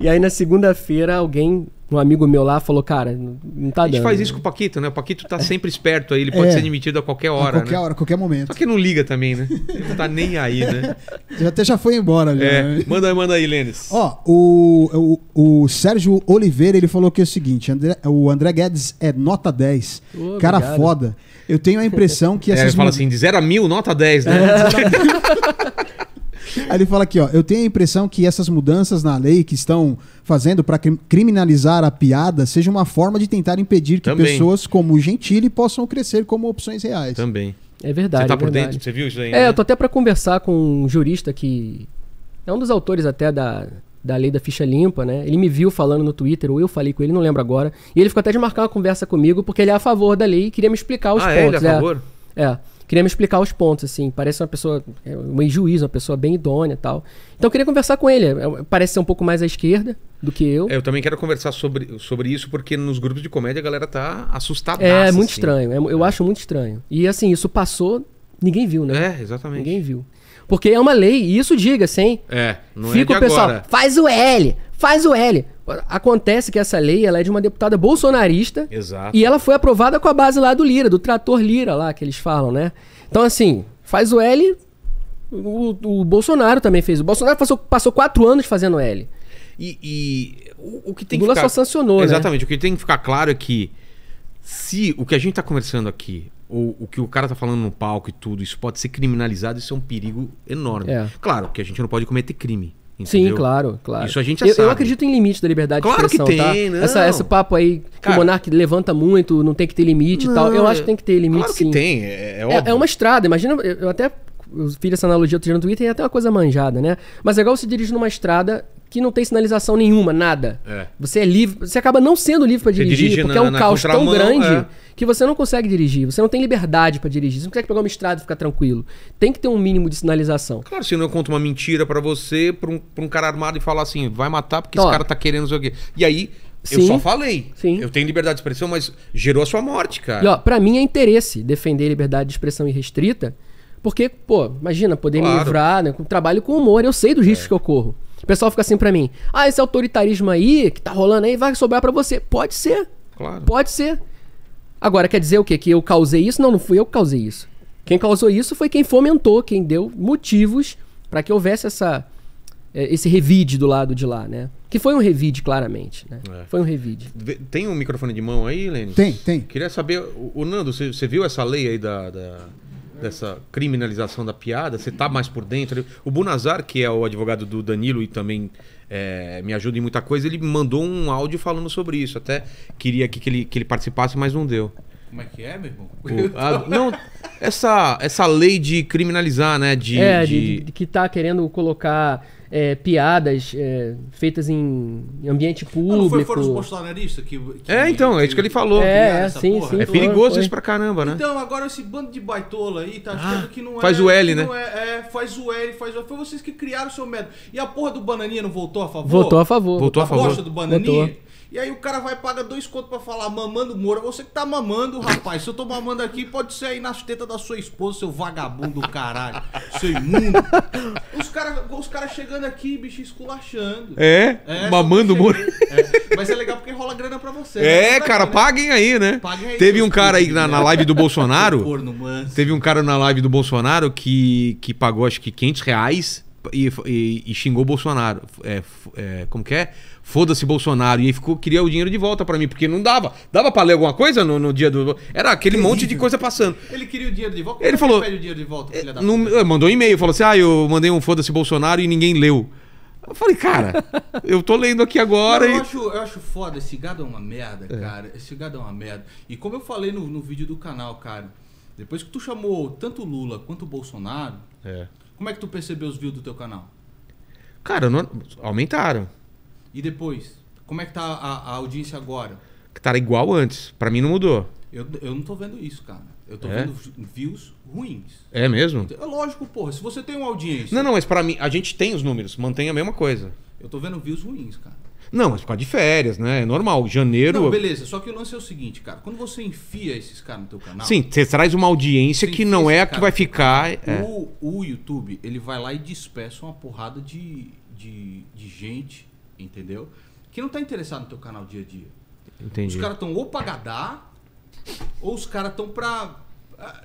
E aí na segunda-feira alguém, um amigo meu lá, falou, cara, não tá dando. A gente faz isso com o Paquito, né? O Paquito tá sempre esperto aí, ele pode é. ser demitido a qualquer hora. A qualquer né? hora, qualquer momento. Só que não liga também, né? Ele [LAUGHS] não tá nem aí, né? Já até já foi embora, já. É. Manda, manda aí, Lênis. Ó, o, o, o, Sérgio Oliveira, ele falou que é o seguinte, André, o André Guedes é nota 10, oh, cara obrigado. foda. Eu tenho a impressão que é, essas. É, ele fala assim, de 0 a mil, nota 10, né? É, Aí ele fala aqui, ó, eu tenho a impressão que essas mudanças na lei que estão fazendo para criminalizar a piada seja uma forma de tentar impedir que Também. pessoas como Gentili possam crescer como opções reais. Também. É verdade. Você tá é por dentro, você viu isso aí? É, né? eu tô até para conversar com um jurista que é um dos autores até da da lei da ficha limpa, né? Ele me viu falando no Twitter, ou eu falei com ele, não lembro agora. E ele ficou até de marcar uma conversa comigo, porque ele é a favor da lei e queria me explicar os ah, pontos. É, ele é a é. favor? É. é. Queria me explicar os pontos, assim. Parece uma pessoa, é, um juiz uma pessoa bem idônea e tal. Então eu queria conversar com ele. É, parece ser um pouco mais à esquerda do que eu. eu também quero conversar sobre, sobre isso, porque nos grupos de comédia a galera tá assustada. É, muito assim. estranho. eu acho muito estranho. E assim, isso passou, ninguém viu, né? É, exatamente. Ninguém viu. Porque é uma lei, e isso diga sim. É, não é Fica é o pessoal, agora. faz o L, faz o L. Acontece que essa lei ela é de uma deputada bolsonarista. Exato. E ela foi aprovada com a base lá do Lira, do trator Lira lá que eles falam, né? Então, assim, faz o L. O, o Bolsonaro também fez. O Bolsonaro passou, passou quatro anos fazendo L. E, e o, o, que tem o Lula ficar... só sancionou, né? Exatamente. Né? O que tem que ficar claro é que se o que a gente está conversando aqui ou o que o cara tá falando no palco e tudo, isso pode ser criminalizado, isso é um perigo enorme. É. Claro que a gente não pode cometer crime. Entendeu? Sim, claro, claro. Isso a gente eu, Eu acredito em limites da liberdade claro de expressão, que tá? tem, tá? Não. Essa, esse papo aí que cara, o monarca levanta muito, não tem que ter limite não, e tal. Eu acho que tem que ter é limite, claro sim. que tem, é, é, é, é uma estrada. Imagina, eu até eu fiz essa analogia outro dia no Twitter e é até uma coisa manjada, né? Mas é igual se dirige numa estrada que não tem sinalização nenhuma, nada. É. Você é livre, você acaba não sendo livre para dirigir, dirige porque na, é um caos tão grande é. que você não consegue dirigir, você não tem liberdade para dirigir, você não consegue pegar uma estrada e ficar tranquilo. Tem que ter um mínimo de sinalização. Claro, senão eu conto uma mentira para você, para um, um cara armado e falar assim, vai matar porque esse cara tá querendo não o quê. E aí, eu só falei. Sim. Eu tenho liberdade de expressão, mas gerou a sua morte, cara. E, ó, pra mim é interesse defender liberdade de expressão irrestrita, porque, pô, imagina, poder claro. me livrar, né? trabalho com humor, eu sei dos riscos é. que eu corro. O pessoal fica assim para mim: ah, esse autoritarismo aí que tá rolando aí vai sobrar para você. Pode ser. Claro. Pode ser. Agora, quer dizer o quê? Que eu causei isso? Não, não fui eu que causei isso. Quem causou isso foi quem fomentou, quem deu motivos para que houvesse essa, eh, esse revide do lado de lá, né? Que foi um revide, claramente. Né? É. Foi um revide. Tem um microfone de mão aí, Lênin? Tem, tem. Queria saber, o, o Nando, você, você, viu essa lei aí da... da dessa criminalização da piada? Você está mais por dentro? O Bunazar que é o advogado do Danilo e também é, me ajuda em muita coisa, ele mandou um áudio falando sobre isso. Até queria que, que, ele, que ele participasse, mas não deu. Como é que é, meu irmão? O, a, não, essa, essa lei de criminalizar, né? De, é, de, de, de que está querendo colocar é, piadas é, feitas em ambiente público. Ah, não, não foi, foram os bolsonaristas que, que, É, então, é isso que ele falou. É, sim, sim, é perigoso foi. isso pra caramba, né? Então, agora esse bando de baitola aí tá achando ah, que não é. Faz o L, né? É, é, faz o L, faz o L. Foi vocês que criaram o seu método. E a porra do bananinha não voltou a favor? Voltou a favor. Voltou a, a favor. Gosta do bananinha? Voltou. E aí o cara vai pagar dois contos pra falar mamando Moura. Você que tá mamando, rapaz. Se eu tô mamando aqui, pode ser aí nas tetas da sua esposa, seu vagabundo caralho. Seu imundo. Os caras os cara chegando aqui, bicho, esculachando. É? é mamando Moura. É. Mas é legal porque rola grana pra você. Né? É, né? cara, né? paguem aí, né? Paguem aí. Teve um cara aí na, na né? live do Bolsonaro. Porno, [LAUGHS] teve um cara na live do Bolsonaro que, que pagou acho que 500 reais e, e, e xingou Bolsonaro. É, é, como que é? Foda-se Bolsonaro. E aí ficou, queria o dinheiro de volta para mim, porque não dava. Dava para ler alguma coisa no, no, dia do. Era aquele monte de coisa passando. Ele queria o dinheiro de volta? Como é ele falou. dinheiro de volta, é, mandou um e-mail, falou assim: ah, eu mandei um foda-se Bolsonaro e ninguém leu. Eu falei, cara, [LAUGHS] eu tô lendo aqui agora não, e... Eu acho, eu acho foda, esse gado é uma merda, é. cara. Esse gado é uma merda. E como eu falei no, no vídeo do canal, cara, depois que tu chamou tanto Lula quanto Bolsonaro, é. Como é que tu percebeu os views do teu canal? Cara, não... aumentaram. E depois? Como é que tá a, a audiência agora? Que tá igual antes. Para mim não mudou. Eu, eu não tô vendo isso, cara. Eu tô é? vendo views ruins. É mesmo? É lógico, porra. Se você tem uma audiência. Não, não, mas para mim, a gente tem os números, mantém a mesma coisa. Eu tô vendo views ruins, cara. Não, mas por causa de férias, né? É normal. Janeiro. Não, beleza. Só que o lance é o seguinte, cara. Quando você enfia esses caras no teu canal. Sim, você traz uma audiência que não é a que vai ficar. É. O, o YouTube, ele vai lá e dispersa uma porrada de, de, de gente, entendeu? Que não tá interessado no teu canal dia a dia. Entendi. Os caras estão ou pra gadar, ou os caras estão pra. Ah,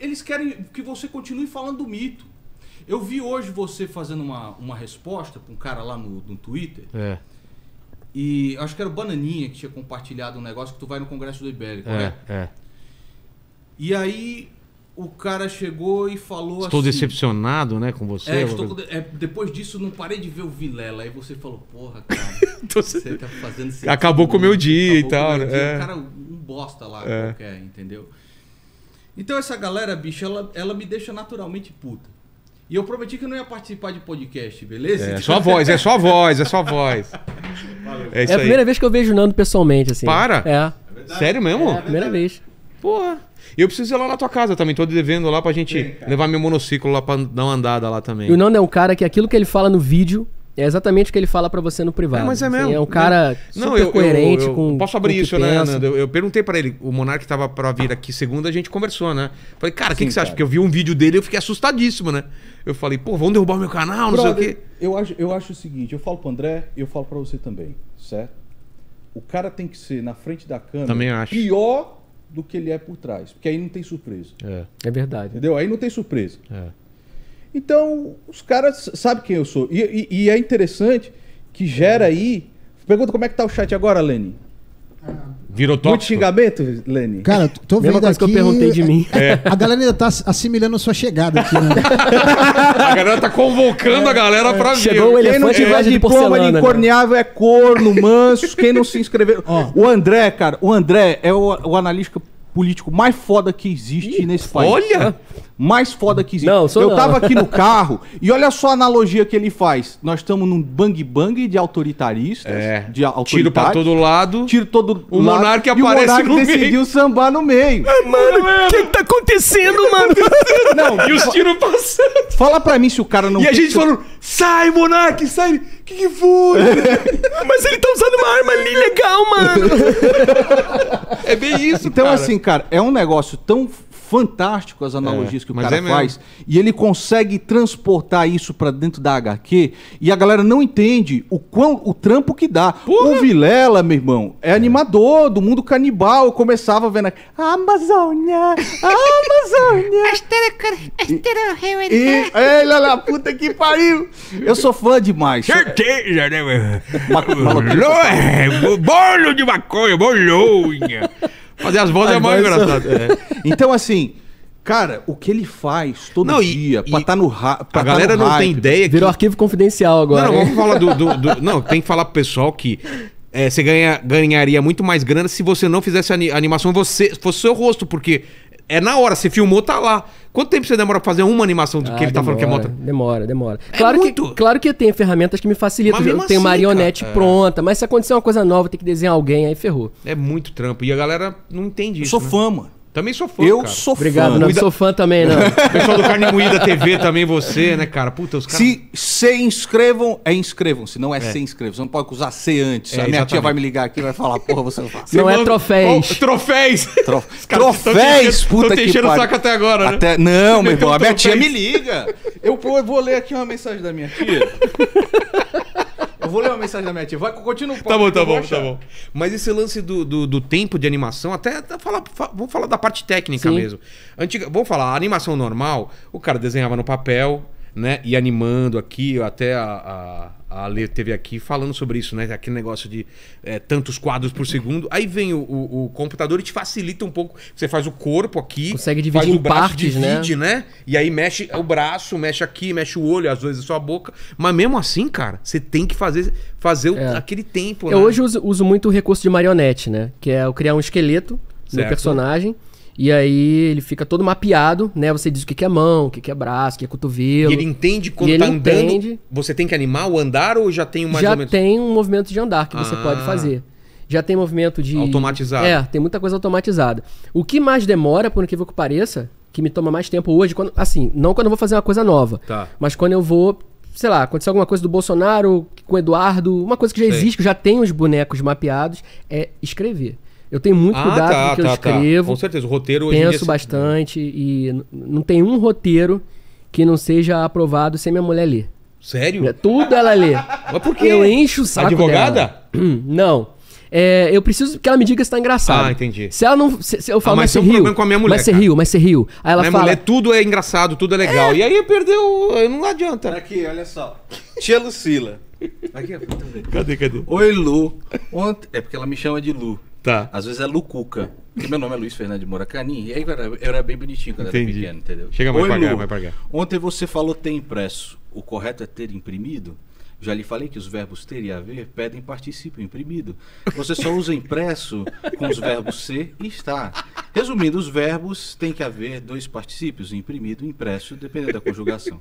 eles querem que você continue falando do mito. Eu vi hoje você fazendo uma, uma resposta pra um cara lá no, no Twitter. É e acho que era o Bananinha que tinha compartilhado um negócio que tu vai no Congresso do Ibérico, é, né? É. E aí o cara chegou e falou estou assim. Estou decepcionado, né, com você. É, estou, é, depois disso, não parei de ver o Vilela. Aí você falou, porra, cara, [LAUGHS] então você tá fazendo sentido, Acabou com o meu dia e tal. Meu né? dia. É. O cara, um bosta lá é. qualquer, entendeu? Então essa galera, bicho, ela, ela me deixa naturalmente puta. E eu prometi que eu não ia participar de podcast, beleza? É, é só voz, é só voz, é só voz. Valeu. É, é a primeira vez que eu vejo o Nando pessoalmente, assim. Para? É. é Sério mesmo? É primeira vez. Porra. Eu preciso ir lá na tua casa também, tô devendo lá pra gente Sim, levar meu monociclo lá pra dar uma andada lá também. E o Nando é um cara que aquilo que ele fala no vídeo, é exatamente o que ele fala para você no privado. É, mas é assim, mesmo. Assim, é um cara não, super eu, coerente eu, eu, com. Posso abrir com isso, né, Nando? Eu, perguntei para ele, o Monark tava para vir aqui segunda, a gente conversou, né? Falei, cara, o que, que, você acha? Porque eu vi um vídeo dele e eu fiquei assustadíssimo, né? Eu falei, pô, vão derrubar meu canal, não Brother, sei o quê. Eu acho, eu acho o seguinte, eu falo pro André e eu falo para você também, certo? O cara tem que ser, na frente da câmera, também acho. pior do que ele é por trás. Porque aí não tem surpresa. É, é verdade. Entendeu? Aí não tem surpresa. É. Então, os caras sabem quem eu sou. E, e, e é interessante que gera aí. Pergunta como é que tá o chat agora, Lenny? Virou tóxico. Muito xingamento, Lenny? Cara, tô vendo Mesma coisa aqui, que eu perguntei de é, mim. É. A galera ainda tá assimilando a sua chegada aqui, né? [LAUGHS] a galera tá convocando é, a galera pra é. vir. Chegou o elefante Quem não tiver diploma de né? incorneável né? é corno, manso. [LAUGHS] Quem não se inscreveu... O André, cara, o André é o, o analista político mais foda que existe Ih, nesse país. Olha! Mais foda que existe. Não, sou Eu não. tava aqui no [LAUGHS] carro e olha só a analogia que ele faz. Nós estamos num bang bang de autoritaristas. É. De tiro pra todo lado. Tiro todo o lado. Monarca e o monarca no decidiu meio. sambar no meio. Ah, mano, o que, tá acontecendo, tá mano? [LAUGHS] Não, e os tiros passando. Fala pra mim se o cara não... E a gente falou sai, monarca, sai que, que foi? [LAUGHS] Mas ele tá usando uma arma ali legal, mano. é bem isso, Então, cara. assim, cara, é um negócio tão fantástico as analogias é, que o cara é faz. E ele consegue transportar isso para dentro da HQ. E a galera não entende o quão o trampo que dá. Porra. O Vilela, meu irmão, é, é animador do mundo canibal. Eu começava vendo a Amazônia, [LAUGHS] Amazônia. e, e, olha é, lá, puta que pariu. Eu sou fã demais. Certeza, né, meu? É, bolo de maconha, bolonha. Fazer as vozes as é mais engraçado. É. Então, assim. Cara, o que ele faz todo não, dia e, pra estar tá no rádio. A tá galera não hype. tem ideia que. Virou arquivo confidencial agora. Não, não vamos falar do, do, do. Não, tem que falar pro pessoal que é, você ganha, ganharia muito mais grana se você não fizesse a animação, você fosse seu rosto, porque é na hora, você filmou, tá lá. Quanto tempo você demora pra fazer uma animação do ah, que ele demora, tá falando que é moto? Demora, demora. É claro, muito. Que, claro que eu tenho ferramentas que me facilitam. Mas eu tenho assim, marionete cara, é. pronta, mas se acontecer uma coisa nova, tem que desenhar alguém, aí ferrou. É muito trampo. E a galera não entende eu isso. Eu sou né? fã, mano. Também sou fã. Eu cara. sou Obrigado, fã. Obrigado, não sou fã também, não. [LAUGHS] Pessoal do Carne Moída TV também, você, né, cara? Puta, os caras. Se se inscrevam, é inscrevam-se, não é, é, se inscrevam. Você não pode usar se antes. É, a minha exatamente. tia vai me ligar aqui e vai falar, porra, você não faz. Não, é troféis. Oh, troféis! [LAUGHS] Troféis, puta tô que pariu. Tô saco até agora, né? até... Não, [LAUGHS] meu irmão, a minha tia me liga. Eu, eu vou ler aqui uma mensagem da minha tia vou ler uma mensagem da minha tia. Vai, continua. Tá bom, tá bom, tá bom. Mas esse lance do, do, do tempo de animação, até falar, vamos falar da parte técnica Sim. mesmo. Antiga, vamos falar, a animação normal, o cara desenhava no papel, né? E animando aqui, até a, a, a teve aqui falando sobre isso, né? Aquele negócio de é, tantos quadros por segundo. Aí vem o, o, o, computador e te facilita um pouco. Você faz o corpo aqui, consegue dividir faz o braço, partes, né? divide, né? né? E aí mexe o braço, mexe aqui, mexe o olho, às vezes a sua boca. Mas mesmo assim, cara, você tem que fazer, fazer é. aquele tempo. Eu né? hoje uso, uso muito o recurso de marionete, né? Que é o criar um esqueleto certo. do personagem. E aí ele fica todo mapeado, né? Você diz o que é mão, o que é braço, o que é cotovelo. E ele entende quando ele tá andando. Você tem que animar o andar ou já tem um já ou tem um movimento de andar que ah. você pode fazer. Já tem movimento de. Automatizado. É, tem muita coisa automatizada. O que mais demora, por incrível que pareça, que me toma mais tempo hoje, quando, assim, não quando eu vou fazer uma coisa nova, tá. mas quando eu vou sei lá, acontecer alguma coisa do Bolsonaro com o Eduardo, uma coisa que já existe, que já tem os bonecos mapeados, é escrever. Eu tenho muito ah, cuidado tá, com o que tá, eu tá. escrevo. Tá. Com certeza, o roteiro... Penso dia... bastante e não tem um roteiro que não seja aprovado sem minha mulher ler. Sério? É, tudo ela lê. Mas por quê? Eu encho o saco Advogada? Dela. [CLEARS THROAT] Não. É, eu preciso que ela me diga se tá engraçado. Ah, entendi. Se ela não. Se, se eu ah, falo, ah, mas, mas você riu. com a minha mulher, mas você riu, mas você riu. Aí ela minha fala. Mulher, tudo é engraçado, tudo é legal. É. E aí perdeu. Não adianta. Aqui, olha só. Tia Lucila. Aqui, [LAUGHS] Cadê, cadê? Oi, Lu. Ont... É porque ela me chama de Lu. Tá. Às vezes é Lucuca. Porque meu nome é Luiz Fernando de Moracanin. E aí eu era, eu era bem bonitinho quando Entendi. era pequeno, entendeu? Chega mais pra cá, vai pra cá. Ontem você falou ter impresso. O correto é ter imprimido? Já lhe falei que os verbos ter e haver pedem participio imprimido. Você só usa impresso com os verbos ser e estar. Resumindo, os verbos tem que haver dois particípios, imprimido e impresso, dependendo da conjugação.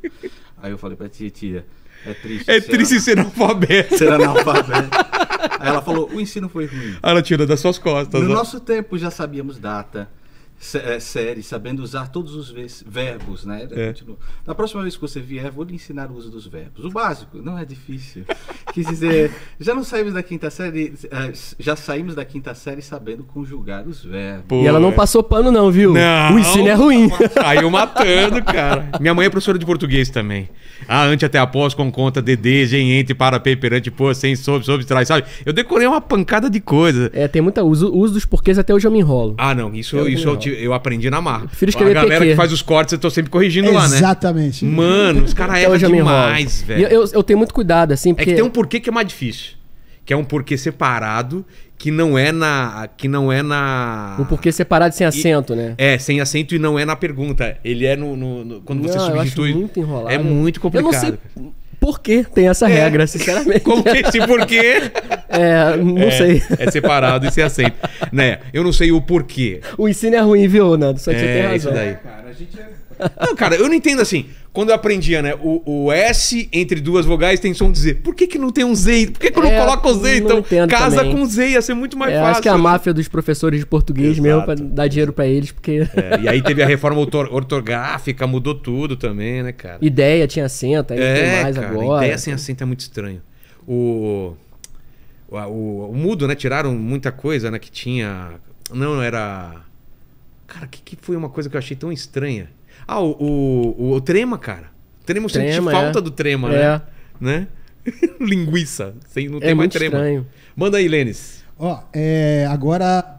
Aí eu falei para tia, tia, é triste. É ser triste ser analfabeto. Ser analfabeto. Aí ela falou: o ensino foi ruim. ela tira das suas costas. No ó. nosso tempo já sabíamos data é, série, sabendo usar todos os verbos, né? É. Na próxima vez que você vier, vou lhe ensinar o uso dos verbos. O básico, não é difícil. Quis dizer, já não saímos da quinta série, é, já saímos da quinta série sabendo conjugar os verbos. Pô, e ela não é. passou pano, não, viu? Não, o ensino é ruim. [LAUGHS] Saiu matando, cara. Minha mãe é professora de português também. Ah, ante até após, com conta, DD, gente, para, peperante perante, pô, sem, sob, sob, trai, sabe? Eu decorei uma pancada de coisa. É, tem muita. O uso, uso dos porquês até hoje eu me enrolo. Ah, não, isso, eu isso eu, eu aprendi na marra. Eu a galera PQ. que faz os cortes, eu tô sempre corrigindo lá, né? Exatamente. Mano, os caras erram demais, velho. Eu, eu, tenho muito cuidado, assim, porque... É que tem um porquê que é mais difícil. Que é um porquê separado, que não é na... Que não é na... O porquê separado sem acento, e, né? É, sem acento e não é na pergunta. Ele é no... no, no quando não, você substitui... muito enrolado. É muito complicado. Eu não sei por que tem essa é. regra, sinceramente. Como esse porquê? [LAUGHS] É, não é, sei. É separado e se aceita. né? Eu não sei o porquê. O ensino é ruim, viu, Nando? Só que é, você tem razão. Isso daí. É, cara, a gente é não, cara, eu não entendo assim. Quando eu aprendia, né? O, o S entre duas vogais tem som de Z. Por que, que não tem um Z? Por que, que eu não é, coloco o Z? Então, casa também. com Z, ia ser muito mais é, fácil. Acho que é a máfia dos professores de português Exato. mesmo, pra dar dinheiro para eles, porque. É, e aí teve a reforma ortográfica, mudou tudo também, né, cara? Ideia tinha acento, aí tem é, mais cara, agora. Ideia sem acento é muito estranho. O. O, o, o mudo, né? Tiraram muita coisa, né? Que tinha. Não, era. Cara, o que, que foi uma coisa que eu achei tão estranha? Ah, o, o, o trema, cara. Trema, eu trema, senti é. falta é. do trema, né? É. Né? [LAUGHS] Linguiça. Sem, não é tem mais trema. Estranho. Manda aí, Lênis. Ó, é, agora.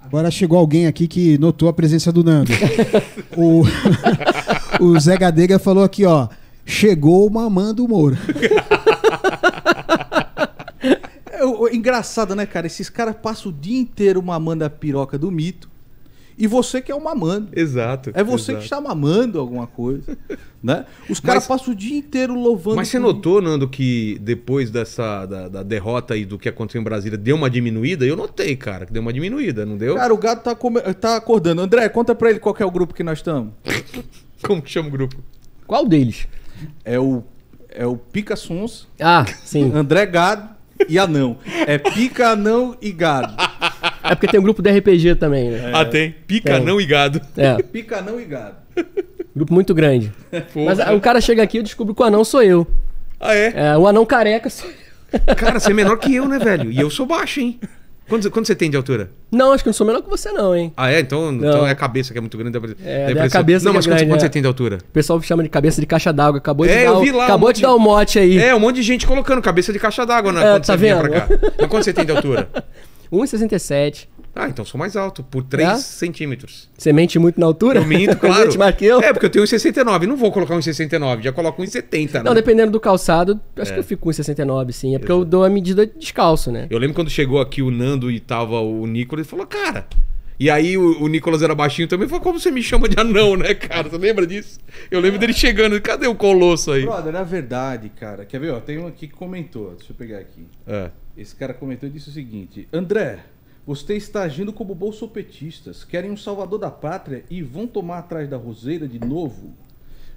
Agora chegou alguém aqui que notou a presença do Nando. [LAUGHS] o, [LAUGHS] o Zé Gadega falou aqui, ó. Chegou mamando o Moura. é, o, o, engraçado, né, cara? Esses caras passam o dia inteiro mamando a piroca do mito. E você que é o mamando. Exato. É você exato. que está mamando alguma coisa. [LAUGHS] né? Os caras passam o dia inteiro louvando. Mas você tudo. notou, Nando, que depois dessa da, da, derrota e do que aconteceu em Brasília deu uma diminuída? Eu notei, cara, que deu uma diminuída, não deu? Cara, o gato tá, come... tá acordando. André, conta pra ele qual é o grupo que nós estamos. [LAUGHS] Como que chama o grupo? Qual deles? É o. É o Pica Sons. Ah, sim. André Gado e Anão. É Pica, Anão e Gado. [LAUGHS] É porque tem um grupo de RPG também, né? Ah, tem. Pica, tem. não e gado. É. [LAUGHS] Pica, não e gado. Grupo muito grande. Mas ah, o cara chega aqui e descobre que o anão sou eu. Ah, é? é o anão careca sou eu. Cara, você é menor que eu, né, velho? E eu sou baixo, hein? Quanto, quanto você tem de altura? Não, acho que não sou menor que você, não, hein? Ah, é? Então, então é a cabeça que é muito grande. É, é a cabeça Não, é mas é grande, quanto, é. você tem de altura? O pessoal chama de cabeça de caixa d'água. Acabou de, é, dar, lá, acabou um de, de dar um mote aí. É, um monte de gente colocando cabeça de caixa d'água na, é, quando tá você vendo? pra cá. mas quanto você tem de altura? [LAUGHS] 1,67. Ah, então sou mais alto, por 3 é? Tá. centímetros. Você mente muito na altura? Eu minto, [LAUGHS] claro. eu. É, porque eu tenho 1,69. Não vou colocar 1,69, já coloco 1,70. Né? Não, dependendo do calçado, acho é. que eu fico com 1,69, sim. É porque Exato. eu dou a medida descalço, né? Eu lembro quando chegou aqui o Nando e tava o Nicolas, ele falou, cara... E aí o, o Nicolas era baixinho também, falou, como você me chama de anão, né, cara? Você lembra disso? Eu lembro dele chegando, cadê o Colosso aí? Brother, na verdade, cara, quer ver, ó, tem um aqui que comentou, deixa eu pegar aqui. É. Esse cara comentou e disse o seguinte: André, você está agindo como bolsopetistas, querem um salvador da pátria e vão tomar atrás da roseira de novo.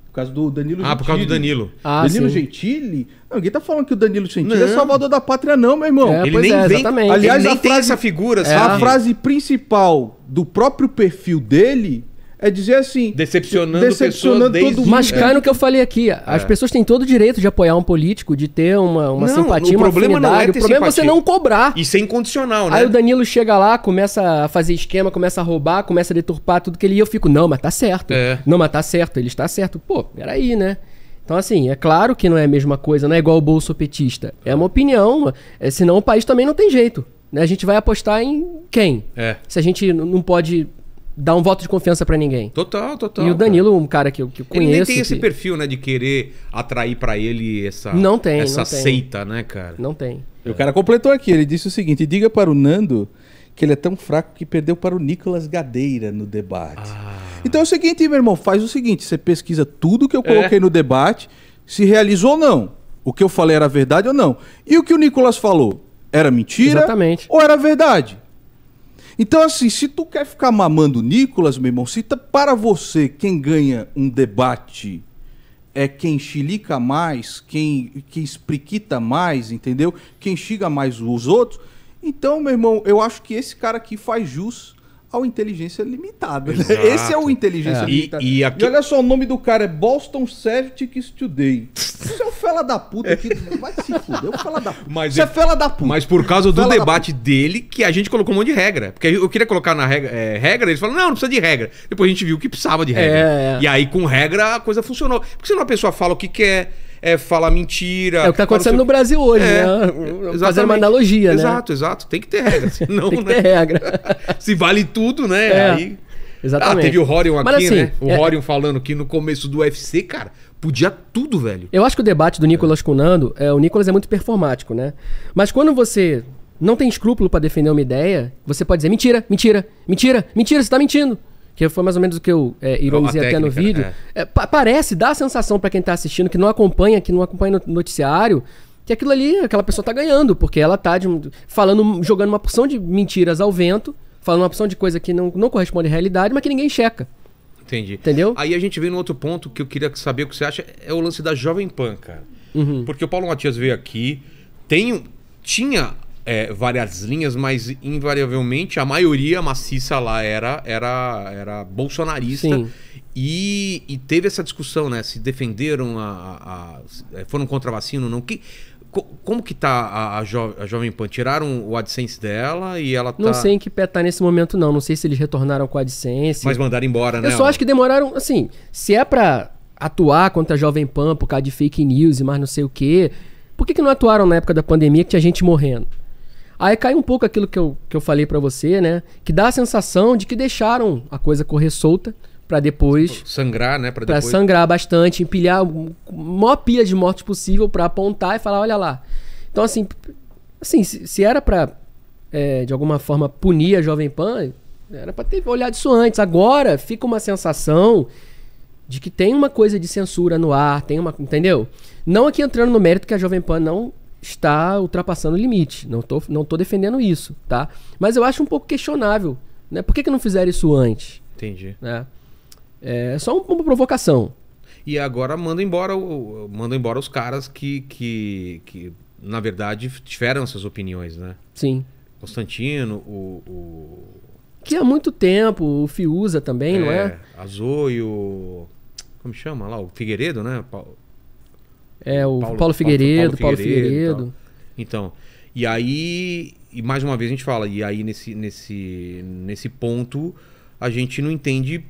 Por causa do Danilo Gentili. Ah, por causa do Danilo. Ah, Danilo sim. Gentili? Não, ninguém tá falando que o Danilo Gentili é não. é salvador da pátria, não, meu irmão. É, ele nem é, vem. Aliás, ele nem frase, tem essa figura, sabe? A frase principal do próprio perfil dele é dizer assim. Decepcionando, decepcionando pessoas todo mundo. Mas cai no que eu falei aqui. As é. pessoas têm todo o direito de apoiar um político, de ter uma, uma não, simpatia, o problema afinidade. Não é ter o problema simpatia. é você não cobrar. Isso é incondicional, né? Aí o Danilo chega lá, começa a fazer esquema, começa a roubar, começa a deturpar tudo que ele... E eu fico, não, mas tá certo. É. Não, mas tá certo, ele está certo. Pô, peraí, né? Então, assim, é claro que não é a mesma coisa, não é igual o bolso petista. É uma opinião, é, senão o país também não tem jeito. Né? A gente vai apostar em quem? É. Se a gente não pode dar um voto de confiança para ninguém. Total, total. E o Danilo, cara. um cara que eu, que eu conheço. Ele nem tem que... esse perfil, né, de querer atrair para ele essa, não tem, essa não seita, tem. né, cara? Não tem. E o cara completou aqui, ele disse o seguinte: diga para o Nando que ele é tão fraco que perdeu para o Nicolas Gadeira no debate. Ah. Então é o seguinte, meu irmão, faz o seguinte: você pesquisa tudo que eu é. coloquei é. no debate, se realizou ou não. O que eu falei era verdade ou não. E o que o Nicolas falou? Era mentira? Exatamente. Ou era verdade? Então, assim, se tu quer ficar mamando Nicolas, meu irmão, se para você quem ganha um debate é quem chilica mais, quem, quem espriquita mais, entendeu? Quem xinga mais os outros. Então, meu irmão, eu acho que esse cara aqui faz jus ao inteligência limitada. Né? Esse é o inteligência é. limitada. E, e, aqui... e, olha só, o nome do cara é Boston Celtics Today. Você é um fela da puta que vai se fuder, é um fela da puta. Mas Você é, é fela da puta. Mas por causa do fela debate dele, que a gente colocou um monte de regra. Porque eu queria colocar na regra, é, regra eles falaram, não, não precisa de regra. Depois a gente viu que precisava de regra. É, é. e aí com regra a coisa funcionou. Porque se uma pessoa fala o que quer é, mentira. É o que está acontecendo seu... no Brasil hoje, é, né? fazer Fazendo uma analogia, exato, né? Exato, exato. Tem que ter regra. [LAUGHS] Senão, Tem que né? ter né? regra. [LAUGHS] Se vale tudo, né? É. Aí... Exatamente. Ah, teve o Horion aqui, assim, né? O é... Horion falando que no começo do UFC, cara, podia tudo, velho. Eu acho que o debate do Nicolas é. com o Nando, é, o Nicolas é muito performático, né? Mas quando você não tem escrúpulo para defender uma ideia, você pode dizer mentira, mentira, mentira, mentira, você tá mentindo que foi mais ou menos o que eu é, ironizei até no né? vídeo. É. É, pa parece, dá a sensação para quem está assistindo, que não acompanha, que não acompanha no noticiário, que aquilo ali, aquela pessoa está ganhando, porque ela está falando, jogando uma porção de mentiras ao vento, falando uma porção de coisa que não, não corresponde à realidade, mas que ninguém checa. Entendi. Entendeu? Aí a gente vem no outro ponto que eu queria saber o que você acha, é o lance da Jovem Pan, cara. Uhum. Porque o Paulo Matias veio aqui, tem, tinha é, várias linhas, mas invariavelmente a maioria maciça lá era era, era bolsonarista. Sim. E, e teve essa discussão, né? Se defenderam, a, a, a é, foram contra a vacina ou não. Que, como que tá a, a, jo, a, Jovem Pan? Tiraram o AdSense dela e ela tá... Não sei em que pé tá nesse momento, não. Não sei se eles retornaram com o AdSense. Mas mandaram embora, né? Eu só acho que demoraram, assim, se é pra atuar contra a Jovem Pan por causa de fake news e mais não sei o quê, por que, que não atuaram na época da pandemia que tinha gente morrendo? Aí cai um pouco aquilo que eu, que eu falei para você, né? Que dá a sensação de que deixaram a coisa correr solta para depois tipo, sangrar, né, para depois... sangrar bastante, empilhar a maior pilha de mortes possível para apontar e falar, olha lá. Então assim, assim, se era para é, de alguma forma punir a jovem pan, era para ter olhado isso antes. Agora fica uma sensação de que tem uma coisa de censura no ar, tem uma, entendeu? Não aqui entrando no mérito que a jovem pan não está ultrapassando o limite. Não estou não tô defendendo isso, tá? Mas eu acho um pouco questionável, né? Por que, que não fizeram isso antes? Entendi. Né? É, é só uma provocação. E agora manda embora, manda embora os caras que, que, que, na verdade, tiveram essas opiniões, né? Sim. Constantino, o, o... Que há muito tempo, o Fiuza também, é, não é? é Azul e o. Como chama lá? O Figueiredo, né? É, o Paulo, Paulo Figueiredo, Paulo Figueiredo. Paulo Figueiredo. Então, e aí, e mais uma vez a gente fala, e aí nesse, nesse, nesse ponto a gente não entende.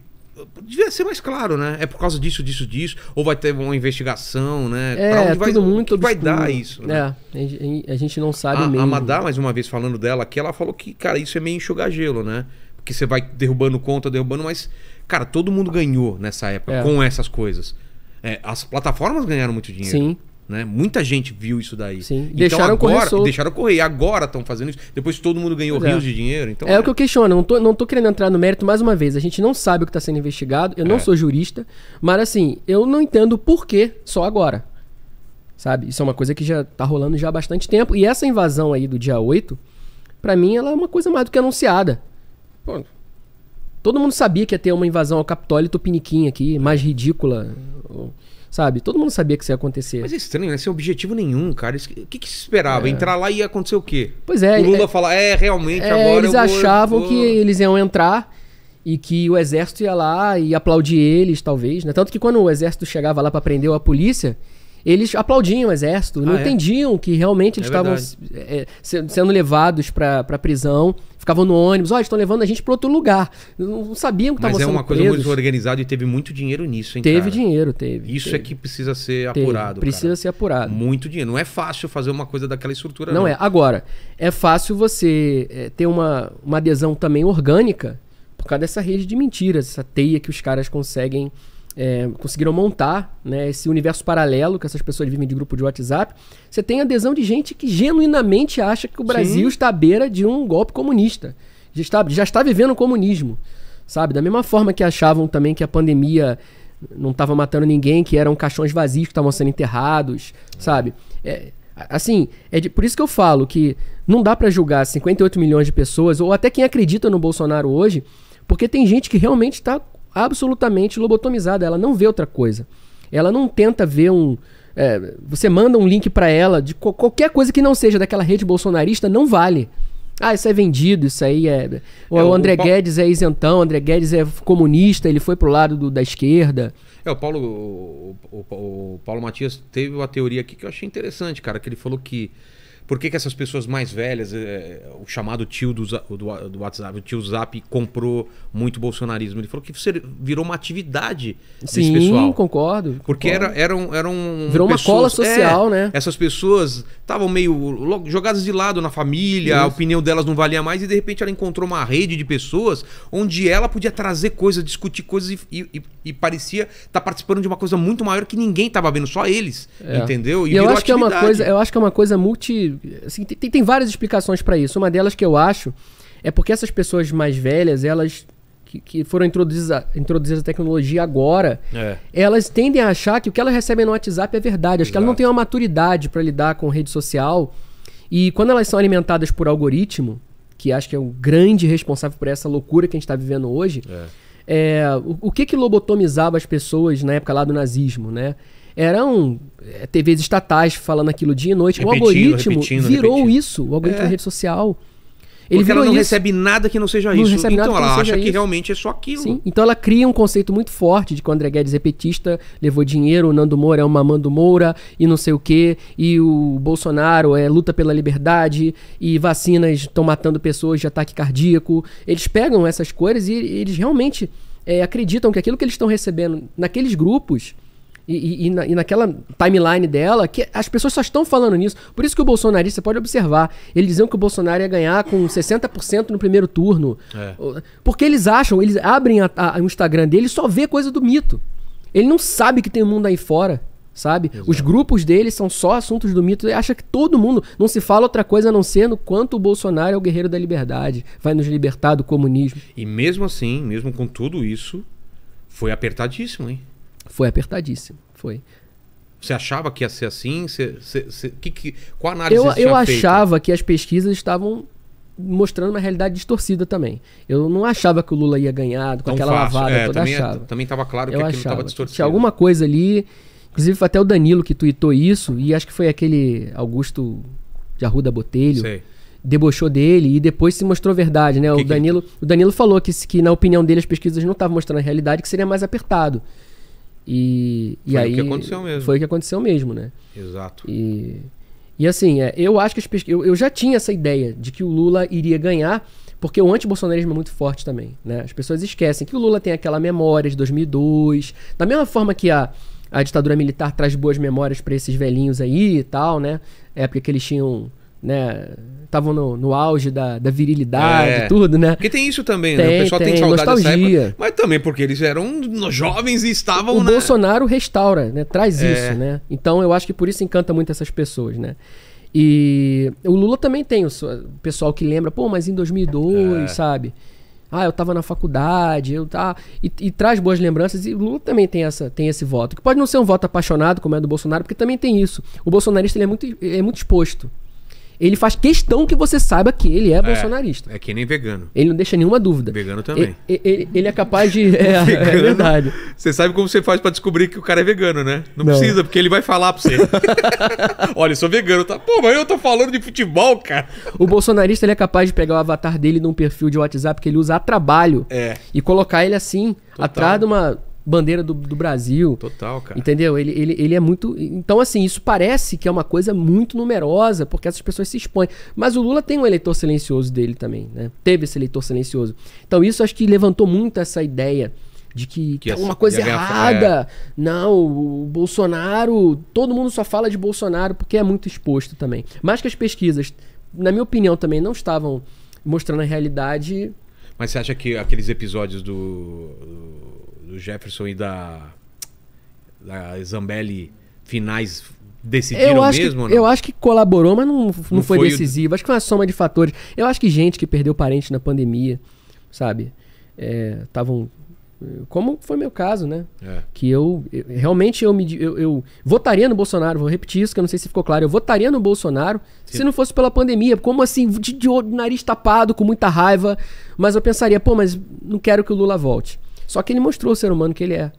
Devia ser mais claro, né? É por causa disso, disso, disso. Ou vai ter uma investigação, né? É, pra onde é vai, tudo muito vai dar isso? Né? É, a gente não sabe a, mesmo. A Madá, mais uma vez falando dela, que ela falou que, cara, isso é meio enxugar gelo, né? Porque você vai derrubando conta, derrubando, mas, cara, todo mundo ganhou nessa época é. com essas coisas. É, as plataformas ganharam muito dinheiro. Sim. Né? Muita gente viu isso daí. Sim. Então, deixaram agora, correr solto. deixaram correr. E agora estão fazendo isso. Depois todo mundo ganhou é. rios de dinheiro. Então, é, é, o que eu questiono. Não tô, não tô querendo entrar no mérito mais uma vez. A gente não sabe o que está sendo investigado. Eu é. não sou jurista. Mas assim, eu não entendo por que só agora. Sabe? Isso é uma coisa que já está rolando já há bastante tempo. E essa invasão aí do dia 8, para mim, ela é uma coisa mais do que anunciada. Pô, Todo mundo sabia que ia ter uma invasão ao Capitólio e Tupiniquim aqui, mais ridícula. Sabe? Todo mundo sabia que isso ia acontecer. Mas é estranho, né? Sem objetivo nenhum, cara. O que, que se esperava? É. Entrar lá e ia acontecer o quê? Pois é. O Lula é, falar, é, realmente, é, agora. Eles achavam vou... que eles iam entrar e que o exército ia lá e aplaudir eles, talvez, né? Tanto que quando o exército chegava lá para prender a polícia, eles aplaudiam o exército, ah, não é? entendiam que realmente é eles é estavam é, sendo levados para prisão, ficavam no ônibus, ó, estão levando a gente para outro lugar. Não sabiam que estavam sendo Mas é uma coisa presos. muito organizada e teve muito dinheiro nisso, hein, Teve cara? dinheiro, teve. Isso é teve. é que precisa ser apurado, Precisa cara. ser apurado. Muito dinheiro. Não é fácil fazer uma coisa daquela estrutura, não. Não é. Agora, é fácil você é, ter uma, uma adesão também orgânica por causa dessa rede de mentiras, essa teia que os caras conseguem é, conseguiram montar né, esse universo paralelo que essas pessoas vivem de grupo de WhatsApp, você tem adesão de gente que genuinamente acha que o Brasil Sim. está à beira de um golpe comunista. Já está, já está vivendo o comunismo, sabe? Da mesma forma que achavam também que a pandemia não estava matando ninguém, que eram caixões vazios que estavam sendo enterrados, sabe? É, assim, é de, por isso que eu falo que não dá para julgar 58 milhões de pessoas, ou até quem acredita no Bolsonaro hoje, porque tem gente que realmente está absolutamente lobotomizada, ela não vê outra coisa. Ela não tenta ver um. É, você manda um link para ela de qualquer coisa que não seja daquela rede bolsonarista, não vale. Ah, isso é vendido, isso aí é. O, é, é, o André o Paulo... Guedes é isentão, o André Guedes é comunista, ele foi pro lado do, da esquerda. É, o Paulo, o, o Paulo Matias teve uma teoria aqui que eu achei interessante, cara, que ele falou que por que, que essas pessoas mais velhas, é, é o chamado tio do, do, do, WhatsApp, o tio Zap comprou muito bolsonarismo? Ele falou que virou uma atividade Sim, pessoal. Sim, concordo. Porque concordo. Era, eram, um Virou pessoas, uma cola é, social, é, né? Essas pessoas estavam meio jogadas de lado na família, Isso. a opinião delas não valia mais, e de repente ela encontrou uma rede de pessoas onde ela podia trazer coisas, discutir coisas e, e, e parecia estar tá participando de uma coisa muito maior que ninguém estava vendo, só eles. É. Entendeu? E, e eu acho atividade. que é uma coisa, eu acho que é uma coisa multi Assim, tem, tem várias explicações para isso. Uma delas que eu acho é porque essas pessoas mais velhas, elas que, que foram introduzidas, introduzidas a tecnologia agora, é. elas tendem a achar que o que elas recebem no WhatsApp é verdade. Acho Exato. que elas não têm uma maturidade para lidar com rede social. E quando elas são alimentadas por algoritmo, que acho que é o um grande responsável por essa loucura que a gente está vivendo hoje, é. É, o, o, que que lobotomizava as pessoas na época lá do nazismo, né? eram eh, TVs estatais falando aquilo dia e noite. Repetindo, o algoritmo repetindo, virou repetindo. isso, o algoritmo é. da rede social. Ele Porque ela não isso. recebe nada que não seja não isso. então ela acha isso. que realmente é só aquilo. Sim. Então ela cria um conceito muito forte de que o André Guedes é petista, levou dinheiro, o Nando Moura é uma Mando Moura e não sei o quê, e o Bolsonaro é luta pela liberdade e vacinas estão matando pessoas de ataque cardíaco. Eles pegam essas coisas e eles realmente é, acreditam que aquilo que eles estão recebendo naqueles grupos e, e, e, na, e, naquela timeline dela, que as pessoas só estão falando nisso. Por isso que o bolsonarista, pode observar, eles diziam que o Bolsonaro ia ganhar com 60% no primeiro turno. É. Porque eles acham, eles abrem a, a, o Instagram dele e só vê coisa do mito. Ele não sabe que tem um mundo aí fora, sabe? Exato. Os grupos dele são só assuntos do mito. Ele acha que todo mundo não se fala outra coisa a não ser no quanto o Bolsonaro é o guerreiro da liberdade, vai nos libertar do comunismo. E mesmo assim, mesmo com tudo isso, foi apertadíssimo, hein? Foi apertadíssimo, foi. Você achava que ia ser assim? Você, você, você que, que, qual análise eu, você Eu achava que as pesquisas estavam mostrando uma realidade distorcida também. Eu não achava que o Lula ia ganhar com aquela fácil. lavada é, toda também, é- Também estava claro que eu aquilo estava distorcido. Tinha alguma coisa ali, inclusive foi até o Danilo que tweetou isso, e acho que foi aquele Augusto de Arruda Botelho. Sei. Debochou dele e depois se mostrou verdade, né? Que o, Danilo, que... o Danilo falou que, que, na opinião dele, as pesquisas não estavam mostrando a realidade, que seria mais apertado. E, e foi aí. Foi o que aconteceu mesmo. Foi o que aconteceu mesmo, né? Exato. E, e assim, é, eu acho que as pesqu... eu, eu já tinha essa ideia de que o Lula iria ganhar, porque o antibolsonarismo é muito forte também, né? As pessoas esquecem que o Lula tem aquela memória de 2002, da mesma forma que a a ditadura militar traz boas memórias para esses velhinhos aí e tal, né? Época que eles tinham né? Estavam no, no auge da, da virilidade, é. tudo, né? Porque tem isso também, tem, né? O pessoal tem, tem saudade nostalgia. Época, mas também porque eles eram jovens e estavam. O Bolsonaro restaura, né? Traz é. isso, né? Então eu acho que por isso encanta muito essas pessoas, né? E o Lula também tem o pessoal que lembra, pô, mas em 2002, é. sabe? Ah, eu tava na faculdade, eu tá e, e, traz boas lembranças. E o Lula também tem, essa, tem esse voto. Que pode não ser um voto apaixonado, como é do Bolsonaro, porque também tem isso. O bolsonarista ele é, muito, é muito exposto. Ele faz questão que você saiba que ele é, é bolsonarista. É que nem vegano. Ele não deixa nenhuma dúvida. Vegano também. Ele, ele, ele é capaz de. [LAUGHS] É, é, vegano, é verdade. Você sabe como você faz para descobrir que o cara é vegano, né? Não, não. precisa, porque ele vai falar pra você. [LAUGHS] Olha, eu sou vegano. Tá? Pô, mas eu tô falando de futebol, cara. O bolsonarista ele é capaz de pegar o avatar dele num perfil de WhatsApp que ele usa a trabalho é. e colocar ele assim, Total. atrás de uma bandeira do, do, Brasil. Total, cara. Entendeu? Ele, ele, ele é muito. Então, assim, isso parece que é uma coisa muito numerosa, porque essas pessoas se expõem. Mas o Lula tem um eleitor silencioso dele também, né? Teve esse eleitor silencioso. Então, isso acho que levantou muito essa ideia de que, que tá uma coisa errada. É. Não, o Bolsonaro. Todo mundo só fala de Bolsonaro porque é muito exposto também. Mas que as pesquisas, na minha opinião, também não estavam mostrando a realidade. Mas você acha que aqueles episódios do do Jefferson e da, da Zambelli finais decidiram eu acho mesmo? Que, Eu acho que colaborou, mas não, não, não foi, foi, decisivo. O... Acho que foi uma soma de fatores. Eu acho que gente que perdeu parente na pandemia, sabe? Estavam. É, como foi meu caso, né? É. Que eu, eu, realmente eu me eu, eu, votaria no Bolsonaro, vou repetir isso que eu não sei se ficou claro. Eu votaria no Bolsonaro Sim. se não fosse pela pandemia. Como assim, de, de nariz tapado, com muita raiva, mas eu pensaria, pô, mas não quero que o Lula volte. Só que ele mostrou o ser humano que ele é.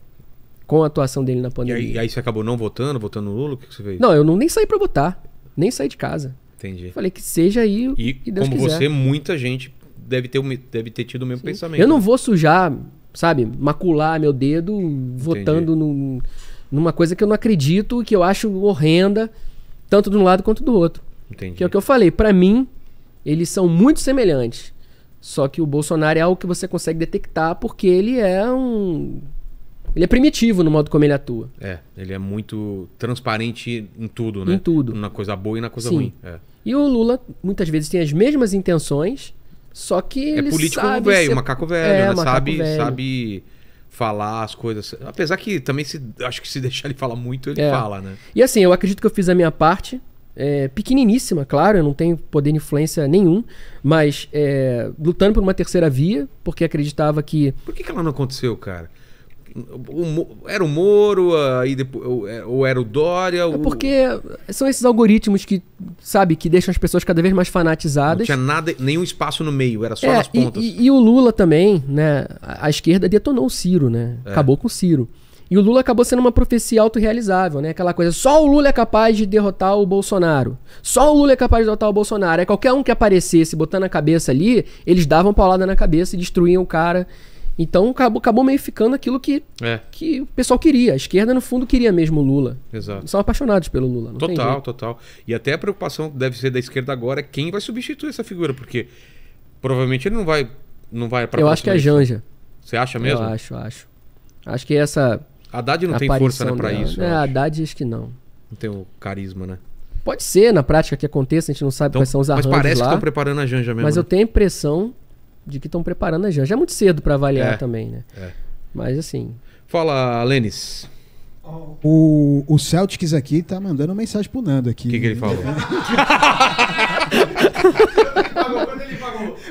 Com a atuação dele na pandemia. E aí, aí você acabou não votando, votando no Lula? O que você fez? Não, eu não, nem saí para votar. Nem saí de casa. Entendi. Falei que seja aí e que Deus como quiser. você, muita gente deve ter, deve ter tido o mesmo Sim. pensamento. Eu não né? vou sujar, sabe, macular meu dedo Entendi. votando num, numa coisa que eu não acredito, que eu acho horrenda, tanto de um lado quanto do outro. Entendi. Que é o que eu falei. Para mim, eles são muito semelhantes. Só que o Bolsonaro é algo que você consegue detectar porque ele é um. Ele é primitivo no modo como ele atua. É, ele é muito transparente em tudo, né? Em tudo. Na coisa boa e na coisa Sim. ruim. É. E o Lula, muitas vezes, tem as mesmas intenções, só que é político sabe velho, ser... macaco velho, é, né? macaco sabe, velho. sabe falar as coisas. Apesar que também se acho que se [LAUGHS] deixar ele falar muito, ele é. fala, né? E assim, eu acredito que eu fiz a minha parte é, pequeniníssima, claro, eu não tenho poder de influência nenhum, mas é, lutando por uma terceira via, porque acreditava que. Por que, que ela não aconteceu, cara? O, era o Moro, aí depois, é, ou era o Dória? É o... É porque são esses algoritmos que, sabe, que deixam as pessoas cada vez mais fanatizadas. Não tinha nada, nenhum espaço no meio, era só é, nas pontas. E, e, e, o Lula também, né? A, a esquerda detonou o Ciro, né? É. Acabou com o Ciro. E o Lula acabou sendo uma profecia autorrealizável, né? Aquela coisa, só o Lula é capaz de derrotar o Bolsonaro. Só o Lula é capaz de derrotar o Bolsonaro. é qualquer um que aparecesse botando a cabeça ali, eles davam paulada na cabeça e destruíam o cara. Então acabou, acabou meio ficando aquilo que, é. que o pessoal queria. A esquerda, no fundo, queria mesmo o Lula. Exato. São apaixonados pelo Lula. total, total. E até a preocupação deve ser da esquerda agora é quem vai substituir essa figura, porque provavelmente ele não vai, não vai para Eu acho que é a Janja. Você acha mesmo? Eu acho, acho. Acho que essa Haddad não tem força né, para isso. É, Haddad acho que não. Não tem o carisma, né? Pode ser na prática que aconteça, a gente não sabe então, quais são os arranjos Mas parece lá, que estão preparando a Janja mesmo. Mas né? eu tenho a impressão de que estão preparando a Janja. É muito cedo para avaliar é, também, né? É. Mas assim. Fala, Lênis. O, o Celtics aqui tá mandando mensagem pro Nando aqui. O que, que ele falou? [LAUGHS] [LAUGHS] Tá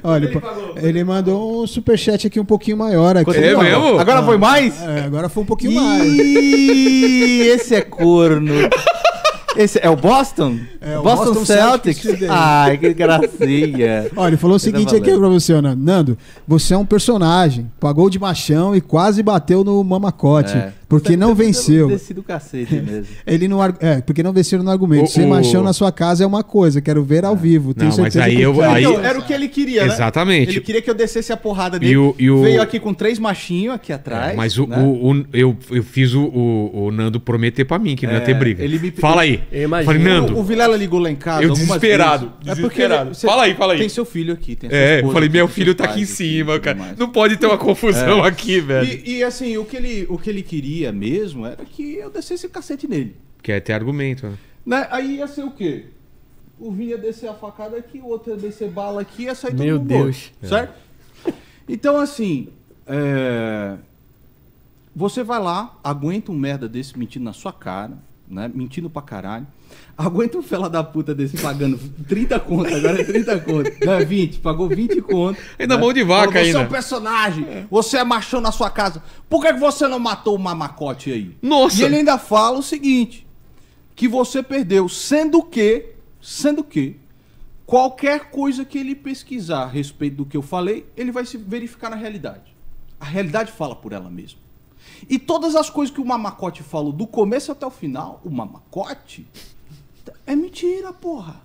Olha, ele, pagou? ele mandou um superchat aqui um pouquinho maior. Aqui. É mesmo? Agora ah, foi mais? É, agora foi um pouquinho mais. Esse é corno. Esse é o Boston? É, o Boston, Boston Celtics? Celtics. Ai, que gracinha. [LAUGHS] Olha, ele falou o tá seguinte aqui pra você, Nando. Nando, você é um personagem. Pagou de machão e quase bateu no mamacote. É. Tá [LAUGHS] é, porque não venceu. cacete mesmo. Ele não, é, porque não venceram no argumento. Ser machão na sua casa é uma coisa, quero ver ao ah. vivo. Tenho não, certeza mas aí que... eu. Então, aí... Então, era o que ele queria, né? Exatamente. Ele queria que eu descesse a porrada dele. E o, e Veio aqui com três machinhos aqui atrás. É, mas né? o, eu, eu fiz o, Nando prometer pra mim que não é, ia ter briga. Ele me... Fala aí. Falei, Nando. O, Vilela ligou lá em casa. Eu desesperado. desesperado. É porque fala aí, fala aí. Tem seu filho aqui. Tem é, Eu falei, meu filho tá aqui em cima, cara. Não pode ter uma confusão é. aqui, velho. E assim, o que ele queria queria mesmo era que eu descesse cacete nele. Que é ter argumento, né? né? Aí ia ser o quê? O vinha descer a facada aqui, o outro ia descer bala aqui, ia sair Meu todo mundo Deus. Morto, certo? É. Então, assim, é... você vai lá, aguenta um merda desse mentindo na sua cara, né? Mentindo pra caralho. Aguenta um fela da puta desse pagando 30 contas agora é 30 contas. Não, é 20, pagou 20 contas, Ainda né? mão de vaca ainda. Você é um personagem, você é machão na sua casa. Por que, é que você não matou o mamacote aí? Nossa! E ele ainda fala o seguinte, que você perdeu, sendo que, sendo que, qualquer coisa que ele pesquisar a respeito do que eu falei, ele vai se verificar na realidade. A realidade fala por ela mesma. E todas as coisas que o Mamacote falou do começo até o final, o Mamacote é mentira, porra.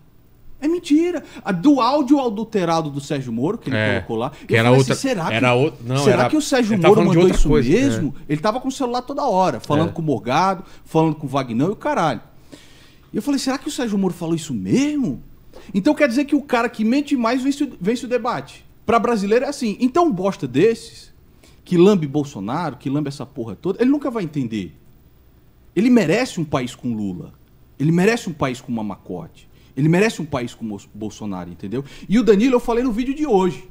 É mentira. Do áudio adulterado do Sérgio Moro, que ele é, colocou lá. Que era assim, outra, assim, será que, o, não, será era, que o Sérgio Moro mandou isso coisa, né? mesmo? É. Ele tava com o celular toda hora, falando é. com o Morgado, falando com o Vagnão e o caralho. E eu falei, será que o Sérgio Moro falou isso mesmo? Então quer dizer que o cara que mente mais vence, vence o debate. Para brasileiro é assim. Então um bosta desses que lambe Bolsonaro, que lambe essa porra toda, ele nunca vai entender. Ele merece um país com Lula. Ele merece um país com Mamacote. Ele merece um país com Bolsonaro, entendeu? E o Danilo, eu falei no vídeo de hoje.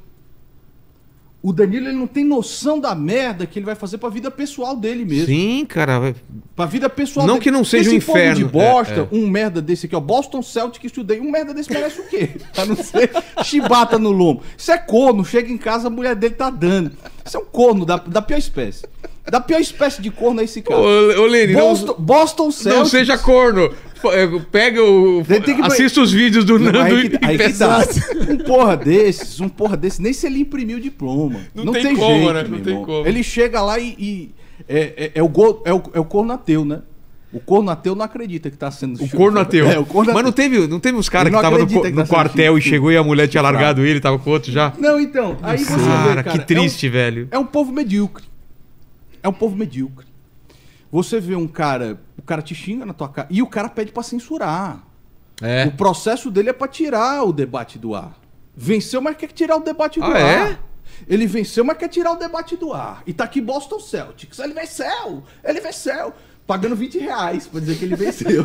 O Danilo ele não tem noção da merda que ele vai fazer pra vida pessoal dele mesmo. Sim, cara. Pra vida pessoal Não dele. que não seja Esse um inferno. de é, bosta, é, é. um merda desse aqui, ó. Boston Celtic estudei. Um merda desse parece o quê? [LAUGHS] A não ser chibata no lombo. Isso é corno. Chega em casa, a mulher dele tá dando. Isso é um corno da, da pior espécie. Da pior espécie de corno é esse cara. Ô, ô Boston, Boston Celtics. Não seja corno. É, pega o. Que... Assista os vídeos do Nando aí que, tá, aí que dá. Tá. Um porra desses, um porra desses, nem se ele imprimiu o diploma. Não, não tem, tem, como, jeito, né? Não tem como. Ele chega lá e. e é, é, é, o go, é, o, é o corno ateu, né? O corno ateu não acredita que está sendo O corno ateu. É, o corno Mas não teve, não teve uns caras que estavam no, que tá quartel e chegou e a mulher tinha largado ele, tava com outro já? Não, então. Aí você cara, vê, cara, que triste, é um, velho. É um povo medíocre. É um povo medíocre. Você vê um cara o cara te xinga na tua cara. E o cara pede para censurar. É. O processo dele é para tirar o debate do ar. Venceu, mas quer tirar o debate do ah, é? ar. É? Ele venceu, mas quer tirar o debate do ar. E tá aqui Boston Celtics. Ele venceu! Ele venceu! Pagando 20 reais pra dizer que ele venceu.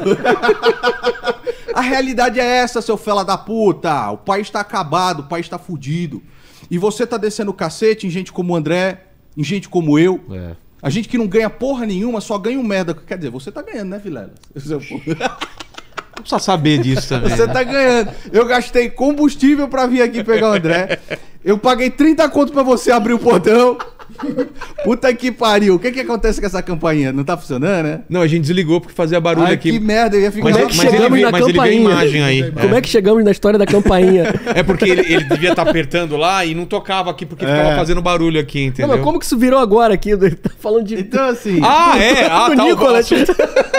[LAUGHS] a realidade é essa, seu fela da puta. O país está acabado, o país tá fudido. E você tá descendo o cacete em gente como o André, em gente como eu. É. A gente que não ganha porra nenhuma, só ganha um merda. Quer dizer, você tá ganhando, né, Vilela? Não [LAUGHS] precisa saber disso também. Você né? tá ganhando. Eu gastei combustível para vir aqui pegar o André. Eu paguei 30 conto para você abrir o portão. [LAUGHS] Puta que pariu. O que que acontece com essa campainha? Não tá funcionando, né? Não, a gente desligou porque fazia barulho Ai, aqui. que merda, eu ia ficar... Mas, Como é que mas chegamos ele, na mas ele a campainha? imagem aí. [LAUGHS] Como é que é. chegamos na história da campainha? É porque ele, ele devia estar tá apertando lá e não tocava aqui porque ficava é. fazendo barulho aqui, entendeu? Não, mas como que isso virou agora aqui? Tá falando de... Então, assim... Ah, [LAUGHS] é? Ah, tá. Nicolas.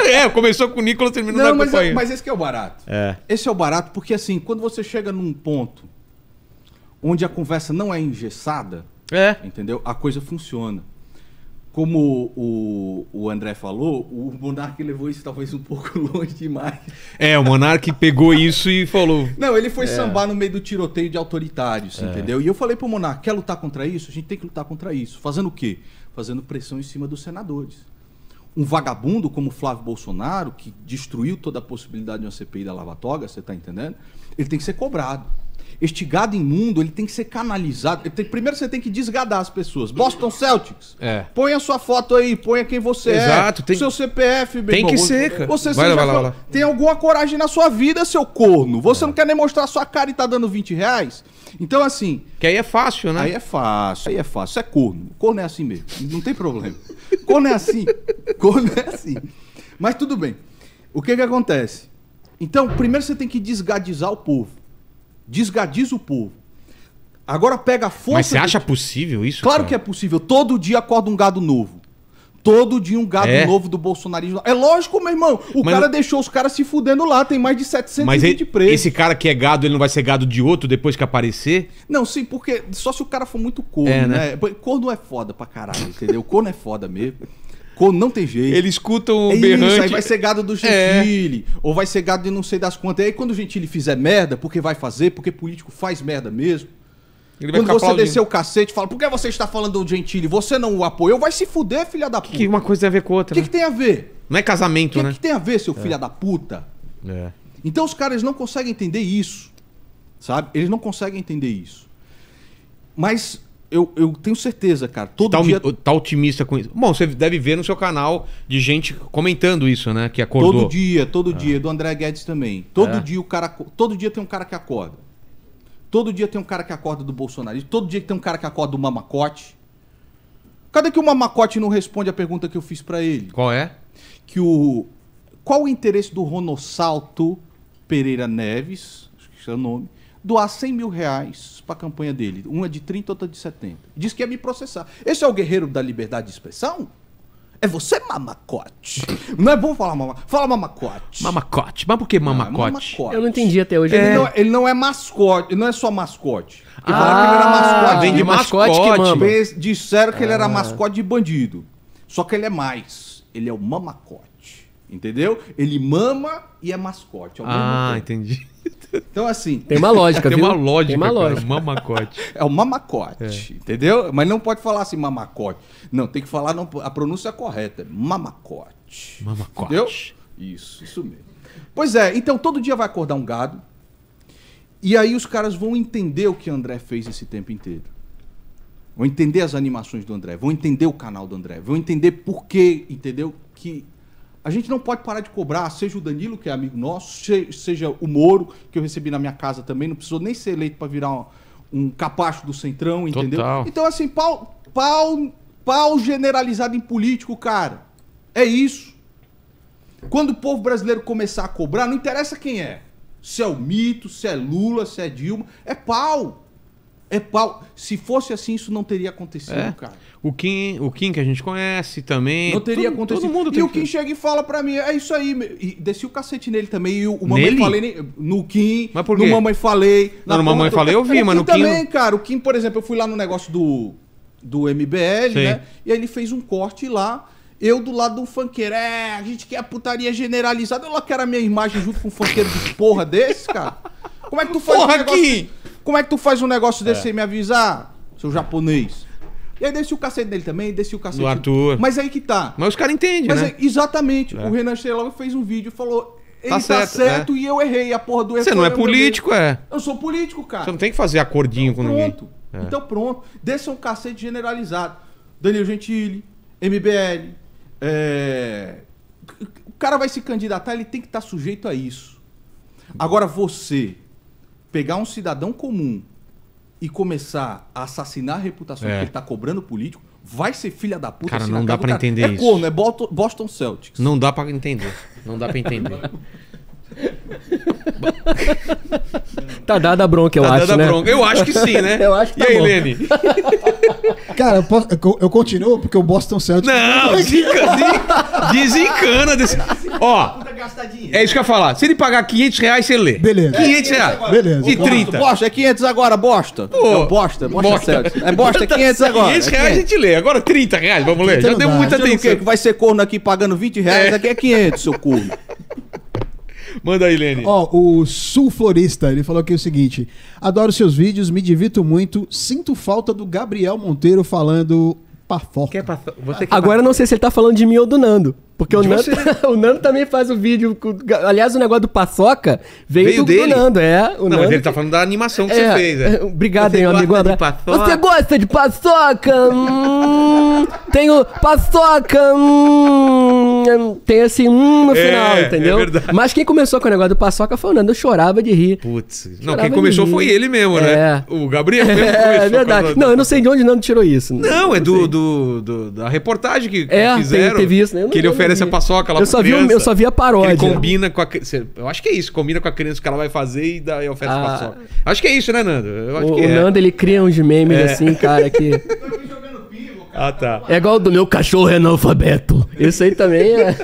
é, começou com o Nicolas terminou não, na mas é- campainha. mas esse que é o barato. É. Esse é o barato porque, assim, quando você chega num ponto onde a conversa não é engessada é. Entendeu? A coisa funciona. Como o, o André falou, o Monark levou isso talvez um [LAUGHS] pouco longe demais. É, o Monark pegou isso e falou. Não, ele foi é. sambar no meio do tiroteio de autoritários, é. entendeu? E eu falei pro Monark: quer lutar contra isso? A gente tem que lutar contra isso. Fazendo o quê? Fazendo pressão em cima dos senadores. Um vagabundo como Flávio Bolsonaro, que destruiu toda a possibilidade de uma CPI da Lava Toga, você tá entendendo? Ele tem que ser cobrado este gado imundo, ele tem que ser canalizado. Tem, primeiro você tem que desgadar as pessoas. Boston Celtics. É. Põe a sua foto aí, põe quem você Exato, é. Exato. Tem... Seu CPF, bem Tem que ser, cara. Você vai, vai, vai tem alguma coragem na sua vida, seu corno. Você é. não quer nem mostrar a sua cara e tá dando 20 reais? Então, assim. Que aí é fácil, né? Aí é fácil, aí é fácil. Isso é corno. Corno é assim mesmo. Não tem problema. corno é assim. [LAUGHS] Corno é assim. Mas tudo bem. O que que acontece? Então, primeiro você tem que desgadizar o povo. Desgadiza o povo. Agora pega a força. Mas você acha do... possível isso? Claro cara? que é possível. Todo dia acorda um gado novo. Todo dia um gado é. novo do bolsonarismo. É lógico, meu irmão. O Mas cara eu... deixou os caras se fudendo lá. Tem mais de 720 Mas ele, Mas Esse cara que é gado, ele não vai ser gado de outro depois que aparecer? Não, sim, porque só se o cara for muito corno, é, né? né? Corno é foda pra caralho, entendeu? Corno é foda mesmo. Cor não tem jeito. Eles escutam o é berrante. Isso, aí vai ser gado do Gentile, é. ou vai ser gado de não sei das quantas. E aí quando o Gentile fizer merda, porque vai fazer, porque político faz merda mesmo. Ele Quando você aplaudindo. descer o cacete fala, por que você está falando do Gentile? Você não o apoiou? Vai se fuder, filha da puta. Que uma coisa tem a ver com outra. O que, né? que, tem a ver? Não é casamento, que né? O que tem a ver, seu é. filha da puta? É. Então os caras não conseguem entender isso. Sabe? Eles não conseguem entender isso. Mas eu, eu tenho certeza, cara. Todo tá, dia... tá otimista com isso. Bom, você deve ver no seu canal de gente comentando isso, né? Que acordou. Todo dia, todo ah. dia. Do André Guedes também. Todo é. dia o cara. Todo dia tem um cara que acorda. Todo dia tem um cara que acorda do Bolsonaro. Todo dia tem um cara que acorda do Mamacote. Cadê que o Mamacote não responde a pergunta que eu fiz para ele? Qual é? Que o. Qual o interesse do Ronossalto Pereira Neves, acho que é o nome, doar 100 mil reais para a campanha dele. Uma é de 30, outra é de 70. Diz que ia me processar. Esse é o guerreiro da liberdade de expressão? É você, mamacote. Não é bom falar mamacote. Fala mamacote. Mamacote. Mas por que é mamacote? mamacote. Eu não entendi até hoje. É. Ele, né? não, ele, não, é mascote. Ele não é só mascote. Porque ah, que ele era mascote. Vem de mascote, mascote que Eles Disseram que ah. ele era ah. mascote de bandido. Só que ele é mais. Ele é o mamacote. Entendeu? Ele mama e é mascote. ah, tempo. entendi. Então, assim. Tem uma lógica, [LAUGHS] Tem viu? uma lógica. Tem uma cara, mamacote. É o mamacote, é. entendeu? Mas não pode falar assim, mamacote. Não, tem que falar não, a pronúncia correta. Mamacote. Mamacote. Entendeu? Isso, isso mesmo. Pois é, então todo dia vai acordar um gado. E aí os caras vão entender o que André fez esse tempo inteiro. Vão entender as animações do André, vão entender o canal do André, vão entender por que, entendeu? Que a gente não pode parar de cobrar, seja o Danilo, que é amigo nosso, seja o Moro, que eu recebi na minha casa também, não precisou nem ser eleito para virar um, um, capacho do Centrão, entendeu? Total. Então, assim, pau, pau, pau generalizado em político, cara. É isso. Quando o povo brasileiro começar a cobrar, não interessa quem é. Se é o mito, se é Lula, se é Dilma, é pau. É pau. Se fosse assim, isso não teria acontecido, é. cara. O Kim, o Kim que a gente conhece também. Não teria todo, acontecido. Todo mundo e o Kim que... chega e fala pra mim, é isso aí. E desci o cacete nele também. E o, o Mamãe nele? Falei no Kim. Mas por quê? No Mamãe Falei. Não, no Mamãe Falei eu vi, mas no Kim... também, cara. O Kim, por exemplo, eu fui lá no negócio do, do MBL, Sim. né? E aí ele fez um corte lá. Eu do lado do funkeiro, é, a gente quer a putaria generalizada. Eu lá quero a minha imagem junto com um funkeiro de porra desse, cara. Como é que tu faz porra, um negócio... Kim! Como é que tu faz um negócio desse é. sem me avisar, seu japonês? E aí desce o cacete dele também, desce o cacete. Do Arthur. Mas aí que tá. Mas os caras entendem, né? É, exatamente. É. O Renan logo fez um vídeo e falou. Ele tá certo, tá certo é. e eu errei. A porra do Você não é político, é? Eu sou político, cara. Você não tem que fazer acordinho então, com pronto. ninguém. Pronto. É. Então pronto. Desça um cacete generalizado. Daniel Gentili, MBL. É, o cara vai se candidatar, ele tem que estar tá sujeito a isso. Agora você pegar um cidadão comum e começar a assassinar a reputação é. que ele está cobrando político, vai ser filha da puta. Cara, não dá para entender é isso. É corno, é Boston Celtics. Não dá para entender. Não dá para entender. [LAUGHS] Tá dada a bronca, eu tá acho. Dada né? bronca. Eu acho que sim, né? [LAUGHS] Eu acho que tá E aí, Lene? Cara, eu, posso, eu, continuo porque o Boston Celtics. Não, desenca, desencana desse. Ó, é isso que eu ia falar. Se ele pagar 500 reais, você lê. Beleza. 500 é, reais. Beleza. De 30. Bosta, é 500 agora, bosta. Pô, Não, é bosta, bosta, bosta. Celtics. É bosta, é 500 tá, agora. 500 é reais é 500. a gente lê. Agora 30 reais, vamos ler. Já deu muita atenção. Que vai ser corno aqui pagando 20 reais, é. aqui é 500, seu corno. Manda aí, Lene. Ó, oh, o Sul Florista, ele falou aqui o seguinte: adoro seus vídeos, me divirto muito, sinto falta do Gabriel Monteiro falando pafoca. Quer Agora eu não sei se ele tá falando de mim ou do Nando. Porque o Nando, [LAUGHS] o Nando, também faz o vídeo. Aliás, o negócio do paçoca veio, veio do, dele. do Nando, é. O Não, Nando... mas ele tá falando da animação que é, você fez. É. [LAUGHS] Obrigado, você hein, amigo André. Você gosta de paçoca? hum, tenho paçoca. Hum, tem esse um no é, final, é, entendeu? É verdade. Mas quem começou com o negócio do paçoca foi o Nando. Eu chorava de rir. Putz. Não, quem começou foi ele mesmo, né? É. O Gabriel mesmo [LAUGHS] É, é verdade. Não, eu não sei de onde o Nando tirou isso. Não, não é do, do, do, da reportagem que é, fizeram. É, teve isso, né? que ele ofereceu oferece paçoca lá eu só vi Eu só vi a paródia. Ele combina com a Eu acho que é isso, combina com a criança que ela vai fazer e, dá, e oferece a paçoca. Acho que é isso, né, Nando? o, é. o Nando, ele cria uns memes é. assim, cara, que... [LAUGHS] Ah, tá. É igual do meu cachorro é analfabeto. Isso aí também é.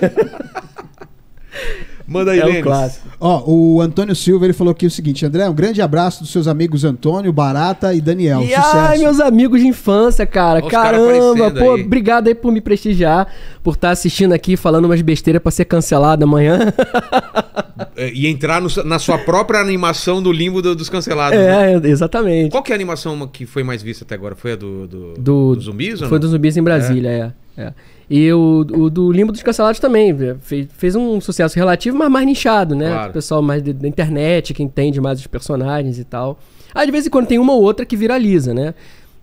[LAUGHS] Manda aí, é Lênis. Ó, o Antônio Silva ele falou aqui o seguinte: André, um grande abraço dos seus amigos Antônio, Barata e Daniel. E Sucesso. Ai, meus amigos de infância, cara. Caramba, cara pô, aí. obrigado aí por me prestigiar, por estar tá assistindo aqui, falando umas besteiras pra ser cancelado amanhã. [LAUGHS] É, e entrar no, na sua própria animação do limbo do, dos cancelados. É, né? É, exatamente. Qual que é a animação que foi mais vista até agora? Foi a do, do, do, do zumbis? Foi do zumbis em é. Brasília, é. é. é. E o, o do Limbo dos Cancelados também fez, fez um sucesso relativo, mas mais nichado, né? Claro. O pessoal mais da internet, que entende mais os personagens e tal. Aí de vez em quando tem uma ou outra que viraliza, né?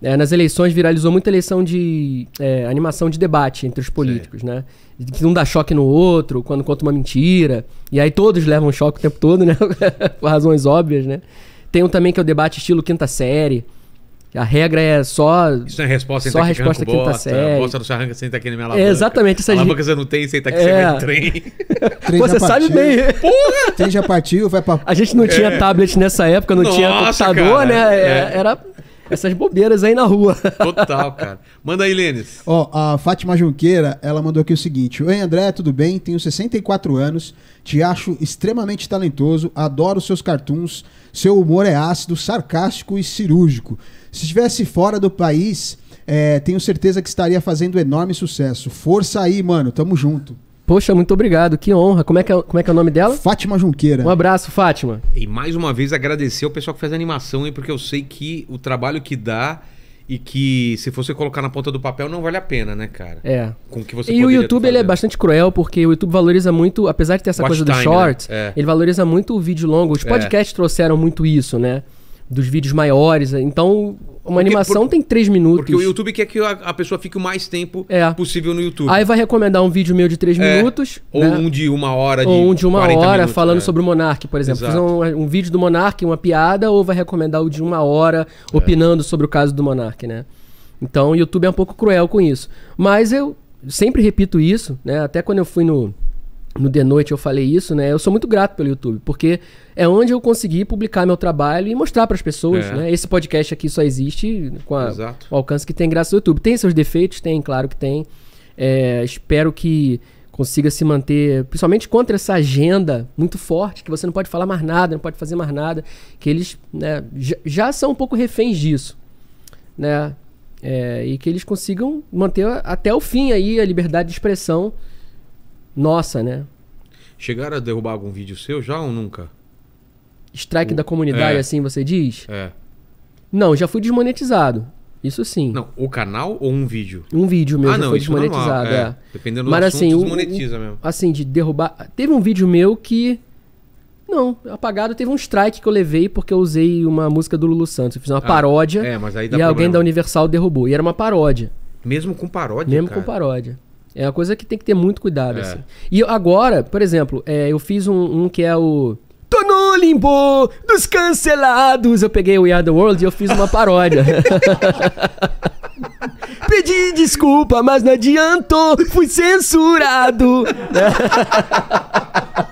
É, nas eleições viralizou muita eleição de é, animação de debate entre os políticos, Sim. né? Que um dá choque no outro, quando conta uma mentira. E aí todos levam choque o tempo todo, né? [LAUGHS] Por razões óbvias, né? Tem um também que é o debate estilo quinta série, a regra é só. Isso é resposta, só a resposta quinta bota, série. Bosta do charranca, senta aqui na minha alavanca. É, exatamente. Essas... Alavanca você não tem, senta aqui, é. você vai trem. [LAUGHS] trem você sabe bem. Porra! Trem partiu, vai pra... A gente não é. tinha tablet nessa época, não Nossa, tinha computador, cara. né? É, é. Era essas bobeiras aí na rua. Total, cara. Manda aí, Lênis. Ó, oh, a Fátima Junqueira, ela mandou aqui o seguinte: Oi, André, tudo bem? Tenho 64 anos, te acho extremamente talentoso, adoro seus cartoons, seu humor é ácido, sarcástico e cirúrgico. Se estivesse fora do país, é, tenho certeza que estaria fazendo enorme sucesso. Força aí, mano. Tamo junto. Poxa, muito obrigado, que honra. Como é que é, como é, que é o nome dela? Fátima Junqueira. Um abraço, Fátima. E mais uma vez agradecer ao pessoal que fez a animação, hein, porque eu sei que o trabalho que dá e que se você colocar na ponta do papel não vale a pena, né, cara? É. Com que você E o YouTube ele é bastante cruel porque o YouTube valoriza muito, apesar de ter essa Watch coisa do short, né? é. ele valoriza muito o vídeo longo. Os é. podcasts é. trouxeram muito isso, né? dos vídeos maiores. Né? Então, uma porque, animação por, tem três minutos. Porque o YouTube quer que a, a pessoa fique o mais tempo é. possível no YouTube. Aí vai recomendar um vídeo meu de três é. minutos. Ou né? um de uma hora. De ou um de uma hora minutos, falando é. sobre o Monark, por exemplo. Exato. um, um, vídeo do Monark, uma piada, ou vai recomendar o de uma hora é. opinando sobre o caso do Monark, né? Então, o YouTube é um pouco cruel com isso. Mas eu sempre repito isso, né? Até quando eu fui no no de noite eu falei isso, né? Eu sou muito grato pelo YouTube, porque é onde eu consegui publicar meu trabalho e mostrar para as pessoas, é. né? Esse podcast aqui só existe com a, o alcance que tem graças ao YouTube. Tem seus defeitos, tem, claro que tem. É, espero que consiga se manter, principalmente contra essa agenda muito forte, que você não pode falar mais nada, não pode fazer mais nada, que eles né, já, já são um pouco reféns disso, né? É, e que eles consigam manter até o fim aí a liberdade de expressão nossa, né? Chegaram a derrubar algum vídeo seu já ou nunca? Strike o... da comunidade, é. assim você diz? É. Não, já fui desmonetizado. Isso sim. Não, o canal ou um vídeo? Um vídeo meu ah, não, foi é desmonetizado, é. é. Dependendo do Mas, assunto, assim, desmonetiza o, mesmo. Assim, de derrubar... Teve um vídeo meu que... Não, apagado teve um strike que eu levei porque eu usei uma música do Lulu Santos. Eu fiz uma ah, paródia é, mas aí dá e problema. alguém da Universal derrubou. E era uma paródia. Mesmo com paródia, Mesmo cara. com paródia. É uma coisa que tem que ter muito cuidado, é. assim. E agora, por exemplo, é, eu fiz um, um, que é o... Tô no limbo dos cancelados. Eu peguei o We Are The World e eu fiz uma paródia. [LAUGHS] Pedi desculpa, mas não adiantou. Fui censurado. [LAUGHS]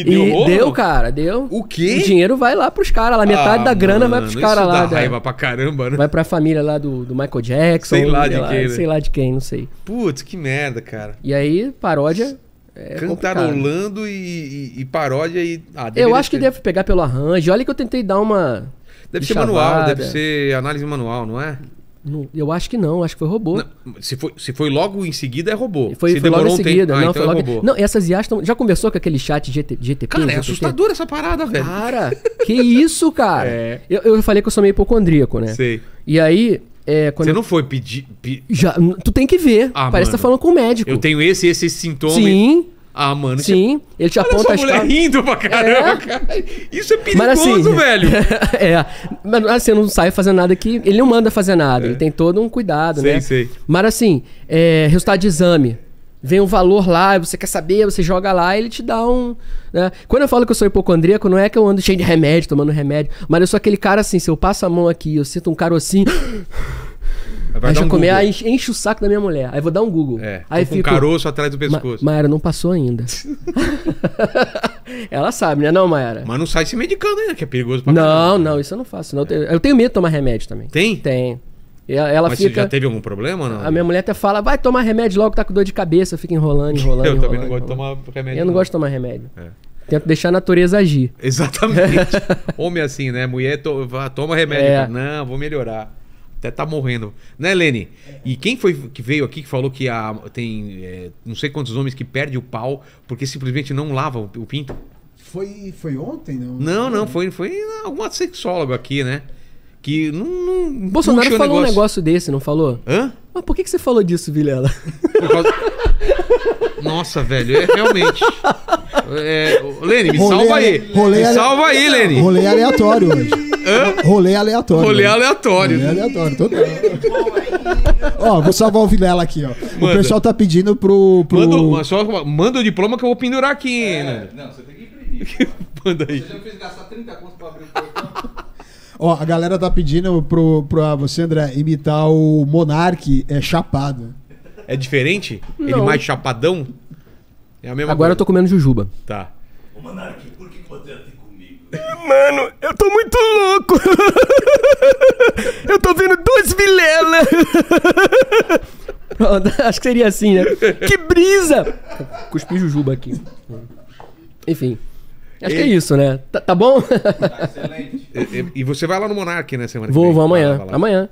E deu e rolo? Deu, cara, deu. O quê? O dinheiro vai lá pros caras lá. Metade ah, da grana mano, vai pros caras lá. Dá para raiva pra caramba, né? Vai pra família lá do, do Michael Jackson. Sei lá de lá, quem. Né? Sei lá de quem, não sei. Putz, que merda, cara. E aí, paródia. É Cantarolando e, e, e, paródia e. Ah, eu acho que deve pegar pelo arranjo. Olha que eu tentei dar uma. Deve ser manual, deve ser análise manual, não é? Não, eu acho que não, acho que foi robô. Não, se, foi, se foi logo em seguida, é robô. Foi, se foi demorou logo em seguida. Um tempo. Ah, não, então é logo... é robô. não, essas IAs Já conversou com aquele chat GT, GTP? Cara, GTP? é assustadora essa parada, velho. Cara, [LAUGHS] que isso, cara? É. Eu, eu falei que eu sou meio hipocondríaco, né? Sei. E aí, é, você eu... não foi pedir. Pe... Já, tu tem que ver. Ah, Parece mano. que tá falando com o médico. Eu tenho esse, esse, esse sintoma. Sim. E... Ah, mano. Sim, é... ele te Olha aponta a mulher rindo pra é. caramba, é. cara. Isso é perigoso, mas, assim, velho. [LAUGHS] é. Mas assim, não sai fazendo nada aqui Ele não manda fazer nada. É. Ele tem todo um cuidado, sei, né? Sei. Mas assim, é, resultado de exame. Vem um valor lá, você quer saber, você joga lá ele te dá um. Né? Quando eu falo que eu sou hipocondríaco, não é que eu ando cheio de remédio, tomando remédio, mas eu sou aquele cara assim, se eu passo a mão aqui, eu sinto um carocinho. [GASPS] Vai aí já um comer, aí enche o saco da minha mulher. Aí vou dar um Google. É, aí com fico, um caroço atrás do pescoço. Ma não passou ainda. [LAUGHS] Ela sabe, né, não, Maera. Mas não sai se medicando ainda, que é perigoso pra Não, não, isso eu não faço. Não. É. Eu tenho medo de tomar remédio também. Tem? Tem. Ela Mas fica... você já teve algum problema ou não? A minha mulher até fala, vai tomar remédio logo, tá com dor de cabeça, fica enrolando, [LAUGHS] enrolando. eu enrolando, também não enrolando. gosto de tomar remédio. Eu não, não. gosto de tomar remédio. É. Tento deixar a natureza agir. Exatamente. [LAUGHS] Homem é assim, né? Mulher to... toma remédio. É. Não, vou melhorar até tá morrendo. Né, Lene? E quem foi que veio aqui que falou que a, tem é, não sei quantos homens que perde o pau porque simplesmente não lava o, pinto? Foi, foi ontem, não? Não, não, foi, foi alguma sexóloga aqui, né? Que não. não Bolsonaro falou negócio. um negócio desse, não falou? Hã? Mas por que, que você falou disso, Vilela? Causa... [LAUGHS] Nossa, velho, é realmente. É, Lene, me rolê salva aí. Rolê me salva aí, Lene. Rolê aleatório hoje. Hã? Rolê aleatório. Rolê né? aleatório. Rolê aleatório, todo Ó, vou salvar o Vilela aqui, ó. Manda. O pessoal tá pedindo pro. pro... Manda, só, manda o diploma que eu vou pendurar aqui, é, né? Não, você tem que imprimir. [LAUGHS] manda aí. Você já fez gastar 30 contos pra abrir o portão. Ó, a galera tá pedindo pro, pra você, André, imitar o monarque é, chapado. É diferente? Não. Ele mais chapadão? É a mesma Agora coisa. eu tô comendo jujuba. Tá. O Monarque. Mano, eu tô muito louco. [LAUGHS] eu tô vendo duas vilelas. Acho que seria assim, né? Que brisa! Cuspi jujuba aqui. Enfim. Acho e... que é isso, né? Tá, tá bom? Tá excelente. E, e, você vai lá no Monark, né, semana Vou, que vem? Vou, vou amanhã. Lá, lá. Amanhã.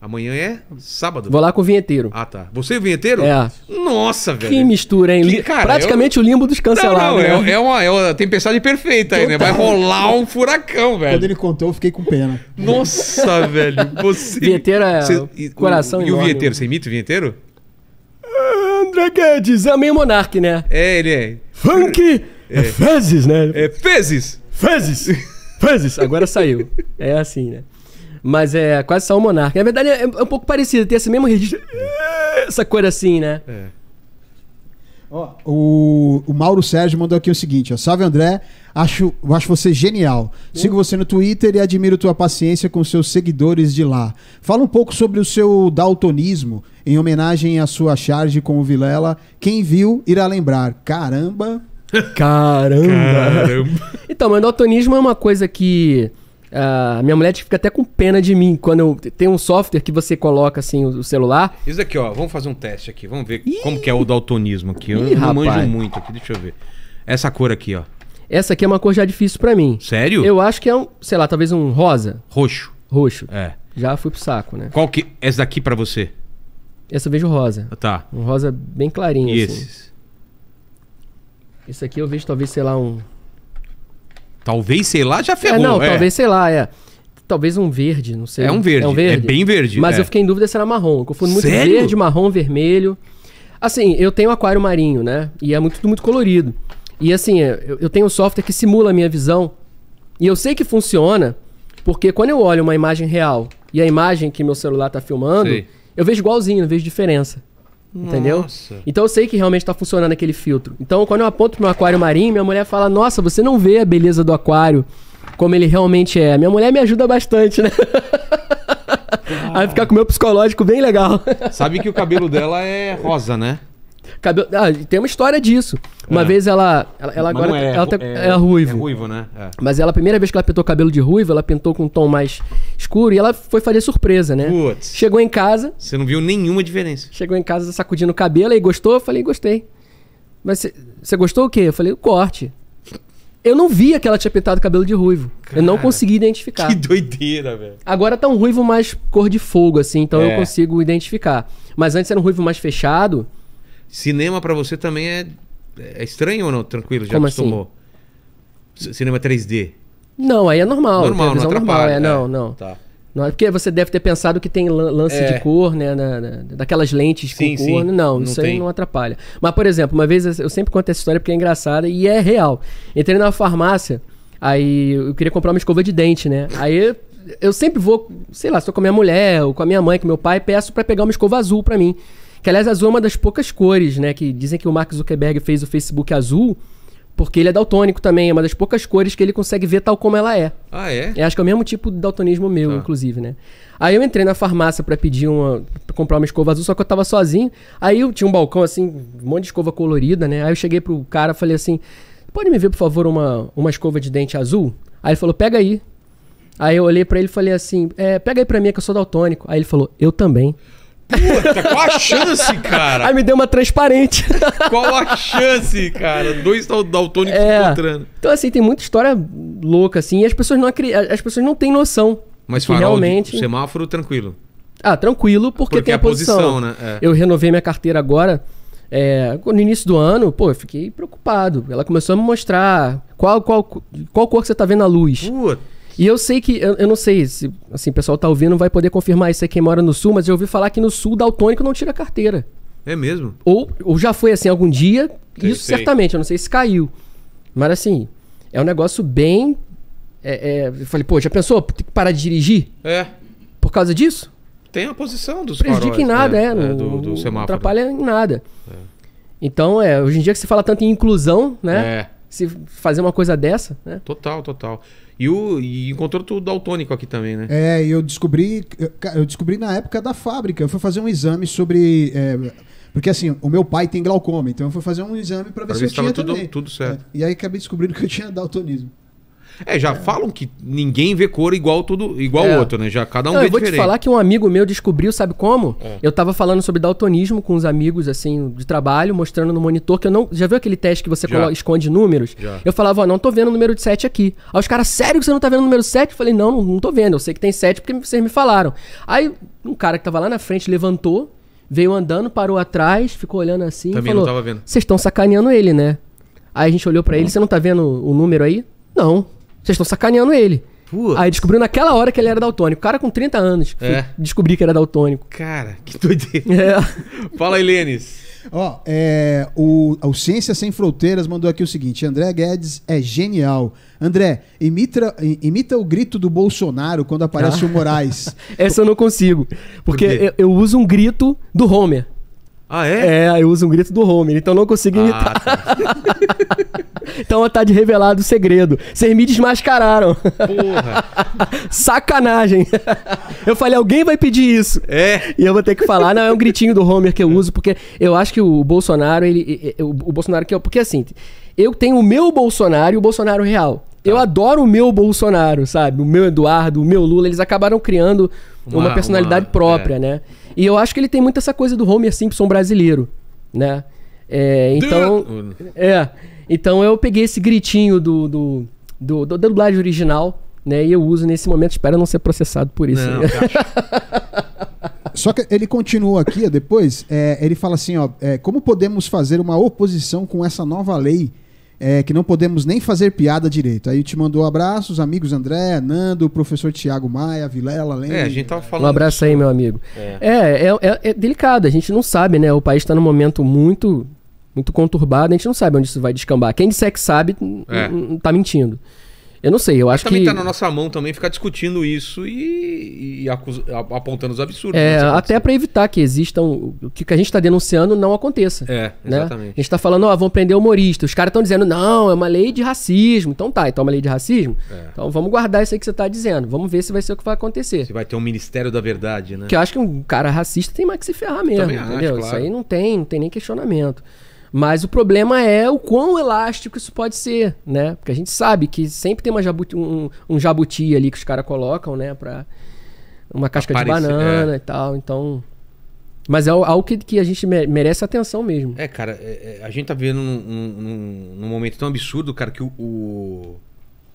Amanhã é sábado. Vou lá com o vinheteiro. Ah, tá. Você e é o vinheteiro? É. Nossa, velho. Que mistura, hein? Que, cara, Praticamente eu... É o limbo dos cancelados. Não, não é né? é, é, uma, é uma tempestade perfeita aí, né? Vai rolar um furacão, velho. Quando ele contou, eu fiquei com pena. Nossa, [LAUGHS] velho. Você. Vinheteiro é. Você... Coração o, E o vinheteiro? Né? Você imita o vinheteiro? André Guedes. É meio monarque, né? É, ele é. Funk é, é fezes, né? É fezes. Fezes. Fezes. Agora saiu. É assim, né? Mas é quase só o Monarca. Na verdade, é, é, um pouco parecido, tem esse mesmo registro. Essa cor assim, né? É. Ó, o, o Mauro Sérgio mandou aqui o seguinte: ó, Salve André, acho, acho você genial. Sigo você no Twitter e admiro tua paciência com seus seguidores de lá. Fala um pouco sobre o seu daltonismo, em homenagem à sua charge com o Vilela. Quem viu irá lembrar. Caramba! Caramba! Caramba. então, mas daltonismo é uma coisa que a ah, minha mulher tipo, fica até com pena de mim quando eu, tem um software que você coloca assim o, o celular. Isso aqui, ó, vamos fazer um teste aqui, vamos ver Ih! como que é o daltonismo aqui. Eu Ih, não manjo muito aqui, deixa eu ver. Essa cor aqui, ó. Essa aqui é uma cor já difícil para mim. Sério? Eu acho que é um, sei lá, talvez um rosa. Roxo. Roxo. É. Já fui pro saco, né? Qual que essa daqui para você? Essa eu vejo rosa. Tá. Um rosa bem clarinho e assim. Esses. Esse aqui eu vejo talvez, sei lá, um Talvez, sei lá, já é, ferrou. É, não, é. talvez, sei lá, é. Talvez um verde, não sei. É um verde. É, um verde. é bem verde. Mas é. eu fiquei em dúvida se era marrom. Eu confundo muito Sério? verde, marrom, vermelho. Assim, eu tenho aquário marinho, né? E é muito, muito colorido. E assim, é, eu, eu tenho um software que simula a minha visão. E eu sei que funciona, porque quando eu olho uma imagem real e a imagem que meu celular está filmando, eu vejo igualzinho, não vejo diferença. Entendeu? Nossa. Então eu sei que realmente está funcionando aquele filtro. Então, quando eu aponto pro meu aquário marinho, minha mulher fala: Nossa, você não vê a beleza do aquário como ele realmente é. Minha mulher me ajuda bastante, né? Ah. [LAUGHS] Aí ficar com o meu psicológico bem legal. Sabe que o cabelo dela é rosa, né? Cabelo. Ah, tem uma história disso. Uma é. vez ela. Ela, ela agora. É, ela tá, é, é, ruivo. É ruivo, né? É. Mas ela, a primeira vez que ela pintou cabelo de ruivo, ela pintou com um tom mais escuro e ela foi fazer surpresa, né? Putz. Chegou em casa. Você não viu nenhuma diferença. Chegou em casa sacudindo o cabelo e gostou? Eu falei, gostei. Mas você gostou o quê? Eu falei, o corte. Eu não via que ela tinha pintado cabelo de ruivo. Cara, eu não consegui identificar. Que doideira, velho. Agora tá um ruivo mais cor de fogo, assim, então é. eu consigo identificar. Mas antes era um ruivo mais fechado. Cinema para você também é, é estranho ou não? Tranquilo, já Como assim? acostumou? Assim? Cinema 3D. Não, aí é normal. Normal, não normal, é, é, não, é, não. Tá. Não é porque você deve ter pensado que tem lance é. de cor, né? Na, na, daquelas lentes sim, com cor. Sim. Né, não, não isso tem. aí não atrapalha. Mas, por exemplo, uma vez eu sempre conto essa história porque é engraçada e é real. Entrei numa farmácia, aí eu queria comprar uma escova de dente, né? Aí eu sempre vou, sei lá, se tô com a minha mulher ou com a minha mãe, com meu pai, peço para pegar uma escova azul para mim. Que aliás, azul é uma das poucas cores, né? Que dizem que o Mark Zuckerberg fez o Facebook azul porque ele é daltônico também, é uma das poucas cores que ele consegue ver tal como ela é. Ah, é? Eu acho que é o mesmo tipo de daltonismo meu, ah. inclusive, né? Aí eu entrei na farmácia para pedir uma. Pra comprar uma escova azul, só que eu tava sozinho. Aí eu tinha um balcão, assim, um monte de escova colorida, né? Aí eu cheguei pro cara falei assim: pode me ver, por favor, uma, uma escova de dente azul? Aí ele falou: pega aí. Aí eu olhei para ele e falei assim: é, pega aí pra mim é que eu sou daltônico. Aí ele falou: eu também. Puta, qual a [LAUGHS] chance, cara? Aí me deu uma transparente. Qual a chance, cara? Dois daltônicos é. encontrando. Então, assim, tem muita história louca, assim, e as pessoas não, as pessoas não têm noção. Mas farol, realmente... semáforo, tranquilo. Ah, tranquilo, porque, porque tem a, a posição. posição né? É. Eu renovei minha carteira agora. É, no início do ano, pô, eu fiquei preocupado. Ela começou a me mostrar qual, qual, qual cor que você tá vendo a luz. Puta. E eu sei que, eu, eu, não sei se assim, o pessoal tá ouvindo, vai poder confirmar isso aí quem mora no sul, mas eu ouvi falar que no sul daltônico não tira carteira. É mesmo? Ou, ou já foi assim algum dia, sei, isso sei. certamente, eu não sei se caiu. Mas assim, é um negócio bem. É, é, eu falei, pô, já pensou? Tem que parar de dirigir? É. Por causa disso? Tem a posição dos Prejudica faróis, em né? nada, né? é. é, do, do semáforo. atrapalha em nada. É. Então, é, hoje em dia que se fala tanto em inclusão, né? É. Se fazer uma coisa dessa, né? Total, total. E, o, e encontrou tudo daltônico aqui também, né? É, e eu descobri. Eu descobri na época da fábrica. Eu fui fazer um exame sobre. É, porque assim, o meu pai tem glaucoma, então eu fui fazer um exame para ver, pra se ver eu tinha tudo, também. tudo certo. É, e aí acabei descobrindo que eu tinha daltonismo. É, já é. falam que ninguém vê cor igual todo, igual é. outro, né? Já cada um Não, vê eu vou te falar que um amigo meu descobriu, sabe como? É. Eu tava falando sobre daltonismo com uns amigos, assim, de trabalho, mostrando no monitor que eu não... Já viu aquele teste que você coloca, esconde números? Já. Eu falava, ó, não tô vendo o número de 7 aqui. Aí os caras, sério que você não tá vendo o número 7? Eu falei, não, não tô vendo. Eu sei que tem 7 porque vocês me falaram. Aí um cara que tava lá na frente levantou, veio andando, parou atrás, ficou olhando assim Também falou, tava vendo. Vocês estão sacaneando ele, né? Aí a gente olhou para ele, uhum. você não tá vendo o número aí? Não. Vocês estão sacaneando ele. Pua. Aí descobriu naquela hora que ele era daltônico. O cara com 30 anos é. descobri que era daltônico. Cara, que doideira. [LAUGHS] É. Fala, Helenes Ó, é, o, o Ciência Sem Fronteiras mandou aqui o seguinte: André Guedes é genial. André, imita, imita o grito do Bolsonaro quando aparece ah. o Moraes. [LAUGHS] Essa eu não consigo. Porque Por eu, eu uso um grito do Homer. Ah, é? É, eu uso um grito do Homer, então não consigo ah, imitar. Ah, tá. [LAUGHS] então tá de revelado o segredo. Vocês me desmascararam. Porra. [LAUGHS] Sacanagem. Eu falei, alguém vai pedir isso. É. E eu vou ter que falar, não, é um gritinho do Homer que eu uso, porque eu acho que o Bolsonaro, ele. O, Bolsonaro que eu. Porque assim, eu tenho o meu Bolsonaro e o Bolsonaro real. Tá. Eu adoro o meu Bolsonaro, sabe? O meu Eduardo, o meu Lula, eles acabaram criando uma, uma personalidade uma, própria, é. né? E eu acho que ele tem muito essa coisa do Homer Simpson brasileiro, né? É, então. É. Então eu peguei esse gritinho do, do, do, do dublagem original, né? E eu uso nesse momento, espero não ser processado por isso. Não, [LAUGHS] Só que ele continua aqui, depois, é, ele fala assim, ó, é, como podemos fazer uma oposição com essa nova lei é, que não podemos nem fazer piada direito. Aí te mandou abraços, amigos André, Nando, professor Tiago Maia, Vilela, Lenda. É, a gente tava falando. Um abraço aí, meu amigo. É, é, é, é, é delicado, a gente não sabe, né? O país está num momento muito, muito conturbado, a gente não sabe onde isso vai descambar. Quem disser que sabe, é. tá mentindo. Eu não sei, eu acho também que. Também tá na nossa mão também ficar discutindo isso e, e apontando os absurdos. É, né, até para evitar que existam. o que a gente está denunciando não aconteça. É, né? exatamente. Né? A gente está falando, ó, vão prender humorista. Os caras estão dizendo, não, é uma lei de racismo. Então tá, então é uma lei de racismo. É. Então vamos guardar isso aí que você está dizendo. Vamos ver se vai ser o que vai acontecer. Se vai ter um Ministério da Verdade, né? Que eu acho que um cara racista tem mais que se ferrar mesmo. Também entendeu? claro. Isso aí não tem, não tem nem questionamento. Mas o problema é o quão elástico isso pode ser, né? Porque a gente sabe que sempre tem uma jabuti, um, um jabuti ali que os caras colocam, né? Pra uma casca Aparece, de banana é. e tal. Então. Mas é algo que, que a gente merece atenção mesmo. É, cara, é, é a gente tá vivendo num, num, num, momento tão absurdo, cara, que o, o,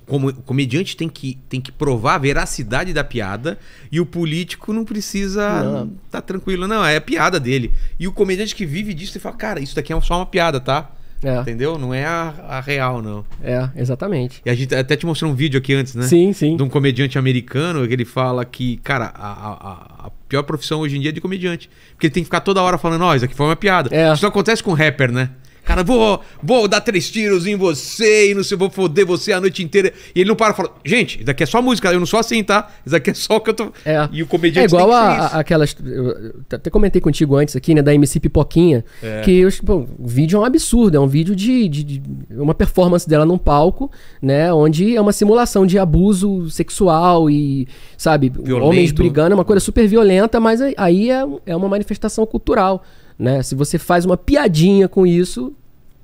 como o comediante tem que, tem que provar a veracidade da piada e o político não precisa não. tá tranquilo não é a piada dele e o comediante que vive disso e fala cara isso daqui é só uma piada tá é. Entendeu? Não é a, a, real, não. É, exatamente. E a gente até te mostrou um vídeo aqui antes, né? Sim, sim. De um comediante americano que ele fala que, cara, a, a, a pior profissão hoje em dia é de comediante. Porque ele tem que ficar toda hora falando, ó, oh, isso aqui foi uma piada. É. Isso acontece com rapper, né? Cara, vou, vou dar três tiros em você e não sei, vou foder você a noite inteira. E ele não para e fala, gente, isso daqui é só música, eu não sou assim, tá? Isso daqui é só o que eu tô... É. E o comediante É igual a, aquelas... Eu até comentei contigo antes aqui, né, da MC Pipoquinha, é. que bom, o vídeo é um absurdo, é um vídeo de, de, de, uma performance dela num palco, né, onde é uma simulação de abuso sexual e, sabe, Violento. homens brigando, é uma coisa super violenta, mas aí é, é uma manifestação cultural, né? Se você faz uma piadinha com isso,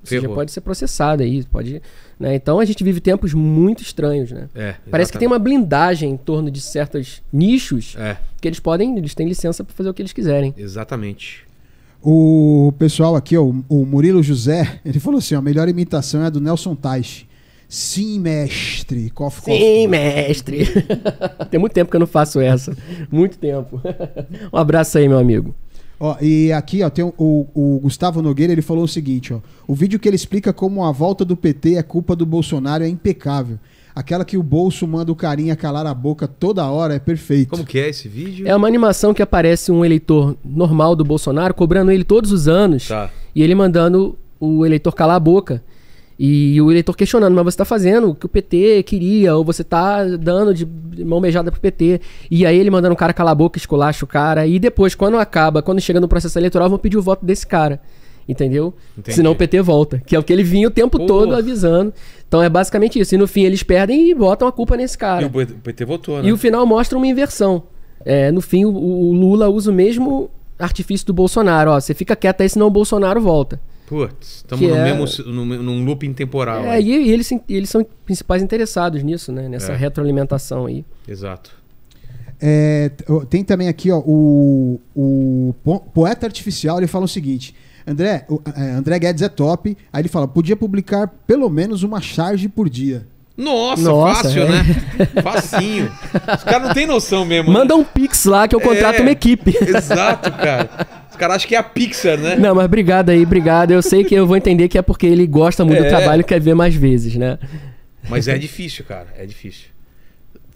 você Ferrou. já pode ser processado aí, pode. Né? Então a gente vive tempos muito estranhos, né? É, Parece que tem uma blindagem em torno de certos nichos é. que eles podem, eles têm licença para fazer o que eles quiserem. Exatamente. O pessoal aqui, ó, o Murilo José, ele falou assim: ó, a melhor imitação é a do Nelson Taish Sim, mestre. Cof, cof, Sim, mestre. [LAUGHS] tem muito tempo que eu não faço essa. Muito tempo. [LAUGHS] um abraço aí, meu amigo. Ó, e aqui, ó, tem o, o, Gustavo Nogueira, ele falou o seguinte, ó. O vídeo que ele explica como a volta do PT é culpa do Bolsonaro é impecável. Aquela que o bolso manda o carinha calar a boca toda hora é perfeito. Como que é esse vídeo? É uma animação que aparece um eleitor normal do Bolsonaro cobrando ele todos os anos tá. e ele mandando o eleitor calar a boca. E o eleitor questionando, mas você está fazendo o que o PT queria, ou você está dando de mão beijada pro PT. E aí ele mandando o cara calar a boca, esculacha o cara. E depois, quando acaba, quando chega no processo eleitoral, vão pedir o voto desse cara. Entendeu? Entendi. Senão o PT volta. Que é o que ele vinha o tempo Porra. todo avisando. Então é basicamente isso. E no fim eles perdem e botam a culpa nesse cara. E o PT votou, né? E o final mostra uma inversão. É, no fim, o, o Lula usa o mesmo artifício do Bolsonaro. Ó, você fica quieto aí, senão o Bolsonaro volta. Putz, estamos no é... mesmo, no, num looping temporal. É, e, e, eles, eles são principais interessados nisso, né? Nessa é. retroalimentação aí. Exato. É, tem também aqui, ó, o, o poeta artificial, ele fala o seguinte. André, o, é, André Guedes é top. Aí ele fala, podia publicar pelo menos uma charge por dia. Nossa, Nossa, fácil, é. né? Facinho. Os caras não têm noção mesmo. Né? Manda um pix lá que eu contrato é, uma equipe. Exato, cara. [LAUGHS] caras acham que é a Pixar, né? Não, mas obrigado aí, obrigado. Eu sei que eu vou entender que é porque ele gosta muito é. do trabalho e quer ver mais vezes, né? Mas é difícil, cara. É difícil.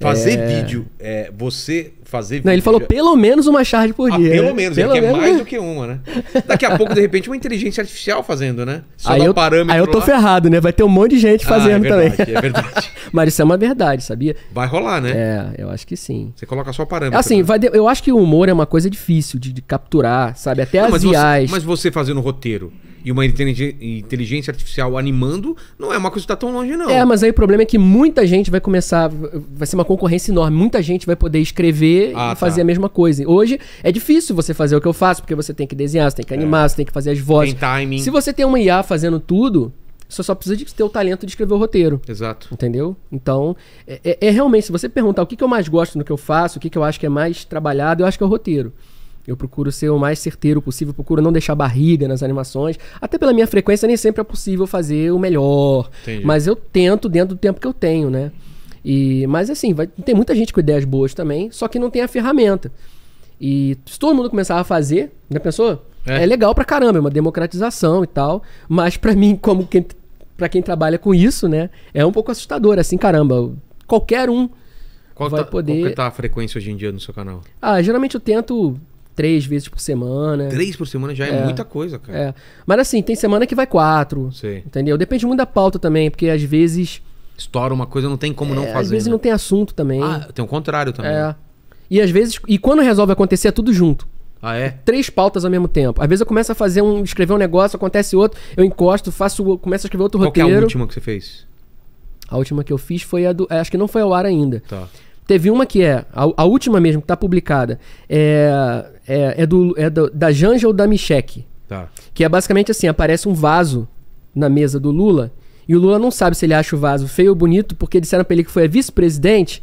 Fazer é... vídeo, é, você fazer vídeo. ele falou pelo menos uma charge por ah, dia. pelo menos, pelo ele menos... quer mais do que uma, né? Daqui a pouco, de repente, uma inteligência artificial fazendo, né? Só aí dá eu, parâmetro. Aí eu tô lá. ferrado, né? Vai ter um monte de gente fazendo ah, é verdade, também. É verdade. [LAUGHS] Mas isso é uma verdade, sabia? Vai rolar, né? É, eu acho que sim. Você coloca só parâmetro. Assim, né? vai de... eu acho que o humor é uma coisa difícil de, de capturar, sabe? Até Não, as mas viagens. Você, mas você fazendo roteiro e uma inteligência artificial animando, não é uma coisa que está tão longe, não. É, mas aí o problema é que muita gente vai começar, vai ser uma concorrência enorme. Muita gente vai poder escrever ah, e tá. fazer tá. a mesma coisa. Hoje é difícil você fazer o que eu faço, porque você tem que desenhar, você tem que é. animar, é. você tem que fazer as vozes. Tem timing. Se você tem uma IA fazendo tudo, você só precisa de ter o talento de escrever o roteiro. Exato. Entendeu? Então, é, é, é realmente, se você perguntar o que, que eu mais gosto no que eu faço, o que, que eu acho que é mais trabalhado, eu acho que é o roteiro. Eu procuro ser o mais certeiro possível, procuro não deixar barriga nas animações. Até pela minha frequência, nem sempre é possível fazer o melhor. Entendi. Mas eu tento dentro do tempo que eu tenho, né? E, mas assim, vai, tem muita gente com ideias boas também, só que não tem a ferramenta. E se todo mundo começar a fazer, já pensou? É, é legal pra caramba, é uma democratização e tal. Mas para mim, como quem, pra quem trabalha com isso, né? É um pouco assustador, assim, caramba. Qualquer um Qual vai tá, poder. Qual que tá a frequência hoje em dia no seu canal? Ah, geralmente eu tento três vezes por semana. Três por semana já é, é muita coisa, cara. É. Mas assim, tem semana que vai quatro. Sim. Entendeu? Depende muito da pauta também, porque às vezes. Estoura uma coisa, não tem como é, não fazer. Às vezes né? não tem assunto também. Ah, tem o contrário também. É. E às vezes. E quando resolve acontecer, é tudo junto. Ah, é? Três pautas ao mesmo tempo. Às vezes eu começo a fazer um. escrever um negócio, acontece outro, eu encosto, faço. começo a escrever outro Qual roteiro. Qual é a última que você fez? A última que eu fiz foi a do. É, acho que não foi ao ar ainda. Tá. Teve uma que é. A, a última mesmo, que tá publicada. É é, é, do, é do, da Janja ou da Michek. Tá. Que é basicamente assim: aparece um vaso na mesa do Lula. E o Lula não sabe se ele acha o vaso feio ou bonito, porque disseram pra ele que foi vice-presidente.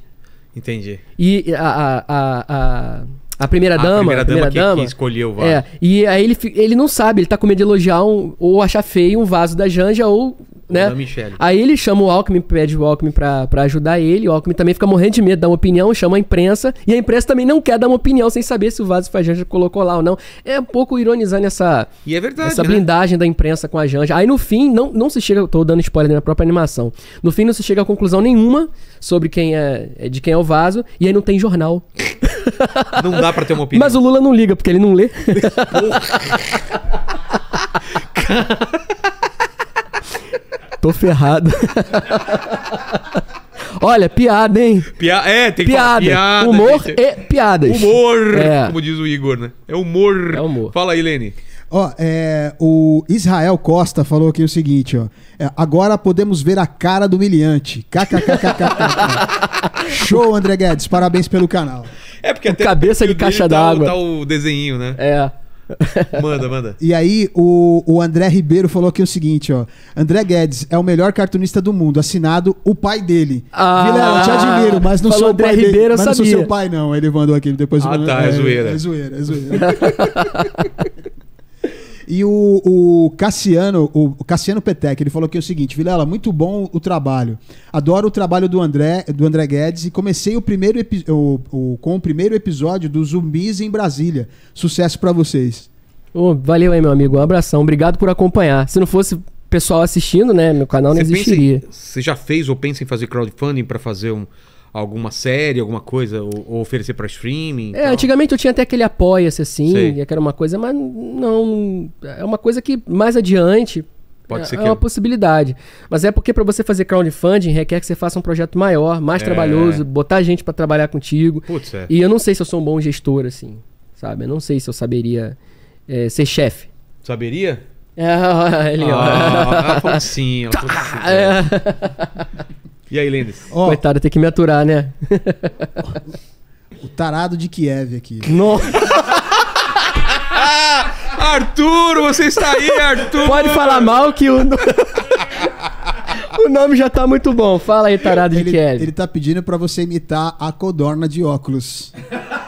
Entendi. E a, a, a, a a primeira dama. A primeira, primeira dama, dama que, que, escolheu o é, vaso. É, e aí ele, ele não sabe, ele tá com medo de elogiar um, ou achar feio um vaso da Janja ou. Né? Da Michelle. Aí ele chama o Alckmin, pede o Alckmin pra, pra ajudar ele. O Alckmin também fica morrendo de medo, dá uma opinião, chama a imprensa. E a imprensa também não quer dar uma opinião sem saber se o vaso foi a Janja colocou lá ou não. É um pouco ironizando essa, e é verdade, essa né? blindagem né? da imprensa com a Janja. Aí no fim, não, não se chega. Tô dando spoiler na própria animação. No fim, não se chega a conclusão nenhuma sobre quem é, é de quem é o vaso. E aí não tem jornal. [LAUGHS] Não dá pra ter uma opinião. Mas o Lula não liga, porque ele não lê. Tô ferrado. Olha, piada, hein? Pia... É, tem piada. que falar piada. Humor gente. e piadas. Humor, é. como diz o Igor, né? É humor. É humor. Fala aí, Lene. Ó, é, o Israel Costa falou aqui o seguinte, ó. É, agora podemos ver a cara do humilhante. KKKKKK. [LAUGHS] Show, André Guedes. Parabéns pelo canal. É porque até cabeça de caixa tá d'água. Tá, tá o desenho, né? É. manda, manda. E aí, o, o André Ribeiro falou aqui o seguinte, ó. André Guedes é o melhor cartunista do mundo, assinado o pai dele. Ah, Vilela, te admiro, mas não sou André pai Ribeiro, dele, mas sabia. não sou seu pai, não. Ele mandou aqui depois. Ah, tá, é, é zoeira. É zoeira, é zoeira. [LAUGHS] E o, o Cassiano, o Cassiano Petec, ele falou que o seguinte, Vilela, muito bom o trabalho. Adoro o trabalho do André, do André Guedes e comecei o primeiro o, o, com o primeiro episódio do Zumbis em Brasília. Sucesso para vocês. Oh, valeu aí, meu amigo. Um abração. Obrigado por acompanhar. Se não fosse pessoal assistindo, né, meu canal não existiria. você já fez ou pensa em fazer crowdfunding para fazer um alguma série, alguma coisa, ou, ou oferecer para streaming? É, tal. antigamente eu tinha até aquele apoia-se assim, Sei. que era uma coisa, mas não. É uma coisa que mais adiante. Pode é, ser é que é uma possibilidade. Mas é porque para você fazer crowdfunding requer que você faça um projeto maior, mais é. trabalhoso, botar gente para trabalhar contigo. Putz, é. E eu não sei se eu sou um bom gestor, assim, sabe? Eu não sei se eu saberia é, ser chefe. Saberia? É, [LAUGHS] ele, ah, ó. Ah, falou assim, ela falou [LAUGHS] assim. É. É. E aí, Lindes? Oh, Coitado, tem que me aturar, né? o tarado de Kiev aqui. Nossa! [LAUGHS] Arthur, você está aí, Arthur! Pode falar mal que o. [LAUGHS] o nome já tá muito bom. Fala aí, tarado ele, de Kiev. Ele tá pedindo para você imitar a codorna de óculos.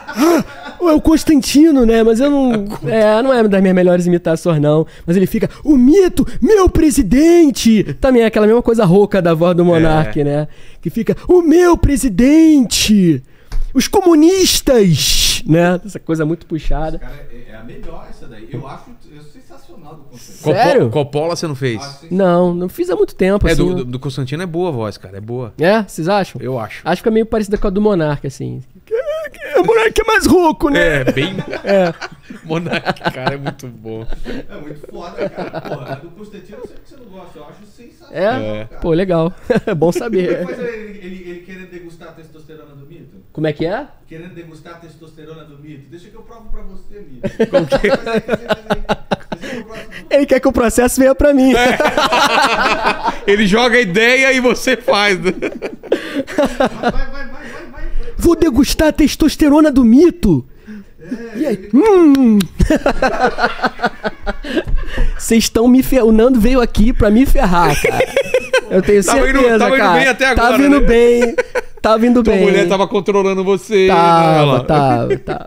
[LAUGHS] Ou é o Constantino, né? Mas eu não. É, é, não é das minhas melhores imitações, não. Mas ele fica, o mito, meu presidente! Também é aquela mesma coisa rouca da voz do é. Monarque, é. né? Que fica, o meu presidente! Os comunistas! Né? Essa coisa muito puxada. Cara, é, é a melhor essa daí. Eu acho sensacional do Constantino. Sério? Coppola você não fez? Ah, não, não fiz há muito tempo. É, assim, do, do, do Constantino é boa a voz, cara. É boa. É? Vocês acham? Eu acho. Acho que é meio parecida com a do monarca, assim. É o Monark é mais rouco, né? É, bem. É. [LAUGHS] Monark, cara, é muito bom. É muito foda, cara. Porra, é do Constantino eu sei que você não gosta. Eu acho sensacional. É, cara. pô, legal. [LAUGHS] É bom saber. É. ele, ele, ele querendo degustar a testosterona do mito? Como é que é? Querendo degustar a testosterona do mito? Deixa que eu provo pra você, mito. [LAUGHS] Como que... É? Ele quer que o processo venha pra mim. É. Ele joga a ideia e você faz. Né? Vai, vai, vai. Vou degustar a testosterona do mito. É, e aí? Hum! [LAUGHS] Vocês estão me ferrando. O Nando veio aqui pra me ferrar, cara. Eu tenho certeza, cara. indo, tava cara. Indo bem até tá agora, tava indo né? bem. Tava tá vindo Tua bem. mulher tava controlando você. Tava, né? tava, tava.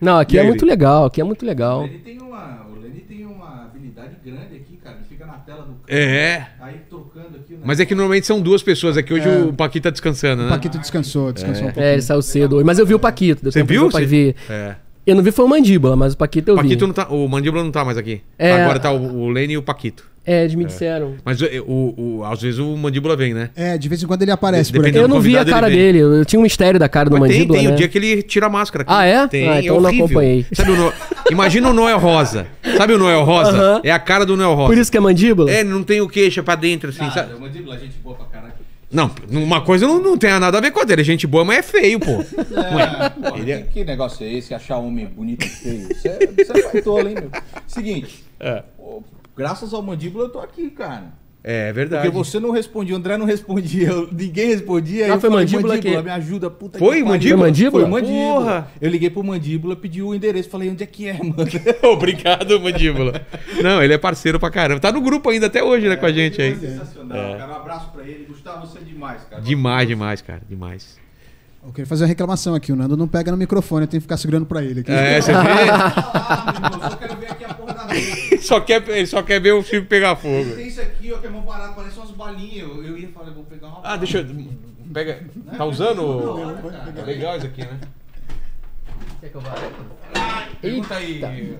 Não, aqui é muito legal, aqui é muito legal. Ele tem na tela do É. Aí aqui. Né? Mas é que normalmente são duas pessoas. É que hoje é. o Paquito tá descansando, né? O Paquito descansou, descansou é. um pouco. É, ele saiu cedo. Mas eu vi o Paquito. Você viu? Você viu? É. Eu não vi foi o Mandíbula, mas o Paquito eu Paquito vi. Não tá, o Mandíbula não tá mais aqui. É... Agora tá o, o e o Paquito. É, eles me disseram. É. Mas o, eh, o, o- às vezes o mandíbula vem, né? É, de vez em quando ele aparece por aqui. Eu não vi a cara dele, eu tinha um mistério da cara do Mas tem, mandíbula. tem né? o dia que ele tira a máscara. Ah, é? Tem, Ah, então é eu não acompanhei. Sabe o No- [LAUGHS] Imagina o Noel Rosa. Sabe o Noel Rosa? É a cara do Noel Rosa. Por isso que é mandíbula? É, não tem o queixo é pra dentro, assim, sabe? Cara, mandíbula, gente boa pra caraca. Não, uma coisa não, não tem nada a ver com a dele. Ele é gente boa, mas é feio, pô. [LAUGHS] É, que, que negócio é esse? Achar homem bonito e feio? Você é baitola, hein, meu? Seguinte, graças ao mandíbula eu tô aqui, cara. É, é verdade. Porque você não respondia, o André não respondia, ninguém respondia. Ah, foi falei, mandíbula, mandíbula que... me ajuda, puta foi que mandíbula? Foi mandíbula? Foi mandíbula. Porra. Eu liguei pro mandíbula, pedi o endereço, falei, onde é que é, mano? [LAUGHS] Obrigado, mandíbula. não, ele é parceiro pra caramba. Tá no grupo ainda até hoje, né, com a é, gente aí. É sensacional, é. cara. Um abraço pra ele. Gustavo, você é demais, cara. Demais, demais, cara. Demais. Eu queria fazer uma reclamação aqui. O Nando não pega no microfone, eu tenho que ficar segurando pra ele aqui. É, você vê? Ah, eu quero ver aqui a porra da só quer, ele só quer ver o filme pegar fogo. Tem isso aqui, ó, que é mão parada, parece umas balinhas. Eu, eu ia falar, eu vou pegar uma. Ah, deixa eu. Pega. Né? Tá usando? Hora, é Legal isso aqui, né? Quer que eu vá? Ah, pergunta Eita. aí.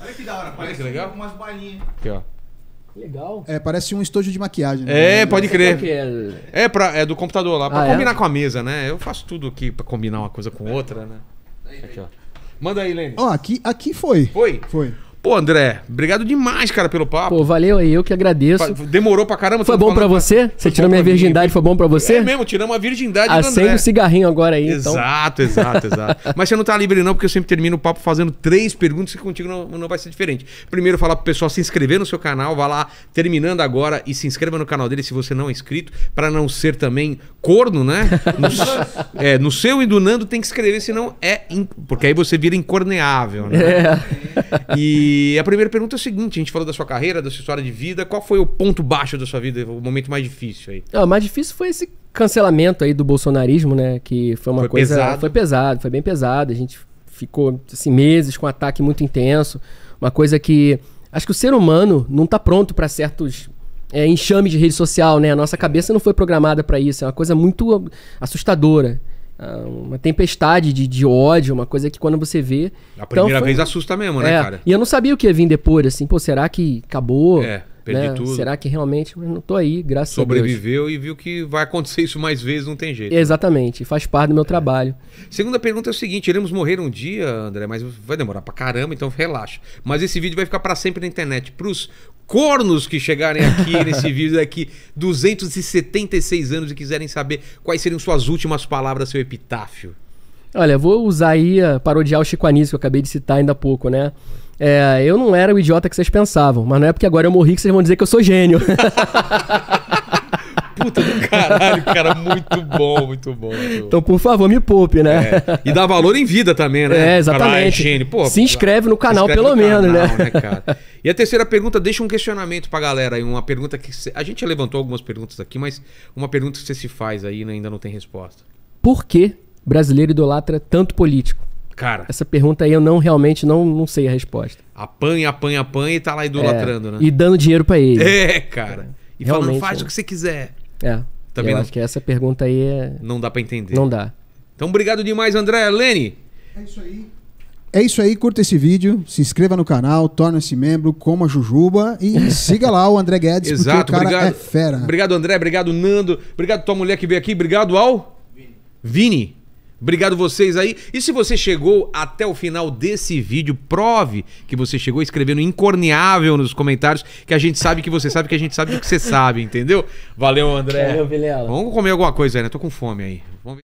Olha que da hora, parece legal? umas balinhas. Aqui, ó. Legal. É, parece um estojo de maquiagem. Né? É, pode crer. É, pra, é do computador lá, pra ah, é? combinar é? com a mesa, né? Eu faço tudo aqui pra combinar uma coisa com outra, né? Aqui, ó. Manda aí, Lênin. Ó, oh, aqui, aqui foi. Foi? Foi. Pô, André, obrigado demais, cara, pelo papo. Pô, valeu aí, eu que agradeço. Demorou pra caramba. Foi bom pra você? Pra... Você tirou minha virgindade, mim. foi bom pra você? É mesmo, tiramos a virgindade Acende ah, o cigarrinho agora aí, Exato, então. exato, exato. [LAUGHS] Mas você não tá livre não, porque eu sempre termino o papo fazendo três perguntas e contigo não, não vai ser diferente. Primeiro, falar pro pessoal se inscrever no seu canal, vá lá, terminando agora, e se inscreva no canal dele se você não é inscrito, pra não ser também corno, né? No, [LAUGHS] é, no seu e do Nando tem que escrever, senão é... In... Porque aí você vira incorneável, né? É. E... E a primeira pergunta é a seguinte: a gente falou da sua carreira, da sua história de vida. Qual foi o ponto baixo da sua vida, o momento mais difícil aí? Ah, o mais difícil foi esse cancelamento aí do bolsonarismo, né? Que foi uma foi coisa. Pesado. Foi pesado, foi bem pesado. A gente ficou assim, meses com um ataque muito intenso. Uma coisa que. Acho que o ser humano não está pronto para certos é, enxame de rede social, né? A nossa cabeça não foi programada para isso. É uma coisa muito assustadora. Ah, uma tempestade de, de ódio, uma coisa que quando você vê. A então primeira então, foi... vez assusta mesmo, né, é, cara? E eu não sabia o que ia vir depois, assim, pô, será que acabou? É, perdi né? tudo. Será que realmente. Mas não tô aí, graças Sobreviveu a Deus. Sobreviveu e viu que vai acontecer isso mais vezes, não tem jeito. Né? Exatamente, né? faz parte do meu é. trabalho. Segunda pergunta é o seguinte: iremos morrer um dia, André, mas vai demorar pra caramba, então relaxa. Mas esse vídeo vai ficar para sempre na internet. Pros cornos que chegarem aqui [LAUGHS] nesse vídeo daqui 276 anos e quiserem saber quais seriam suas últimas palavras, seu epitáfio? Olha, vou usar aí, a eh, parodiar o Chico Anísio que eu acabei de citar ainda há pouco, né? É, eu não era o idiota que vocês pensavam, mas não é porque agora eu morri que vocês vão dizer que eu sou gênio. [LAUGHS] puta do caralho, cara. Muito bom, muito bom. Muito bom. Então, por favor, me poupe, né? É. E dá valor em vida também, né? É, exatamente. Caralho, Pô, se inscreve no canal, inscreve pelo no menos, né? canal, né? né e a terceira pergunta, deixa um questionamento pra galera aí. Uma pergunta que. Cê... A gente levantou algumas perguntas aqui, mas uma pergunta que você se faz aí né, ainda não tem resposta. Por que brasileiro idolatra tanto político? Cara. Essa pergunta aí eu não realmente não, não sei a resposta. Apanha, apanha, apanha e tá lá idolatrando, é, né? E dando dinheiro para ele. É, cara. e falando, faz é. o que você quiser. É. Também eu não... acho que essa pergunta aí é... Não dá para entender. Não dá. Então, obrigado demais, André. Lene? É isso aí. É isso aí, curta esse vídeo, se inscreva no canal, torne-se membro, coma jujuba e [LAUGHS] siga lá o André Guedes, Exato, porque o cara obrigado. é fera. Obrigado, André, obrigado, Nando, obrigado tua mulher que veio aqui, obrigado ao Vini. Vini. Obrigado vocês aí. E se você chegou até o final desse vídeo, prove que você chegou escrevendo incorneável nos comentários, que a gente sabe que você sabe que a gente sabe o que você sabe, entendeu? Valeu, André. Valeu, Vilela. Vamos comer alguma coisa aí, né? Tô com fome aí. Vamos...